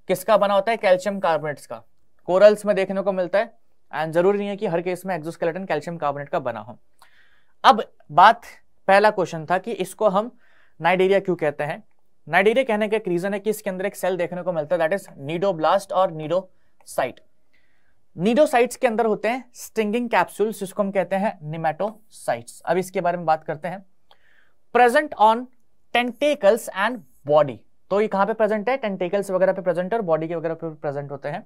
किसका बना होता है कैल्शियम कार्बोनेट्स का कोरल्स में देखने को मिलता है एंड जरूरी नहीं है कि हर केस में एक्सोस्केलेटन कैल्शियम कार्बोनेट का बना हो अब बात पहला क्वेश्चन था कि इसको हम नाइडेरिया क्यों कहते हैं नाइडेरिया कहने का एक रीजन है कि इसके अंदर एक सेल देखने को मिलता है दैट इज नीडोब्लास्ट और नीडोसाइट नीडोसाइट्स के अंदर होते हैं स्टिंगिंग कैप्सूल्स जिसको हम कहते हैं निमेटोसाइट्स अब इसके बारे में बात करते हैं present on tentacles and body तो ये कहां पे प्रेजेंट है टेंटेकल्स वगैरह पे प्रेजेंट और बॉडी के वगैरह पे प्रेजेंट होते हैं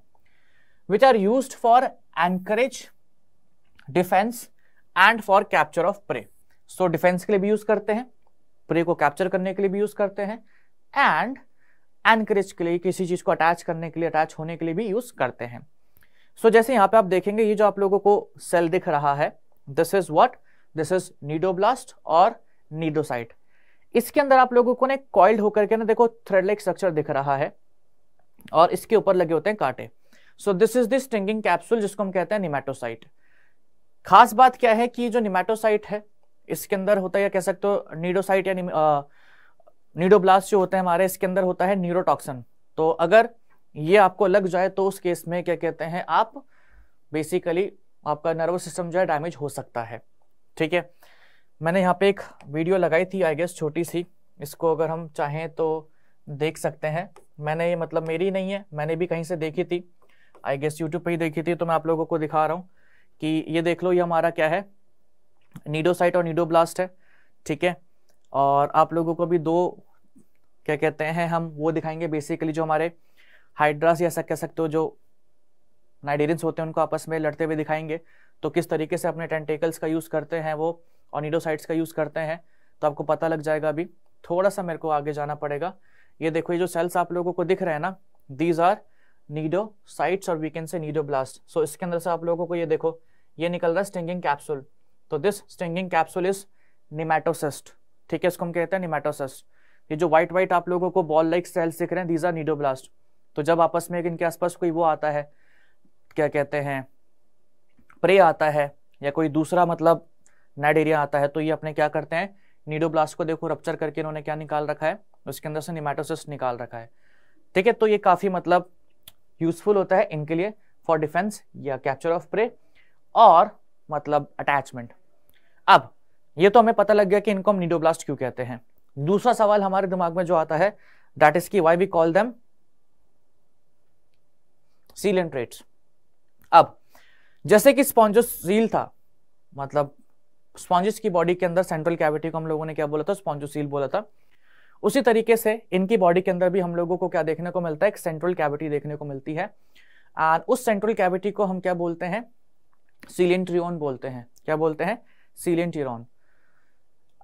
which are use for anchorage defence and for capture of prey so defence के लिए भी यूज करते हैं प्रे को कैप्चर करने के लिए भी यूज करते हैं एंड एनकरेज के लिए किसी चीज को अटैच करने के लिए अटैच होने के लिए भी यूज करते हैं सो so, जैसे यहाँ पे आप देखेंगे ये जो आप लोगों को सेल दिख रहा है this is what this is cnidoblast और नीडोसाइट इसके अंदर आप लोगों को ना कॉइल्ड होकर के ना देखो थ्रेड स्ट्रक्चर दिख रहा है और इसके ऊपर लगे होते हैं कांटे so this is this stinging capsule जिसको हम कहते हैं निमेटोसाइट खास बात क्या है कि जो निमेटोसाइट है इसके अंदर होता है या कह सकते हो नीडोसाइट या नीडोब्लास्ट जो होते हैं हमारे इसके अंदर होता है न्यूरोटॉक्सन तो अगर ये आपको लग जाए तो उस केस में क्या कहते हैं आप बेसिकली आपका नर्वस सिस्टम जो है डैमेज हो सकता है ठीक है मैंने यहाँ पे एक वीडियो लगाई थी आई गेस छोटी सी इसको अगर हम चाहें तो देख सकते हैं मैंने ये मतलब मेरी नहीं है मैंने भी कहीं से देखी थी आई गेस यूट्यूब पर ही देखी थी तो मैं आप लोगों को दिखा रहा हूँ कि ये देख लो ये हमारा क्या है नीडोसाइट और नीडोब्लास्ट है ठीक है और आप लोगों को भी दो क्या कहते हैं हम वो दिखाएंगे बेसिकली जो हमारे हाइड्रास या कह सकते हो जो नाइडेरियंस होते हैं उनको आपस में लड़ते हुए दिखाएंगे तो किस तरीके से अपने टेंटेकल्स का यूज़ करते हैं वो और नीडोसाइट्स का यूज़ करते हैं तो आपको पता लग जाएगा अभी थोड़ा सा मेरे को आगे जाना पड़ेगा ये देखो ये जो सेल्स आप लोगों को दिख रहे हैं ना दीज आर नीडो साइट्स और we can say blast so इसके अंदर से आप लोगों को ये देखो ये निकल रहा है स्टिंगिंग कैप्सूल तो this stinging capsule is nematocyst ठीक है इसको हम कहते हैं निमेटोसिस्ट ये जो व्हाइट व्हाइट आप लोगों को बॉल लाइक सेल्स दिख रहे हैं दीज आर नीडो ब्लास्ट तो जब आपस में इनके आसपास कोई वो आता है क्या कहते हैं प्रे आता है या कोई दूसरा मतलब नेड एरिया आता है तो ये अपने क्या करते हैं नीडो ब्लास्ट को देखो रप्चर करके इन्होंने क्या निकाल रखा है उसके अंदर से निमेटोसिस्ट निकाल रखा है ठीक है तो ये काफ़ी मतलब यूजफुल होता है इनके लिए फॉर डिफेंस या कैप्चर ऑफ प्रे और मतलब अटैचमेंट अब ये तो हमें पता लग गया कि इनको हम नीडोब्लास्ट क्यों कहते हैं दूसरा सवाल हमारे दिमाग में जो आता है दैट इज की why we call them coelenterates अब जैसे कि स्पॉन्जस सील था मतलब स्पॉन्जिस की बॉडी के अंदर सेंट्रल कैविटी को हम लोगों ने क्या बोला था स्पॉन्जो सील बोला था उसी तरीके से इनकी बॉडी के अंदर भी हम लोगों को क्या देखने को मिलता है एक सेंट्रल कैविटी देखने को मिलती है और उस सेंट्रल कैविटी को हम क्या बोलते हैं सीलेंट्रियोन बोलते हैं क्या बोलते हैं सीलेंट्रियोन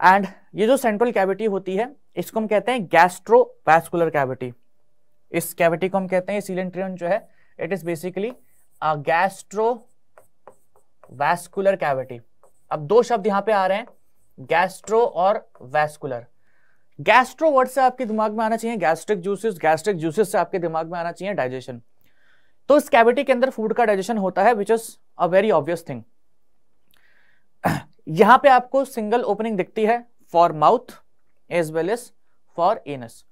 एंड ये जो सेंट्रल कैविटी होती है इसको हम कहते हैं गैस्ट्रोवैस्कुलर कैविटी इस कैविटी को हम कहते हैं सीलेंट्रियन जो है it is basically gastrovascular cavity अब दो शब्द यहां पे आ रहे हैं गैस्ट्रो और वैस्कुलर गैस्ट्रो वर्ड से आपके दिमाग में आना चाहिए गैस्ट्रिक जूसेस गैस्ट्रिक जूसेस से आपके दिमाग में आना चाहिए डाइजेशन तो इस कैविटी के अंदर फूड का डाइजेशन होता है which is a very obvious thing यहां पे आपको सिंगल ओपनिंग दिखती है for mouth as well as for anus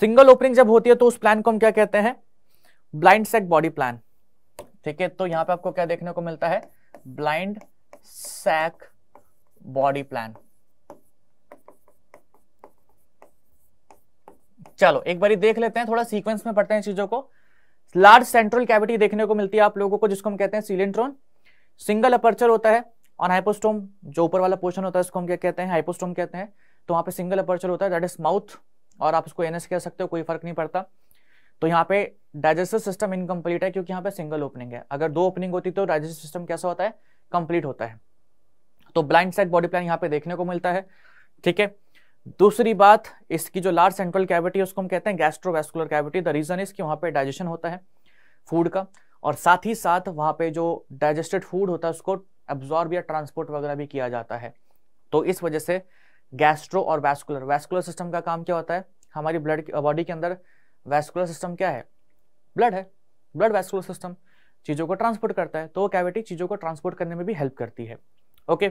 single opening जब होती है तो उस प्लान को हम क्या कहते हैं ब्लाइंड सेक बॉडी प्लान ठीक है तो यहां पे आपको क्या देखने को मिलता है ब्लाइंड सैक बॉडी प्लान चलो एक बारी देख लेते हैं थोड़ा सीक्वेंस में पढ़ते हैं चीजों को लार्ज सेंट्रल कैविटी देखने को मिलती है आप लोगों को जिसको हम कहते हैं सिलेंट्रोन सिंगल अपर्चर होता है और हाइपोस्टोम जो ऊपर वाला पोर्शन होता है उसको हम क्या कहते हैं हाइपोस्टोम कहते हैं तो वहाँ पे सिंगल अपर्चर होता है दैट इज माउथ और आप उसको एनएस कह सकते हो कोई फर्क नहीं पड़ता तो यहाँ पे डाइजेस्टिव सिस्टम इनकम्प्लीट है क्योंकि यहाँ पे सिंगल ओपनिंग है अगर दो ओपनिंग होती तो डाइजेस्टिव सिस्टम कैसा होता है कंप्लीट होता है तो ब्लाइंड साइड बॉडी प्लान यहाँ पे देखने को मिलता है ठीक है दूसरी बात इसकी जो लार्ज सेंट्रल कैविटी है उसको हम कहते हैं gastrovascular cavity the reason is कि वहाँ पे डाइजेशन होता है फूड का और साथ ही साथ वहाँ पे जो डाइजेस्टेड फूड होता है उसको एब्जॉर्ब या ट्रांसपोर्ट वगैरह भी किया जाता है तो इस वजह से गैस्ट्रो और वैस्कुलर वैस्कुलर सिस्टम का काम क्या होता है हमारी ब्लड बॉडी के अंदर वैस्कुलर सिस्टम क्या है ब्लड है ब्लड वैस्कुलर सिस्टम चीज़ों को ट्रांसपोर्ट करता है तो वो कैविटी चीज़ों को ट्रांसपोर्ट करने में भी हेल्प करती है ओके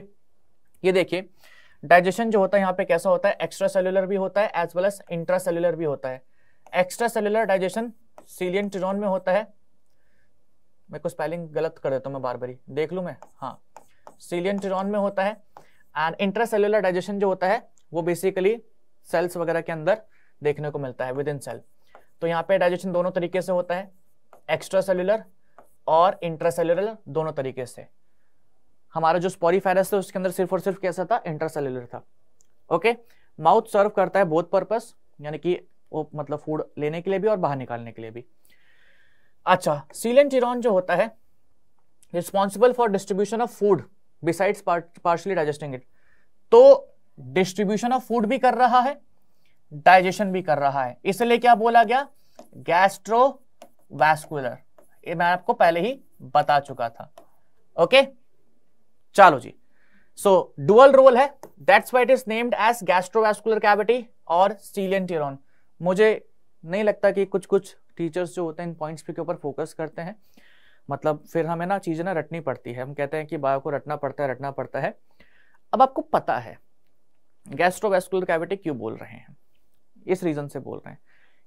ये देखिए डाइजेशन जो होता है यहाँ पे कैसा होता है एक्स्ट्रा सेलुलर भी होता है as well as intracellular भी होता है extracellular digestion coelenteron में होता है मैं कुछ स्पेलिंग गलत कर देता हूँ मैं बार बारी देख लू मैं हाँ सीलियन टिरोन में होता है एंड इंट्रा सेलुलर डाइजेशन जो होता है वो बेसिकली सेल्स वगैरह के अंदर देखने को मिलता है विद इन सेल तो यहाँ पे डाइजेशन दोनों तरीके से होता है एक्स्ट्रा सेलुलर और इंट्रा सेलुलर दोनों तरीके से हमारा जो स्पॉरीफेरस था उसके अंदर सिर्फ और सिर्फ कैसा था इंटरसेलुलर था ओके माउथ सर्व करता है बोथ पर्पस यानी कि वो मतलब फूड लेने के लिए भी और बाहर निकालने के लिए भी अच्छा सीलेंटिरॉन जो होता है responsible for distribution of food besides partially digesting it तो डिस्ट्रीब्यूशन ऑफ फूड भी कर रहा है डाइजेशन भी कर रहा है इसलिए क्या बोला गया गैस्ट्रो वैस्कुलर ये मैं आपको पहले ही बता चुका था ओके okay? चलो जी सो डुअल रोल है that's why it is named as gastrovascular cavity और सीलियन टीरोन मुझे नहीं लगता कि कुछ कुछ टीचर्स जो होते हैं इन पॉइंट्स के ऊपर फोकस करते हैं मतलब फिर हमें ना चीज़ें ना रटनी पड़ती है हम कहते हैं कि बायो को रटना पड़ता है रटना पड़ता है अब आपको पता है गैस्ट्रोवेस्कुलर कैविटी क्यों बोल रहे हैं इस रीज़न से बोल रहे हैं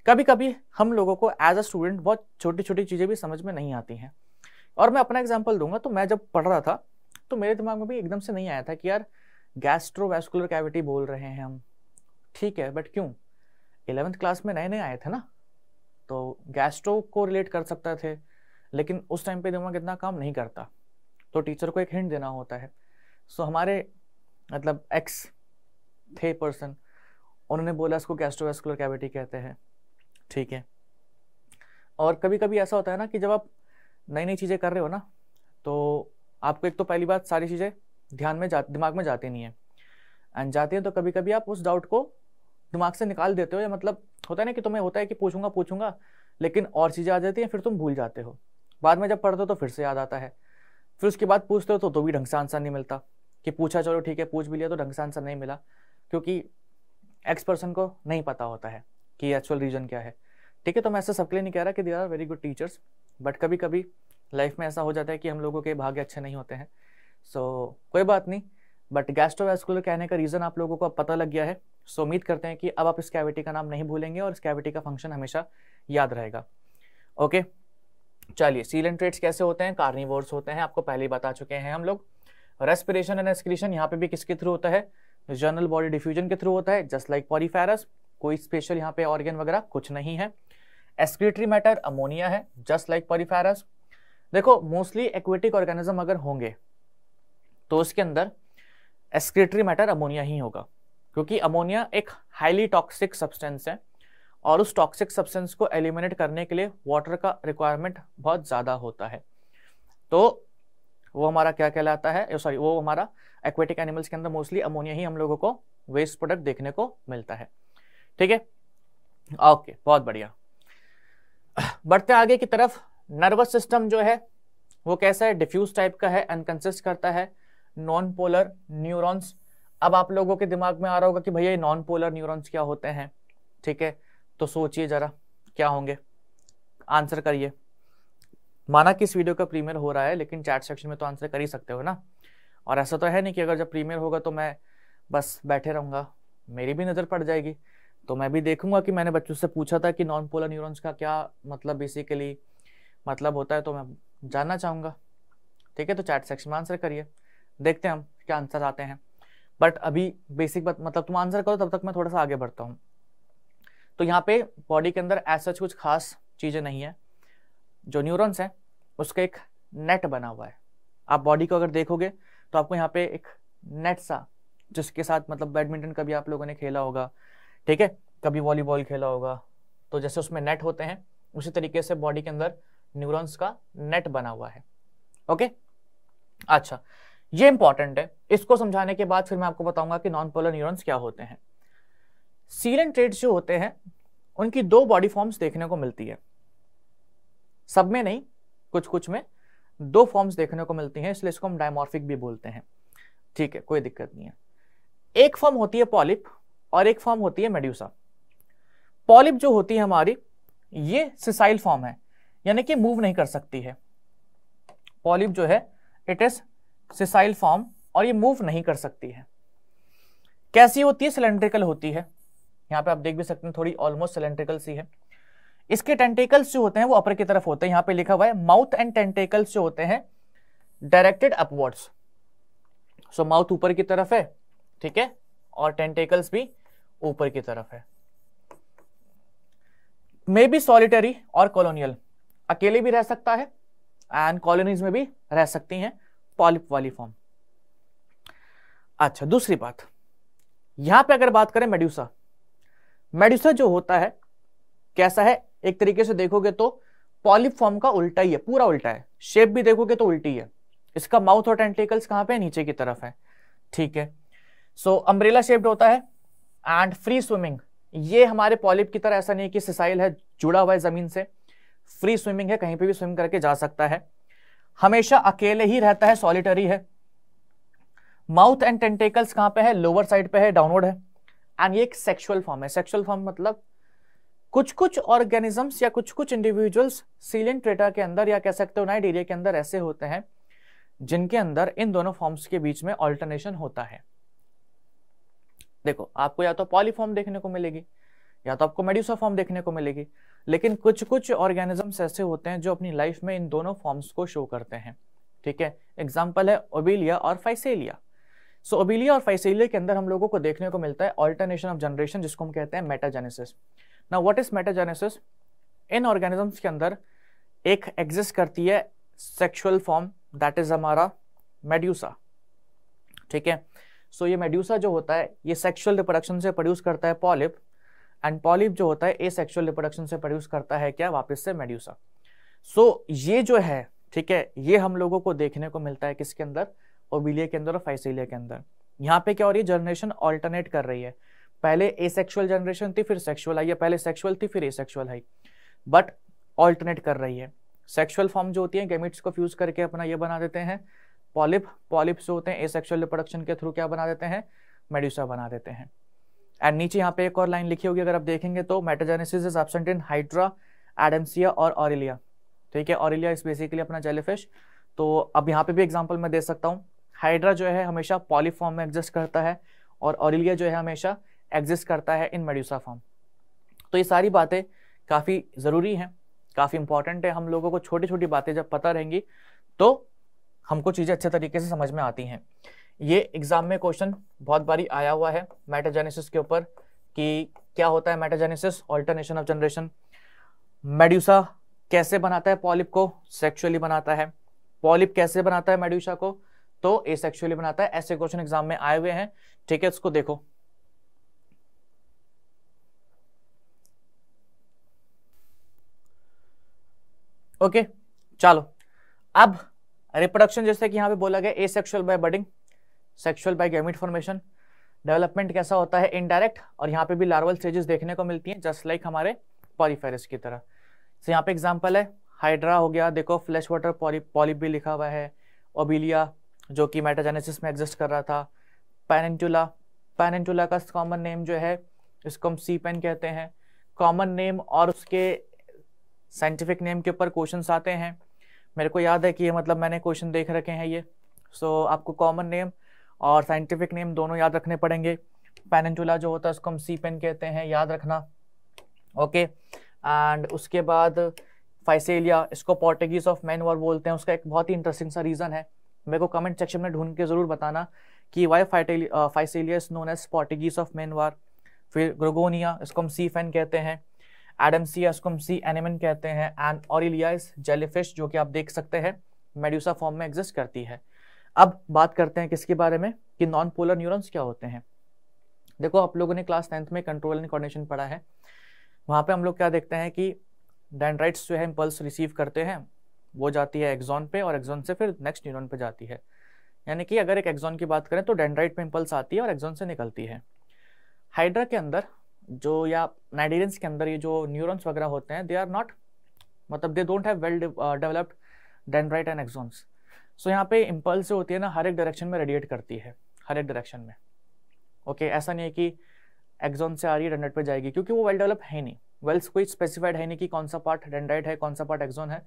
कभी कभी हम लोगों को एज अ स्टूडेंट बहुत छोटी छोटी चीज़ें भी समझ में नहीं आती हैं और मैं अपना एग्जाम्पल दूंगा तो मैं जब पढ़ रहा था तो मेरे दिमाग में भी एकदम से नहीं आया था कि यार गैस्ट्रोवेस्कुलर कैविटी बोल रहे हैं हम ठीक है बट क्यों एलेवेंथ क्लास में नए नए आए थे ना तो गैस्ट्रो को रिलेट कर सकते थे लेकिन उस टाइम पे दिमाग इतना काम नहीं करता तो टीचर को एक हिंट देना होता है सो हमारे मतलब एक्स थे पर्सन उन्होंने बोला इसको गैस्ट्रोवेस्कुलर कैविटी कहते हैं ठीक है और कभी कभी ऐसा होता है ना कि जब आप नई नई चीज़ें कर रहे हो ना तो आपको एक तो पहली बात सारी चीज़ें ध्यान में जा दिमाग में जाती नहीं है एंड जाती है तो कभी कभी आप उस डाउट को दिमाग से निकाल देते हो या मतलब होता है ना कि तुम्हें होता है कि पूछूंगा पूछूंगा लेकिन और चीज़ें आ जाती हैं फिर तुम भूल जाते हो बाद में जब पढ़ते हो तो फिर से याद आता है फिर उसके बाद पूछते हो तो तो भी ढंग से आंसर नहीं मिलता कि पूछा चलो ठीक है पूछ भी लिया तो ढंग से आंसर नहीं मिला क्योंकि एक्स पर्सन को नहीं पता होता है कि एक्चुअल रीज़न क्या है ठीक है तो मैं ऐसा सबके लिए नहीं कह रहा कि they are very good teachers but कभी कभी लाइफ में ऐसा हो जाता है कि हम लोगों के भाग्य अच्छे नहीं होते हैं सो so, कोई बात नहीं बट गैस्ट्रोवेस्कुलर कहने का रीज़न आप लोगों को अब पता लग गया है सो so, उम्मीद करते हैं कि अब आप इस कैविटी का नाम नहीं भूलेंगे और इस कैविटी का फंक्शन हमेशा याद रहेगा ओके चलिए सीलेंट ट्रेड्स कैसे होते हैं कार्निवोर्स होते हैं आपको पहले ही बता चुके हैं हम लोग रेस्पिरेशन एंड एक्सक्रीशन यहाँ पे भी किसके थ्रू होता है जर्नल बॉडी डिफ्यूजन के थ्रू होता है जस्ट लाइक पॉरीफेरस कोई स्पेशल यहाँ पे ऑर्गेन वगैरह कुछ नहीं है एक्सक्रीटरी मैटर अमोनिया है जस्ट लाइक पॉरीफेरस देखो मोस्टली एक्वेटिक ऑर्गेनिज्म अगर होंगे तो उसके अंदर एस्क्रेटरी मैटर अमोनिया ही होगा क्योंकि अमोनिया एक हाईली टॉक्सिक सब्सटेंस है और उस टॉक्सिक सब्सटेंस को एलिमिनेट करने के लिए वाटर का रिक्वायरमेंट बहुत ज़्यादा होता है तो वो हमारा क्या कहलाता है सॉरी वो हमारा एक्वेटिक एनिमल्स के अंदर मोस्टली अमोनिया ही हम लोगों को वेस्ट प्रोडक्ट देखने को मिलता है ठीक है ओके बहुत बढ़िया बढ़ते आगे की तरफ नर्वस सिस्टम जो है वो कैसा है डिफ्यूज टाइप का है एंड कंसिस्ट करता है नॉन पोलर न्यूरॉन्स अब आप लोगों के दिमाग में आ रहा होगा कि भैया ये नॉन पोलर न्यूरॉन्स क्या होते हैं ठीक है तो सोचिए जरा क्या होंगे आंसर करिए माना कि इस वीडियो का प्रीमियर हो रहा है लेकिन चैट सेक्शन में तो आंसर कर ही सकते हो ना और ऐसा तो है नहीं कि अगर जब प्रीमियर होगा तो मैं बस बैठे रहूँगा मेरी भी नज़र पड़ जाएगी तो मैं भी देखूंगा कि मैंने बच्चों से पूछा था कि नॉन पोलर न्यूरॉन्स का क्या मतलब बेसिकली मतलब होता है तो मैं जानना चाहूँगा ठीक है तो चैट सेक्शन में आंसर करिए देखते हैं हम क्या आंसर आते हैं बट अभी बेसिक बात मतलब तुम आंसर करो तब तक मैं थोड़ा सा आगे बढ़ता हूँ तो यहाँ पे बॉडी के अंदर ऐसा कुछ खास चीज़ें नहीं है जो न्यूरॉन्स हैं उसका एक नेट बना हुआ है आप बॉडी को अगर देखोगे तो आपको यहाँ पे एक नेट सा जिसके साथ मतलब बैडमिंटन कभी आप लोगों ने खेला होगा ठीक है कभी वॉलीबॉल खेला होगा तो जैसे उसमें नेट होते हैं उसी तरीके से बॉडी के अंदर न्यूरॉन्स का नेट बना हुआ है ओके अच्छा ये इंपॉर्टेंट है इसको समझाने के बाद फिर मैं आपको बताऊंगा कि नॉन पोलर न्यूरॉन्स क्या होते हैं सीलेंट ट्रेड्स जो होते हैं उनकी दो बॉडी फॉर्म्स देखने को मिलती है सब में नहीं कुछ कुछ में दो फॉर्म्स देखने को मिलती हैं इसलिए इसको हम डायमॉर्फिक भी बोलते हैं ठीक है कोई दिक्कत नहीं है एक फॉर्म होती है पॉलिप और एक फॉर्म होती है मेड्यूसा पॉलिप जो होती है हमारी ये सिसाइल फॉर्म है यानी कि मूव नहीं कर सकती है पॉलिप जो है इट इज सिसाइल फॉर्म और ये मूव नहीं कर सकती है कैसी होती है सिलेंड्रिकल होती है यहाँ पे आप देख भी सकते हैं थोड़ी ऑलमोस्ट सिलेंड्रिकल सी है इसके टेंटेकल्स जो होते हैं वो अपर की तरफ होते हैं यहाँ पे लिखा हुआ है माउथ एंड टेंटेकल्स जो होते हैं डायरेक्टेड अपवर्ड्स सो माउथ ऊपर की तरफ है ठीक है और टेंटेकल्स भी ऊपर की तरफ है मे बी सॉलिटरी और कॉलोनियल अकेले भी रह सकता है एंड कॉलोनीज में भी रह सकती हैं पॉलिप वाली फॉर्म अच्छा दूसरी बात यहां पे अगर बात करें मेड्यूसा मेड्यूसा जो होता है कैसा है एक तरीके से देखोगे तो पॉलिप फॉर्म का उल्टा ही है पूरा उल्टा है शेप भी देखोगे तो उल्टी है इसका माउथ और टेंटिकल्स कहां पे नीचे की तरफ है ठीक है सो अम्ब्रेला शेप्ड होता है एंड फ्री स्विमिंग ये हमारे पॉलिप की तरह ऐसा नहीं कि सिसाइल है जुड़ा हुआ है जमीन से फ्री स्विमिंग है कहीं पे भी स्विम करके जा सकता है हमेशा अकेले ही रहता है सॉलिटरी है माउथ एंड टेंटेकल्स कहाँ पे है लोअर साइड पे है डाउनवर्ड है एंड ये एक सेक्सुअल फॉर्म है सेक्सुअल फॉर्म मतलब कुछ कुछ ऑर्गेनिजम्स या कुछ कुछ इंडिविजुअल्स सीलियन ट्रेटा के अंदर या कह सकते हो नाइट एरिया के अंदर ऐसे होते हैं जिनके अंदर इन दोनों फॉर्म्स के बीच में ऑल्टरनेशन होता है देखो आपको या तो पॉलीफॉर्म देखने को मिलेगी या तो आपको मेड्यूसा फॉर्म देखने को मिलेगी लेकिन कुछ कुछ ऑर्गेनिजम्स ऐसे होते हैं जो अपनी लाइफ में इन दोनों फॉर्म्स को शो करते हैं ठीक है एग्जाम्पल है ओबिलिया और फाइसेलिया सो so, ओबिलिया और फाइसेलिया के अंदर हम लोगों को देखने को मिलता है ऑल्टरनेशन ऑफ जनरेशन जिसको हम कहते हैं मेटाजेनेसिस ना what is metagenesis in organisms के अंदर एक एग्जिस्ट करती है सेक्शुअल फॉर्म दैट इज हमारा मेड्यूसा ठीक है सो so, ये मेड्यूसा जो होता है ये सेक्शुअल रिप्रोडक्शन से प्रोड्यूस करता है पॉलिप एंड पॉलिप जो होता है ए सेक्शुअल रिप्रोडक्शन से प्रोड्यूस करता है क्या वापस से मेड्यूसा सो so, ये जो है ठीक है ये हम लोगों को देखने को मिलता है किसके अंदर ओबिलिया के अंदर और फाइसिलिया के अंदर यहाँ पे क्या हो रही है जनरेशन ऑल्टरनेट कर रही है पहले ए सेक्शुअल जनरेशन थी फिर सेक्शुअल आई है पहले सेक्शुअल थी फिर ए सेक्शुअल आई बट ऑल्टरनेट कर रही है सेक्शुअल फॉर्म जो होती है गेमिट्स को फ्यूज करके अपना ये बना देते हैं पॉलिप पॉलिप्स जो होते हैं ए सेक्शुअल रिप्रोडक्शन के थ्रू क्या बना देते हैं मेड्यूसा बना देते हैं एंड नीचे यहाँ पे एक और लाइन लिखी होगी अगर आप देखेंगे तो metagenesis is absent in Hydra Adamsia और ऑरिलिया ठीक है ऑरिलिया इज बेसिकली अपना जेलीफिश तो अब यहाँ पे भी एग्जाम्पल मैं दे सकता हूँ हाइड्रा जो है हमेशा पॉलीफॉर्म में एग्जिस्ट करता है और ऑरिलिया जो है हमेशा एग्जिस्ट करता है इन मेड्यूसा फॉर्म तो ये सारी बातें काफ़ी ज़रूरी हैं काफ़ी इंपॉर्टेंट है हम लोगों को छोटी छोटी बातें जब पता रहेंगी तो हमको चीज़ें अच्छे तरीके से समझ में आती हैं ये एग्जाम में क्वेश्चन बहुत बारी आया हुआ है मेटाजेनेसिस के ऊपर कि क्या होता है metagenesis alternation of generation medusa कैसे बनाता है पॉलिप को सेक्सुअली बनाता है पॉलिप कैसे बनाता है मेड्यूसा को तो ए सेक्सुअली बनाता है ऐसे क्वेश्चन एग्जाम में आए हुए हैं ठीक है उसको देखो ओके okay, चलो अब रिप्रोडक्शन जैसे कि यहां पे बोला गया asexual by budding sexual by gamete formation development कैसा होता है इनडायरेक्ट और यहाँ पे भी लार्वल स्टेजेस देखने को मिलती हैं जस्ट लाइक हमारे पॉलीफेरस की तरह सो so, यहाँ पे एग्जाम्पल है हाइड्रा हो गया देखो फ्लैश वाटर पॉली पॉलिप भी लिखा हुआ है ओबिलिया जो कि मेटाजेनेसिस में एग्जिस्ट कर रहा था पैनेंटुला पैनेंटुला का कॉमन नेम जो है इसको हम सी पेन कहते हैं कॉमन नेम और उसके साइंटिफिक नेम के ऊपर क्वेश्चन आते हैं मेरे को याद है कि ये मतलब मैंने क्वेश्चन देख रखे हैं ये सो so, आपको कॉमन नेम और साइंटिफिक नेम दोनों याद रखने पड़ेंगे पेनचूला जो होता है उसको हम सी पेन कहते हैं याद रखना ओके एंड उसके बाद फाइसेलिया इसको पोर्टुगीज ऑफ मैन वॉर बोलते हैं उसका एक बहुत ही इंटरेस्टिंग सा रीज़न है मेरे को कमेंट सेक्शन में ढूंढ के ज़रूर बताना कि why Physalia is known as Portuguese of man war फिर ग्रोगोनिया इसको हम सी फैन कहते हैं एडमसिया इसको हम सी एनिमन कहते हैं एंड ऑरिलिया इज जेलीफिश जो कि आप देख सकते हैं मेड्यूसा फॉर्म में एग्जिस्ट करती है अब बात करते हैं किसके बारे में कि नॉन पोलर न्यूरॉन्स क्या होते हैं देखो आप लोगों ने क्लास टेंथ में कंट्रोल एंड कॉर्डिनेशन पढ़ा है वहाँ पे हम लोग क्या देखते हैं कि डेंड्राइट्स जो है इम्पल्स रिसीव करते हैं वो जाती है एग्जॉन पे और एक्जॉन से फिर नेक्स्ट न्यूरॉन पे जाती है यानी कि अगर एक एग्जॉन की बात करें तो डेंड्राइट पे इम्पल्स आती है और एग्जॉन से निकलती है हाइड्रा के अंदर जो या नाइडेरियंस के अंदर ये जो न्यूरॉन्स वगैरह होते हैं दे आर नॉट मतलब they don't have well developed dendrite and axons so so, यहाँ पे इम्पल्स जो होती है ना हर एक डायरेक्शन में रेडिएट करती है हर एक डायरेक्शन में ओके okay, ऐसा नहीं है कि एक्जोन से आ रही है डेंड्राइट पे जाएगी क्योंकि वो वेल डेवलप है नहीं वेल्स कोई स्पेसिफाइड है नहीं कि कौन सा पार्ट डेंडाइट है कौन सा पार्ट एक्जोन है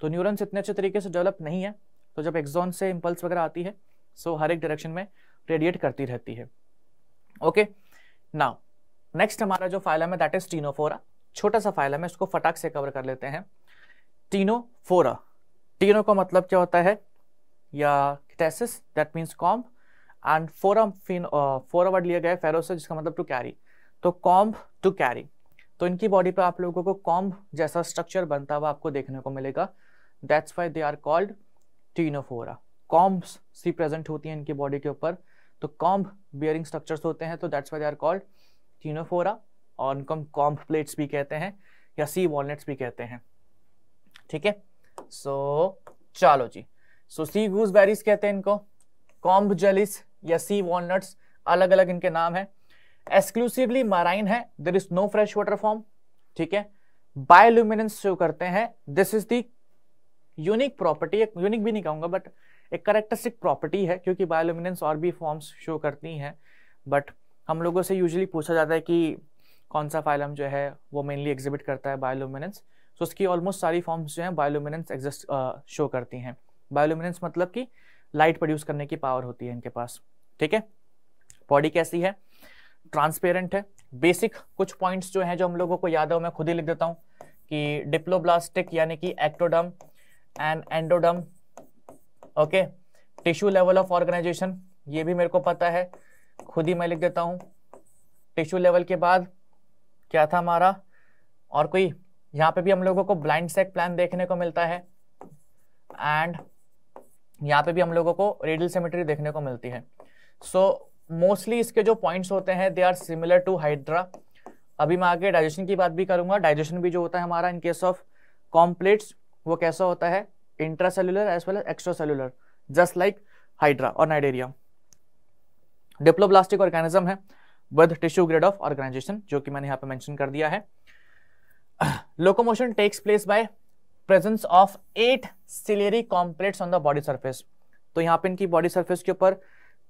तो न्यूरन्स इतने अच्छे तरीके से डेवलप नहीं है तो जब एक्जॉन से इम्पल्स वगैरह आती है सो हर एक डायरेक्शन में रेडिएट करती रहती है ओके नाउ नेक्स्ट हमारा जो फाइलम है दैट इज टीनोफोरा छोटा सा फाइलम है इसको फटाक से कवर कर लेते हैं टीनोफोरा टीनो का मतलब क्या होता है या कैटेसिस that means comb and phor फिन फोर वर्ड लिया गया फेरो से जिसका मतलब टू कैरी तो कॉम्ब टू कैरी तो इनकी बॉडी पर आप लोगों को कॉम्ब जैसा स्ट्रक्चर बनता हुआ आपको देखने को मिलेगा that's why they are called Ctenophora combs सी प्रेजेंट होती हैं इनकी बॉडी के ऊपर तो कॉम्ब बियरिंग स्ट्रक्चर्स होते हैं तो that's why they are called Ctenophora और इनको हम कॉम्ब प्लेट्स भी कहते हैं या सी वॉलनेट्स भी कहते हैं ठीक है सो so, चलो जी सो सी गूसबेरीज कहते हैं इनको कॉम्ब जेलिस या सी वॉलनट्स अलग अलग इनके नाम है एक्सक्लूसिवली मराइन है there is no fresh water form ठीक है बायोल्यूमिनेंस शो करते हैं this is the unique property एक यूनिक भी नहीं कहूंगा बट एक करेक्टरिस्टिक प्रॉपर्टी है क्योंकि बायोल्यूमिनेंस और भी फॉर्म्स शो करती हैं बट हम लोगों से यूजली पूछा जाता है कि कौन सा फाइलम जो है वो मेनली एग्जिबिट करता है बायोल्यूमिनेंस सो so, उसकी ऑलमोस्ट सारी फॉर्म्स जो हैं बायोल्यूमिनेंस एग्जिस्ट शो करती हैं बायोलुमिनेंस मतलब कि लाइट प्रोड्यूस करने की पावर होती है इनके पास ठीक है बॉडी कैसी है ट्रांसपेरेंट है बेसिक कुछ पॉइंट्स जो हैं जो हम लोगों को याद है मैं खुद ही लिख देता हूँ कि डिप्लोब्लास्टिक यानी कि ectoderm and endoderm okay tissue level of organisation ये भी मेरे को पता है खुद ही मैं लिख देता हूँ टिश्यू लेवल के बाद क्या था हमारा और कोई यहाँ पे भी हम लोगों को ब्लाइंड सेक प्लान देखने को मिलता है एंड यहाँ पे भी हम लोगों को रेडियल सिमेट्री देखने को मिलती है सो so, मोस्टली इसके जो पॉइंट्स होते हैं they are similar to Hydra अभी मैं आगे डाइजेशन की बात भी करूंगा डाइजेशन भी जो होता है हमारा इन केस ऑफ कॉम्प्लेट्स वो कैसा होता है intra intracellular as well as extra cellular just like Hydra और नाइडेरिया डिप्लोब्लास्टिक ऑर्गेनिज्म है with tissue grade of organisation जो कि मैंने यहाँ पे मेंशन कर दिया है locomotion takes place by presence of eight ciliary comb plates on the body surface तो यहाँ पे इनकी बॉडी सर्फेस के ऊपर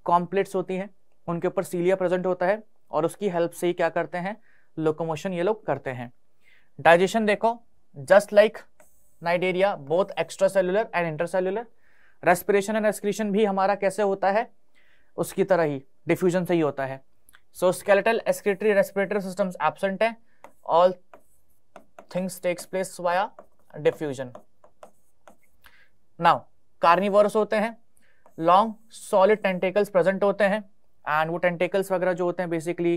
कॉम्प्लेट्स होती हैं उनके ऊपर सीलिया प्रेजेंट होता है और उसकी हेल्प से ही क्या करते हैं लोकोमोशन ये लोग करते हैं डाइजेशन देखो just like Cnidaria both extra cellular and inter cellular respiration and excretion भी हमारा कैसे होता है उसकी तरह ही डिफ्यूजन से ही होता है so skeletal excretory respiratory systems absent है all things takes place via diffusion now carnivores होते हैं लॉन्ग सॉलिड टेंटेकल्स प्रेजेंट होते हैं एंड वो टेंटेकल्स वगैरह जो होते हैं बेसिकली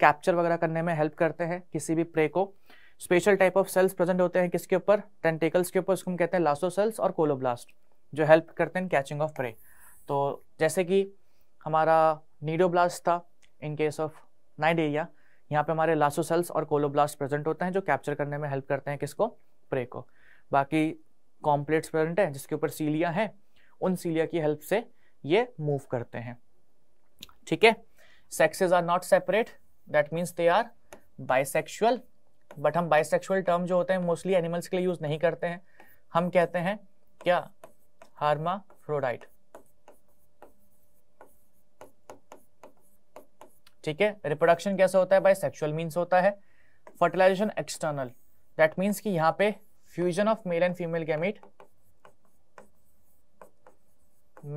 कैप्चर वगैरह करने में हेल्प करते हैं किसी भी प्रे को special type of cells present होते हैं किसके ऊपर टेंटेकल्स के ऊपर उसको हम कहते हैं लासो सेल्स और कोलोब्लास्ट जो हेल्प करते हैं कैचिंग ऑफ प्रे तो जैसे कि हमारा नीडोब्लास्ट था इन केस ऑफ नाइडेरिया यहाँ पे हमारे लासो सेल्स और कोलोब्लास्ट प्रेजेंट होते हैं जो कैप्चर करने में हेल्प करते हैं किसको प्रे को बाकी कॉम्प्लेट्स प्रेजेंट हैं जिसके ऊपर सीलिया हैं उन सीलिया की हेल्प से ये मूव करते हैं ठीक है sexes are not separate that means they are bisexual but हम बाइसेक्सुअल टर्म जो होते हैं मोस्टली एनिमल्स के लिए यूज नहीं करते हैं हम कहते हैं क्या हार्माफ्रोडाइट ठीक है रिप्रोडक्शन कैसे होता है बाई सेक्शुअल मीन्स होता है फर्टिलाइजेशन एक्सटर्नल दैट मीन्स कि यहाँ पे fusion of male and female gamete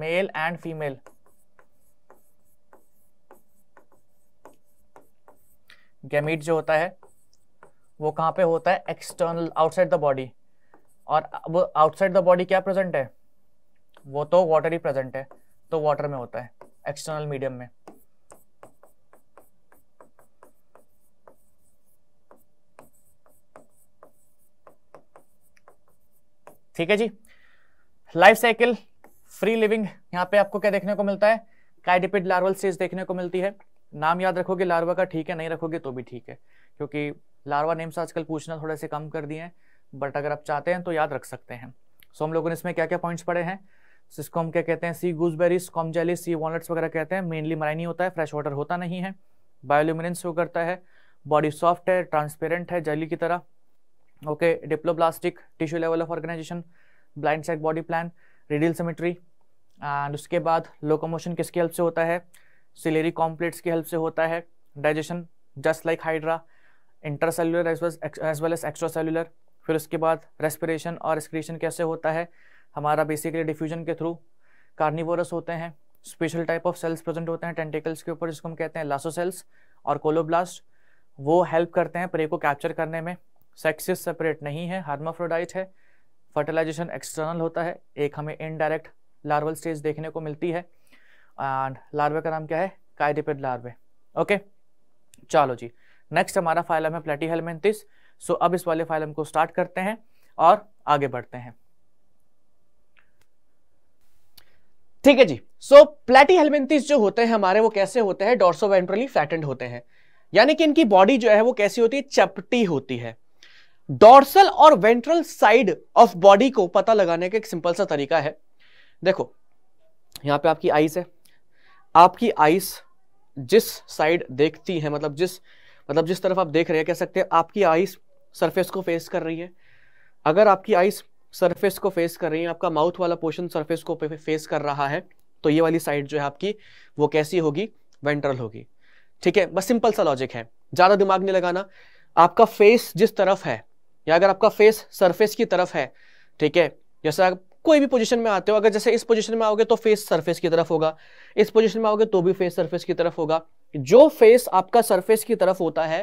male and female gamete जो होता है वो कहाँ पे होता है एक्सटर्नल आउटसाइड द बॉडी और अब आउटसाइड द बॉडी क्या प्रेजेंट है वो तो वाटर ही प्रेजेंट है तो वाटर में होता है एक्सटर्नल मीडियम में ठीक है जी लाइफ साइकिल फ्री लिविंग यहाँ पे आपको क्या देखने को मिलता है काइडिपिड लार्वल स्टेज देखने को मिलती है नाम याद रखोगे लार्वा का ठीक है नहीं रखोगे तो भी ठीक है क्योंकि लार्वा नेम्स आजकल पूछना थोड़े से कम कर दिए हैं बट अगर आप चाहते हैं तो याद रख सकते हैं सो हम लोगों ने इसमें क्या क्या पॉइंट्स पढ़े हैं जिसको हम क्या कहते हैं सी गूजबेरीज कॉमजेलिस सी वॉलट्स वगैरह कहते हैं मेनली मराइनी होता है फ्रेश वाटर होता नहीं है बायोल्यूमिनेंस शो करता है बॉडी सॉफ्ट है ट्रांसपेरेंट है जेली की तरह okay diploblastic tissue level of organisation blind sac body plan radial symmetry and उसके बाद लोकोमोशन किसकी हेल्प से होता है सिलेरी कॉम्प्लेट्स की हेल्प से होता है digestion just like Hydra intercellular as well as extra cellular फिर उसके बाद रेस्पिरेशन और एक्सक्रीशन कैसे होता है हमारा बेसिकली डिफ्यूजन के थ्रू कार्निवोरस होते हैं special type of cells present होते हैं टेंटिकल्स के ऊपर जिसको हम कहते हैं लासो सेल्स और कोलोब्लास्ट वो हेल्प करते हैं प्रे को कैप्चर करने में सेक्सियस सेपरेट नहीं है हार्माफ्रोडाइट है फर्टिलाइजेशन एक्सटर्नल होता है एक हमें इनडायरेक्ट लार्वल स्टेज देखने को मिलती है एंड लार्वे का नाम क्या है कायरिपेड लार्वे ओके चलो जी नेक्स्ट हमारा फाइलम है प्लेटी हेलमेंटिस सो अब इस वाले फाइलम को स्टार्ट करते हैं और आगे बढ़ते हैं ठीक है जी सो प्लेटी हेलमेंथिस जो होते हैं हमारे वो कैसे होते हैं डोर्सो फ्लैटेंड होते हैं यानी कि इनकी बॉडी जो है वो कैसी होती है चपटी होती है डॉर्सल और वेंट्रल साइड ऑफ बॉडी को पता लगाने का एक सिंपल सा तरीका है देखो यहां पे आपकी आइस है आपकी आइस जिस साइड देखती है मतलब जिस मतलब जिस तरफ आप देख रहे हैं कह सकते हैं आपकी आईस सरफेस को फेस कर रही है अगर आपकी आइस सरफेस को फेस कर रही है आपका माउथ वाला पोर्शन सरफेस को फेस कर रहा है तो ये वाली साइड जो है आपकी वो कैसी होगी वेंट्रल होगी ठीक है बस सिंपल सा लॉजिक है ज़्यादा दिमाग नहीं लगाना आपका फेस जिस तरफ है या अगर आपका फेस सरफेस की तरफ है ठीक है जैसे आप कोई भी पोजीशन में आते हो अगर जैसे इस पोजीशन में आओगे तो फेस सरफेस की तरफ होगा इस पोजीशन में आओगे तो भी फेस सरफेस की तरफ होगा जो फेस आपका सरफेस की तरफ होता है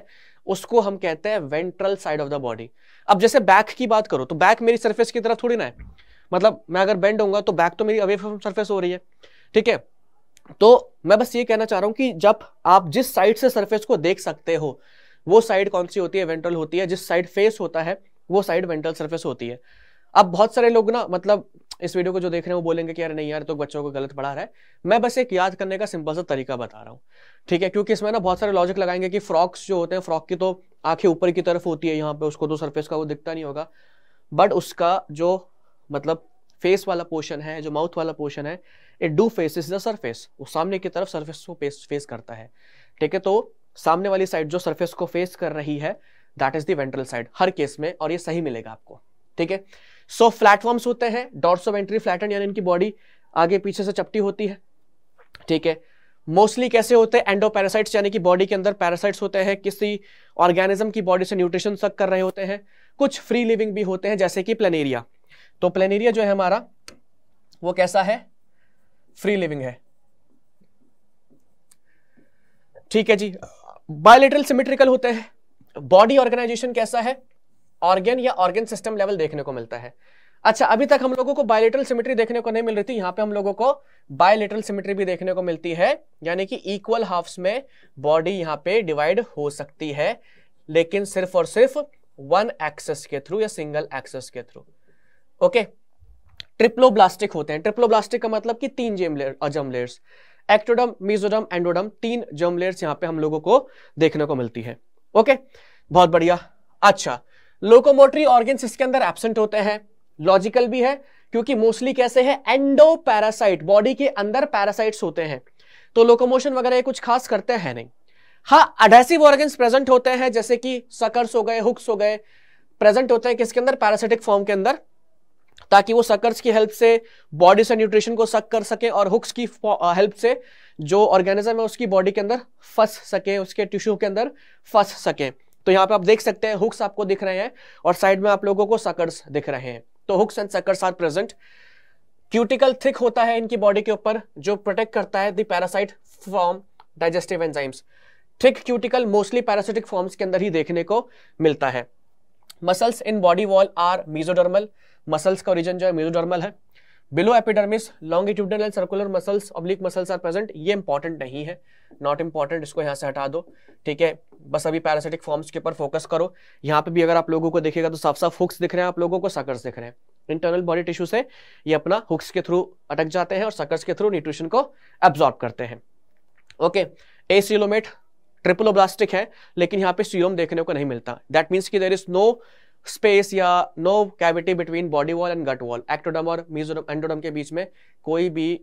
उसको हम कहते हैं ventral side of the body अब जैसे बैक की बात करो तो बैक मेरी सरफेस की तरफ थोड़ी ना है मतलब मैं अगर बेंड होगा तो बैक तो मेरी अवे फ्रॉम सर्फेस हो रही है ठीक है तो मैं बस ये कहना चाह रहा हूं कि जब आप जिस साइड से सरफेस को देख सकते हो वो साइड कौन सी होती है वेंट्रल होती है जिस साइड फेस होता है वो साइड वेंट्रल सर्फेस होती है अब बहुत सारे लोग ना मतलब इस वीडियो को जो देख रहे हैं वो बोलेंगे कि यार नहीं यार तो बच्चों को गलत पढ़ा रहा है मैं बस एक याद करने का सिंपल सा तरीका बता रहा हूँ ठीक है क्योंकि इसमें ना बहुत सारे लॉजिक लगाएंगे कि फ्रॉक्स जो होते हैं फ्रॉक की तो आंखें ऊपर की तरफ होती है यहाँ पे उसको तो सरफेस का वो दिखता नहीं होगा बट उसका जो मतलब फेस वाला पोर्शन है जो माउथ वाला पोर्शन है it do face is the surface वो सामने की तरफ सरफेस को फेस फेस करता है ठीक है तो सामने वाली साइड जो सरफेस को फेस कर रही है दैट इज देंट्रल साइड हर केस में और ये सही मिलेगा आपको ठीक है सो फ्लैटफॉर्म्स होते हैं ऑफ एंट्री फ्लैट यानी इनकी बॉडी आगे पीछे से चपटी होती है ठीक है मोस्टली कैसे होते हैं एंडोपैरासाइट्स यानी कि बॉडी के अंदर पैरासाइट्स होते हैं किसी ऑर्गेनिज्म की बॉडी से न्यूट्रिशन सक कर रहे होते हैं कुछ फ्री लिविंग भी होते हैं जैसे कि प्लेनेरिया तो प्लेनेरिया जो है हमारा वो कैसा है फ्री लिविंग है ठीक है जी बायोलिटरल सिमेट्रिकल होते हैं बॉडी ऑर्गेनाइजेशन कैसा है ऑर्गेन या ऑर्गेन सिस्टम लेवल देखने को मिलता है अच्छा अभी तक हम लोगों को बायोलिटरल सिमेट्री देखने को नहीं मिल रही थी यहाँ पे हम लोगों को बायोलिटरल सिमेट्री भी देखने को मिलती है यानी कि इक्वल हाफ्स में बॉडी यहाँ पे डिवाइड हो सकती है लेकिन सिर्फ और सिर्फ वन एक्सेस के थ्रू या सिंगल एक्सेस के थ्रू ओके ट्रिप्लोब्लास्टिक होते हैं ट्रिप्लोब्लास्टिक का मतलब कि तीन germ layer germ layers ectoderm mesoderm endoderm तीन जर्म लेयर्स यहाँ पे हम लोगों को देखने को मिलती है ओके बहुत बढ़िया अच्छा लोकोमोटरी ऑर्गेन्स इसके अंदर एबसेंट होते हैं लॉजिकल भी है क्योंकि मोस्टली कैसे है एंडो पैरासाइट बॉडी के अंदर पैरासाइट्स होते हैं तो लोकोमोशन वगैरह कुछ खास करते हैं नहीं हाँ अडेसिव ऑर्गेन्स प्रेजेंट होते हैं जैसे कि सकर्स हो गए हुक्स हो गए प्रेजेंट होते हैं किसके अंदर पैरासिटिक फॉर्म के अंदर ताकि वो सकर्स की हेल्प से बॉडी से न्यूट्रिशन को सक कर सके और हुक्स की हेल्प uh, से जो ऑर्गेनिज्म है उसकी बॉडी के अंदर फंस सके उसके टिश्यू के अंदर फंस सके तो यहाँ पे आप देख सकते हैं हुक्स आपको दिख रहे हैं और साइड में आप लोगों को सकर्स दिख रहे हैं तो hooks and suckers are present cuticle thick होता है इनकी बॉडी के ऊपर जो प्रोटेक्ट करता है the parasite from digestive enzymes thick cuticle mostly parasitic forms के अंदर ही देखने को मिलता है muscles in body wall are mesodermal muscles का ओरिजन जो है मेजोडर्मल है below epidermis longitudinal and circular muscles oblique muscles are present ये इंपॉर्टेंट नहीं है नॉट इंपॉर्टेंट इसको यहाँ से हटा दो ठीक है बस अभी पैरासिटिक फॉर्म्स के ऊपर फोकस करो यहाँ पे भी अगर आप लोगों को देखेगा तो साफ साफ हुक्स दिख रहे हैं आप लोगों को सकर्स दिख रहे हैं इंटरनल बॉडी टिश्यू से ये अपना हुक्स के थ्रू अटक जाते हैं और सकर्स के थ्रू न्यूट्रिशन को एब्जॉर्ब करते हैं ओके ए सीलोमेट ट्रिपलोब्लास्टिक है लेकिन यहाँ पे सीरोम देखने को नहीं मिलता दैट मीन्स की देर इज नो स्पेस या no cavity between body wall and gut wall ectoderm और मीजोडम एंडोडम के बीच में कोई भी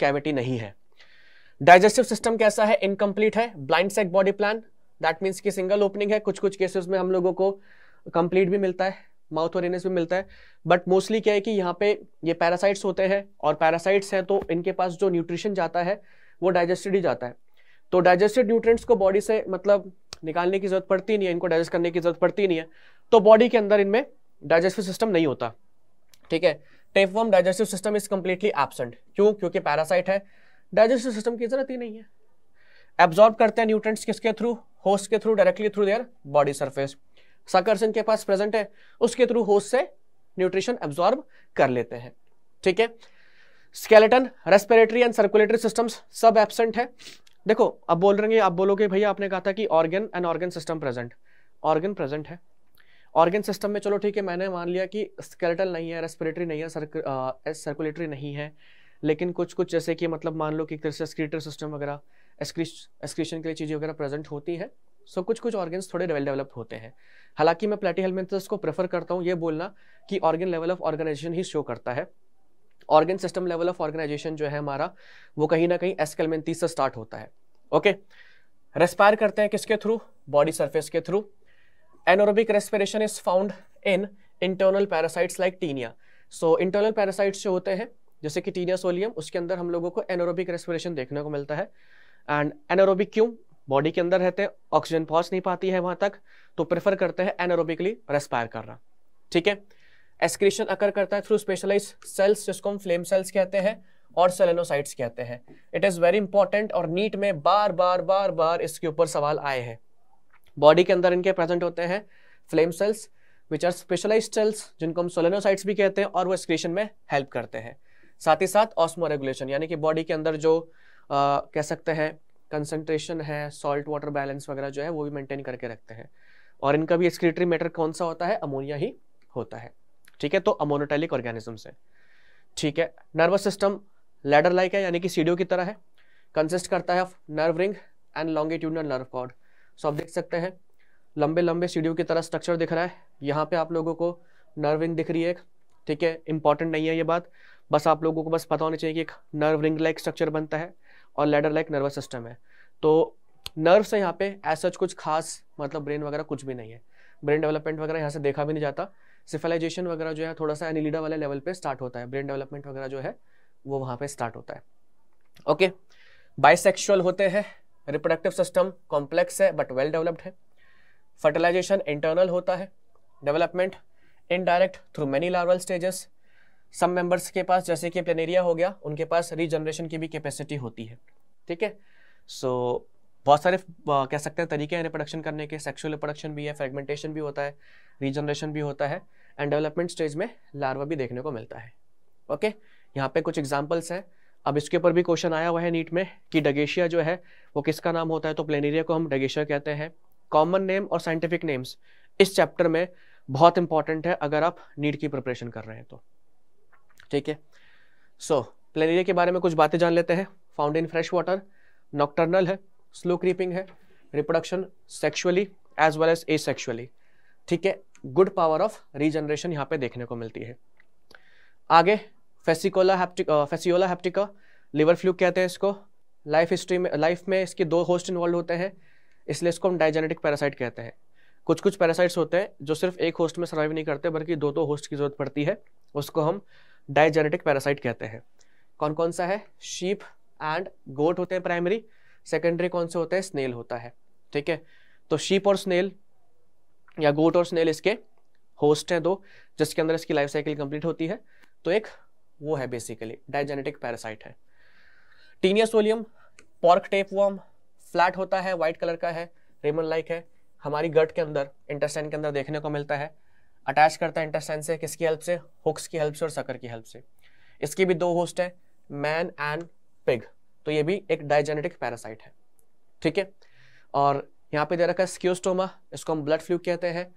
कैविटी नहीं है डाइजेस्टिव सिस्टम कैसा है इनकम्प्लीट है blind sac body plan that means कि सिंगल ओपनिंग है कुछ कुछ केसेस में हम लोगों को कंप्लीट भी मिलता है माउथ और इनस भी मिलता है बट मोस्टली क्या है कि यहाँ पे ये पैरासाइट्स होते हैं और पैरासाइट्स हैं तो इनके पास जो न्यूट्रिशन जाता है वो डाइजेस्टेड ही जाता है तो डाइजेस्टेड न्यूट्रिएंट्स को बॉडी से मतलब निकालने की जरूरत पड़ती नहीं है इनको डाइजेस्ट करने की जरूरत पड़ती नहीं है तो बॉडी के अंदर इनमें डाइजेस्टिव सिस्टम नहीं होता ठीक है tapeworm digestive system is completely absent क्यों क्योंकि पैरासाइट है डाइजेस्टिव सिस्टम की जरूरत ही नहीं है एब्जॉर्ब करते हैं न्यूट्रेंट्स किसके थ्रू होस्ट के through directly through their body surface suckers इनके पास प्रेजेंट है उसके थ्रू होस्ट से न्यूट्रिशन एब्जॉर्ब कर लेते हैं ठीक है skeleton respiratory and circulatory systems सब एबसेंट है देखो अब बोल रहे हैं आप बोलोगे भैया आपने कहा था कि organ and organ system present organ present है ऑर्गन सिस्टम में चलो ठीक है मैंने मान लिया कि स्केलेटल नहीं है रेस्पिरेटरी नहीं है सर्कुलेटरी नहीं है लेकिन कुछ कुछ जैसे कि मतलब मान लो कि स्क्रीटर सिस्टम वगैरह एक्सक्रीशन के लिए चीज़ें वगैरह प्रेजेंट होती है सो कुछ कुछ ऑर्गन्स थोड़े वेल डेवलप होते हैं हालांकि मैं प्लेटी हेलमेंथस को प्रेफर करता हूँ ये बोलना कि ऑर्गन लेवल ऑफ ऑर्गेनाइजेशन ही शो करता है organ system level of organisation जो है हमारा वो कहीं ना कहीं एस्केलमेंथीस से स्टार्ट होता है ओके okay? रेस्पायर करते हैं किसके थ्रू बॉडी सरफेस के through anaerobic respiration is found in internal parasites like Taenia so internal parasites जो होते हैं जैसे कि टीनिया सोलियम उसके अंदर हम लोगों को एनोरोबिक रेस्पिरेशन देखने को मिलता है एंड एनोरोबिक क्यों बॉडी के अंदर रहते हैं ऑक्सीजन पहुंच नहीं पाती है वहां तक तो प्रेफर करते हैं एनोरोबिकली रेस्पायर करना ठीक है एक्सक्रीशन अकर करता है थ्रू स्पेशलाइज सेल्स जिसको हम फ्लेम सेल्स कहते हैं और सेलेनोसाइट्स कहते हैं इट इज़ वेरी इंपॉर्टेंट और नीट में बार बार बार बार इसके ऊपर सवाल आए हैं बॉडी के अंदर इनके प्रेजेंट होते हैं flame cells which are specialise cells जिनको हम सोलेनोसाइट्स भी कहते हैं और वो एक्सक्रीशन में हेल्प करते हैं साथ ही साथ ऑस्मो रेगुलेशन यानी कि बॉडी के अंदर जो आ, कह सकते हैं कंसनट्रेशन है सॉल्ट वाटर बैलेंस वगैरह जो है वो भी मेंटेन करके रखते हैं और इनका भी एक्सक्रीटरी मैटर कौन सा होता है अमोनिया ही होता है ठीक है तो अमोनोटेलिक ऑर्गेनिज्म से ठीक है नर्वस सिस्टम लैडर लाइक है यानी कि सीडियो की तरह है कंसिस्ट करता है of nerve ring and longitudinal nerve cord so आप देख सकते हैं लंबे लंबे सीढ़ियों की तरह स्ट्रक्चर दिख रहा है यहाँ पे आप लोगों को नर्व रिंग दिख रही है ठीक है इंपॉर्टेंट नहीं है ये बात बस आप लोगों को बस पता होना चाहिए कि एक नर्व रिंग लाइक स्ट्रक्चर बनता है और लेडर लाइक नर्वस सिस्टम है तो नर्व से यहाँ पे ऐसा कुछ खास मतलब ब्रेन वगैरह कुछ भी नहीं है ब्रेन डेवलपमेंट वगैरह यहाँ से देखा भी नहीं जाता सिफिलाइजेशन वगैरह जो है थोड़ा सा एनिलीडा वाले लेवल पे स्टार्ट होता है ब्रेन डेवलपमेंट वगैरह जो है वो वहाँ पे स्टार्ट होता है ओके okay. बाइसेक्सुअल होते हैं रिप्रोडक्टिव सिस्टम कॉम्प्लेक्स है बट वेल डेवलप्ड है फर्टिलाइजेशन इंटरनल होता है development indirect through many larval stages some members के पास जैसे कि प्लेनेरिया हो गया उनके पास रीजनरेशन की भी कैपेसिटी होती है ठीक है सो बहुत सारे कह सकते हैं तरीके हैं रिप्रोडक्शन करने के सेक्सुअल रिप्रोडक्शन भी है फ्रेगमेंटेशन भी होता है रीजनरेशन भी होता है एंड डेवलपमेंट स्टेज में लार्वा भी देखने को मिलता है ओके यहाँ पे कुछ एग्जाम्पल्स हैं अब इसके ऊपर भी क्वेश्चन आया हुआ है नीट में कि डगेशिया जो है वो किसका नाम होता है तो प्लेनेरिया को हम डगेशिया कहते हैं कॉमन नेम और साइंटिफिक नेम्स इस चैप्टर में बहुत इंपॉर्टेंट है अगर आप नीट की प्रिपरेशन कर रहे हैं तो ठीक है सो प्लेनेरिया के बारे में कुछ बातें जान लेते हैं found in fresh water nocturnal है स्लो क्रीपिंग है reproduction sexually as well as asexually ठीक है गुड पावर ऑफ रीजनरेशन यहाँ पे देखने को मिलती है आगे Fasciola hepatic Fasciola hepatica liver fluke कहते हैं इसको लाइफ हिस्ट्री में लाइफ में इसके दो होस्ट इन्वॉल्व होते हैं इसलिए इसको हम डायजेनेटिक पैरासाइट कहते हैं कुछ कुछ पैरासाइट्स होते हैं जो सिर्फ एक होस्ट में सर्वाइव नहीं करते बल्कि दो दो होस्ट की जरूरत पड़ती है उसको हम डायजेनेटिक पैरासाइट कहते हैं कौन कौन सा है शीप एंड गोट होते हैं प्राइमरी सेकेंडरी कौन से होते हैं स्नेल होता है ठीक है तो शीप और स्नेल या गोट और स्नेल इसके होस्ट हैं दो जिसके अंदर इसकी लाइफ साइकिल कंप्लीट होती है तो एक वो है बेसिकली डायजेनेटिक पैरासाइट है Taenia solium pork tape worm flat होता है वाइट कलर का है रेमन लाइक है हमारी गट के अंदर इंटेस्टाइन के अंदर देखने को मिलता है अटैच करता है इंटेस्टाइन से किसकी हेल्प से हुक्स की हेल्प से और सकर की हेल्प से इसकी भी दो होस्ट है मैन एंड पिग तो ये भी एक डायजेनेटिक पैरासाइट है ठीक है और यहाँ पे दे रखा है स्क्योस्टोमा इसको हम ब्लड फ्लू कहते हैं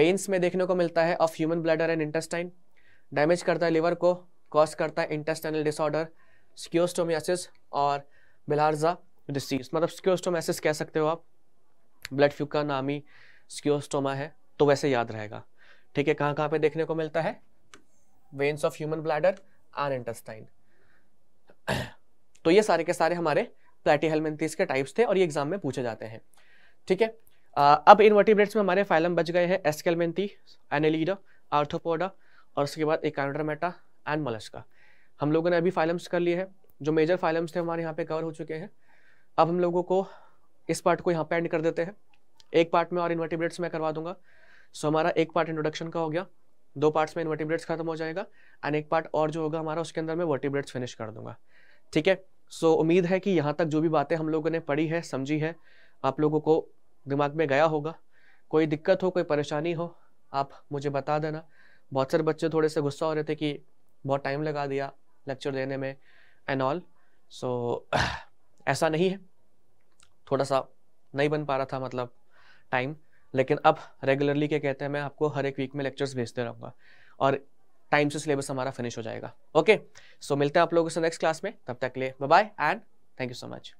वेन्स में देखने को मिलता है of human bladder and intestine damage करता है लिवर को कॉज करता है इंटेस्टाइनल डिसऑर्डर स्क्योस्टोमियासिस और बिलारजा डिसीज मतलब स्क्योस्टोमासिस कह सकते हो आप ब्लड फ्यू का नाम ही स्क्योस्टोमा है तो वैसे याद रहेगा ठीक है कहाँ कहाँ पे देखने को मिलता है veins of human bladder and intestine तो ये सारे के सारे हमारे प्लेटी हेलमेंथीज के टाइप्स थे और ये एग्जाम में पूछे जाते हैं ठीक है आ, अब इनवर्टिब्रेट्स में हमारे फाइलम बच गए हैं एस्केलमेंथी एनेलिडा आर्थोपोडा और उसके बाद एक काउंडरमेटा एंड मलस का हम लोगों ने अभी फाइलम्स कर लिए हैं जो मेजर फाइलम्स थे हमारे यहाँ पे कवर हो चुके हैं अब हम लोगों को इस पार्ट को यहाँ पे एंड कर देते हैं एक पार्ट में और इन्वर्टिब्रेट्स में करवा दूंगा सो हमारा एक पार्ट इंट्रोडक्शन का हो गया दो पार्ट्स में इन्वर्टिब्रेट्स खत्म हो जाएगा एंड एक पार्ट और जो होगा हमारा उसके अंदर मैं वर्टिब्रेट्स फिनिश कर दूंगा ठीक है सो उम्मीद है कि यहाँ तक जो भी बातें हम लोगों ने पढ़ी है समझी है आप लोगों को दिमाग में गया होगा कोई दिक्कत हो कोई परेशानी हो आप मुझे बता देना बहुत सारे बच्चे थोड़े से गुस्सा हो रहे थे कि बहुत टाइम लगा दिया लेक्चर देने में एंड ऑल सो ऐसा नहीं है थोड़ा सा नहीं बन पा रहा था मतलब टाइम लेकिन अब रेगुलरली क्या कहते हैं मैं आपको हर एक वीक में लेक्चर्स भेजते रहूँगा और टाइम से सिलेबस हमारा फिनिश हो जाएगा ओके सो so, मिलते हैं आप लोगों से नेक्स्ट क्लास में तब तक के लिए bye and thank you so much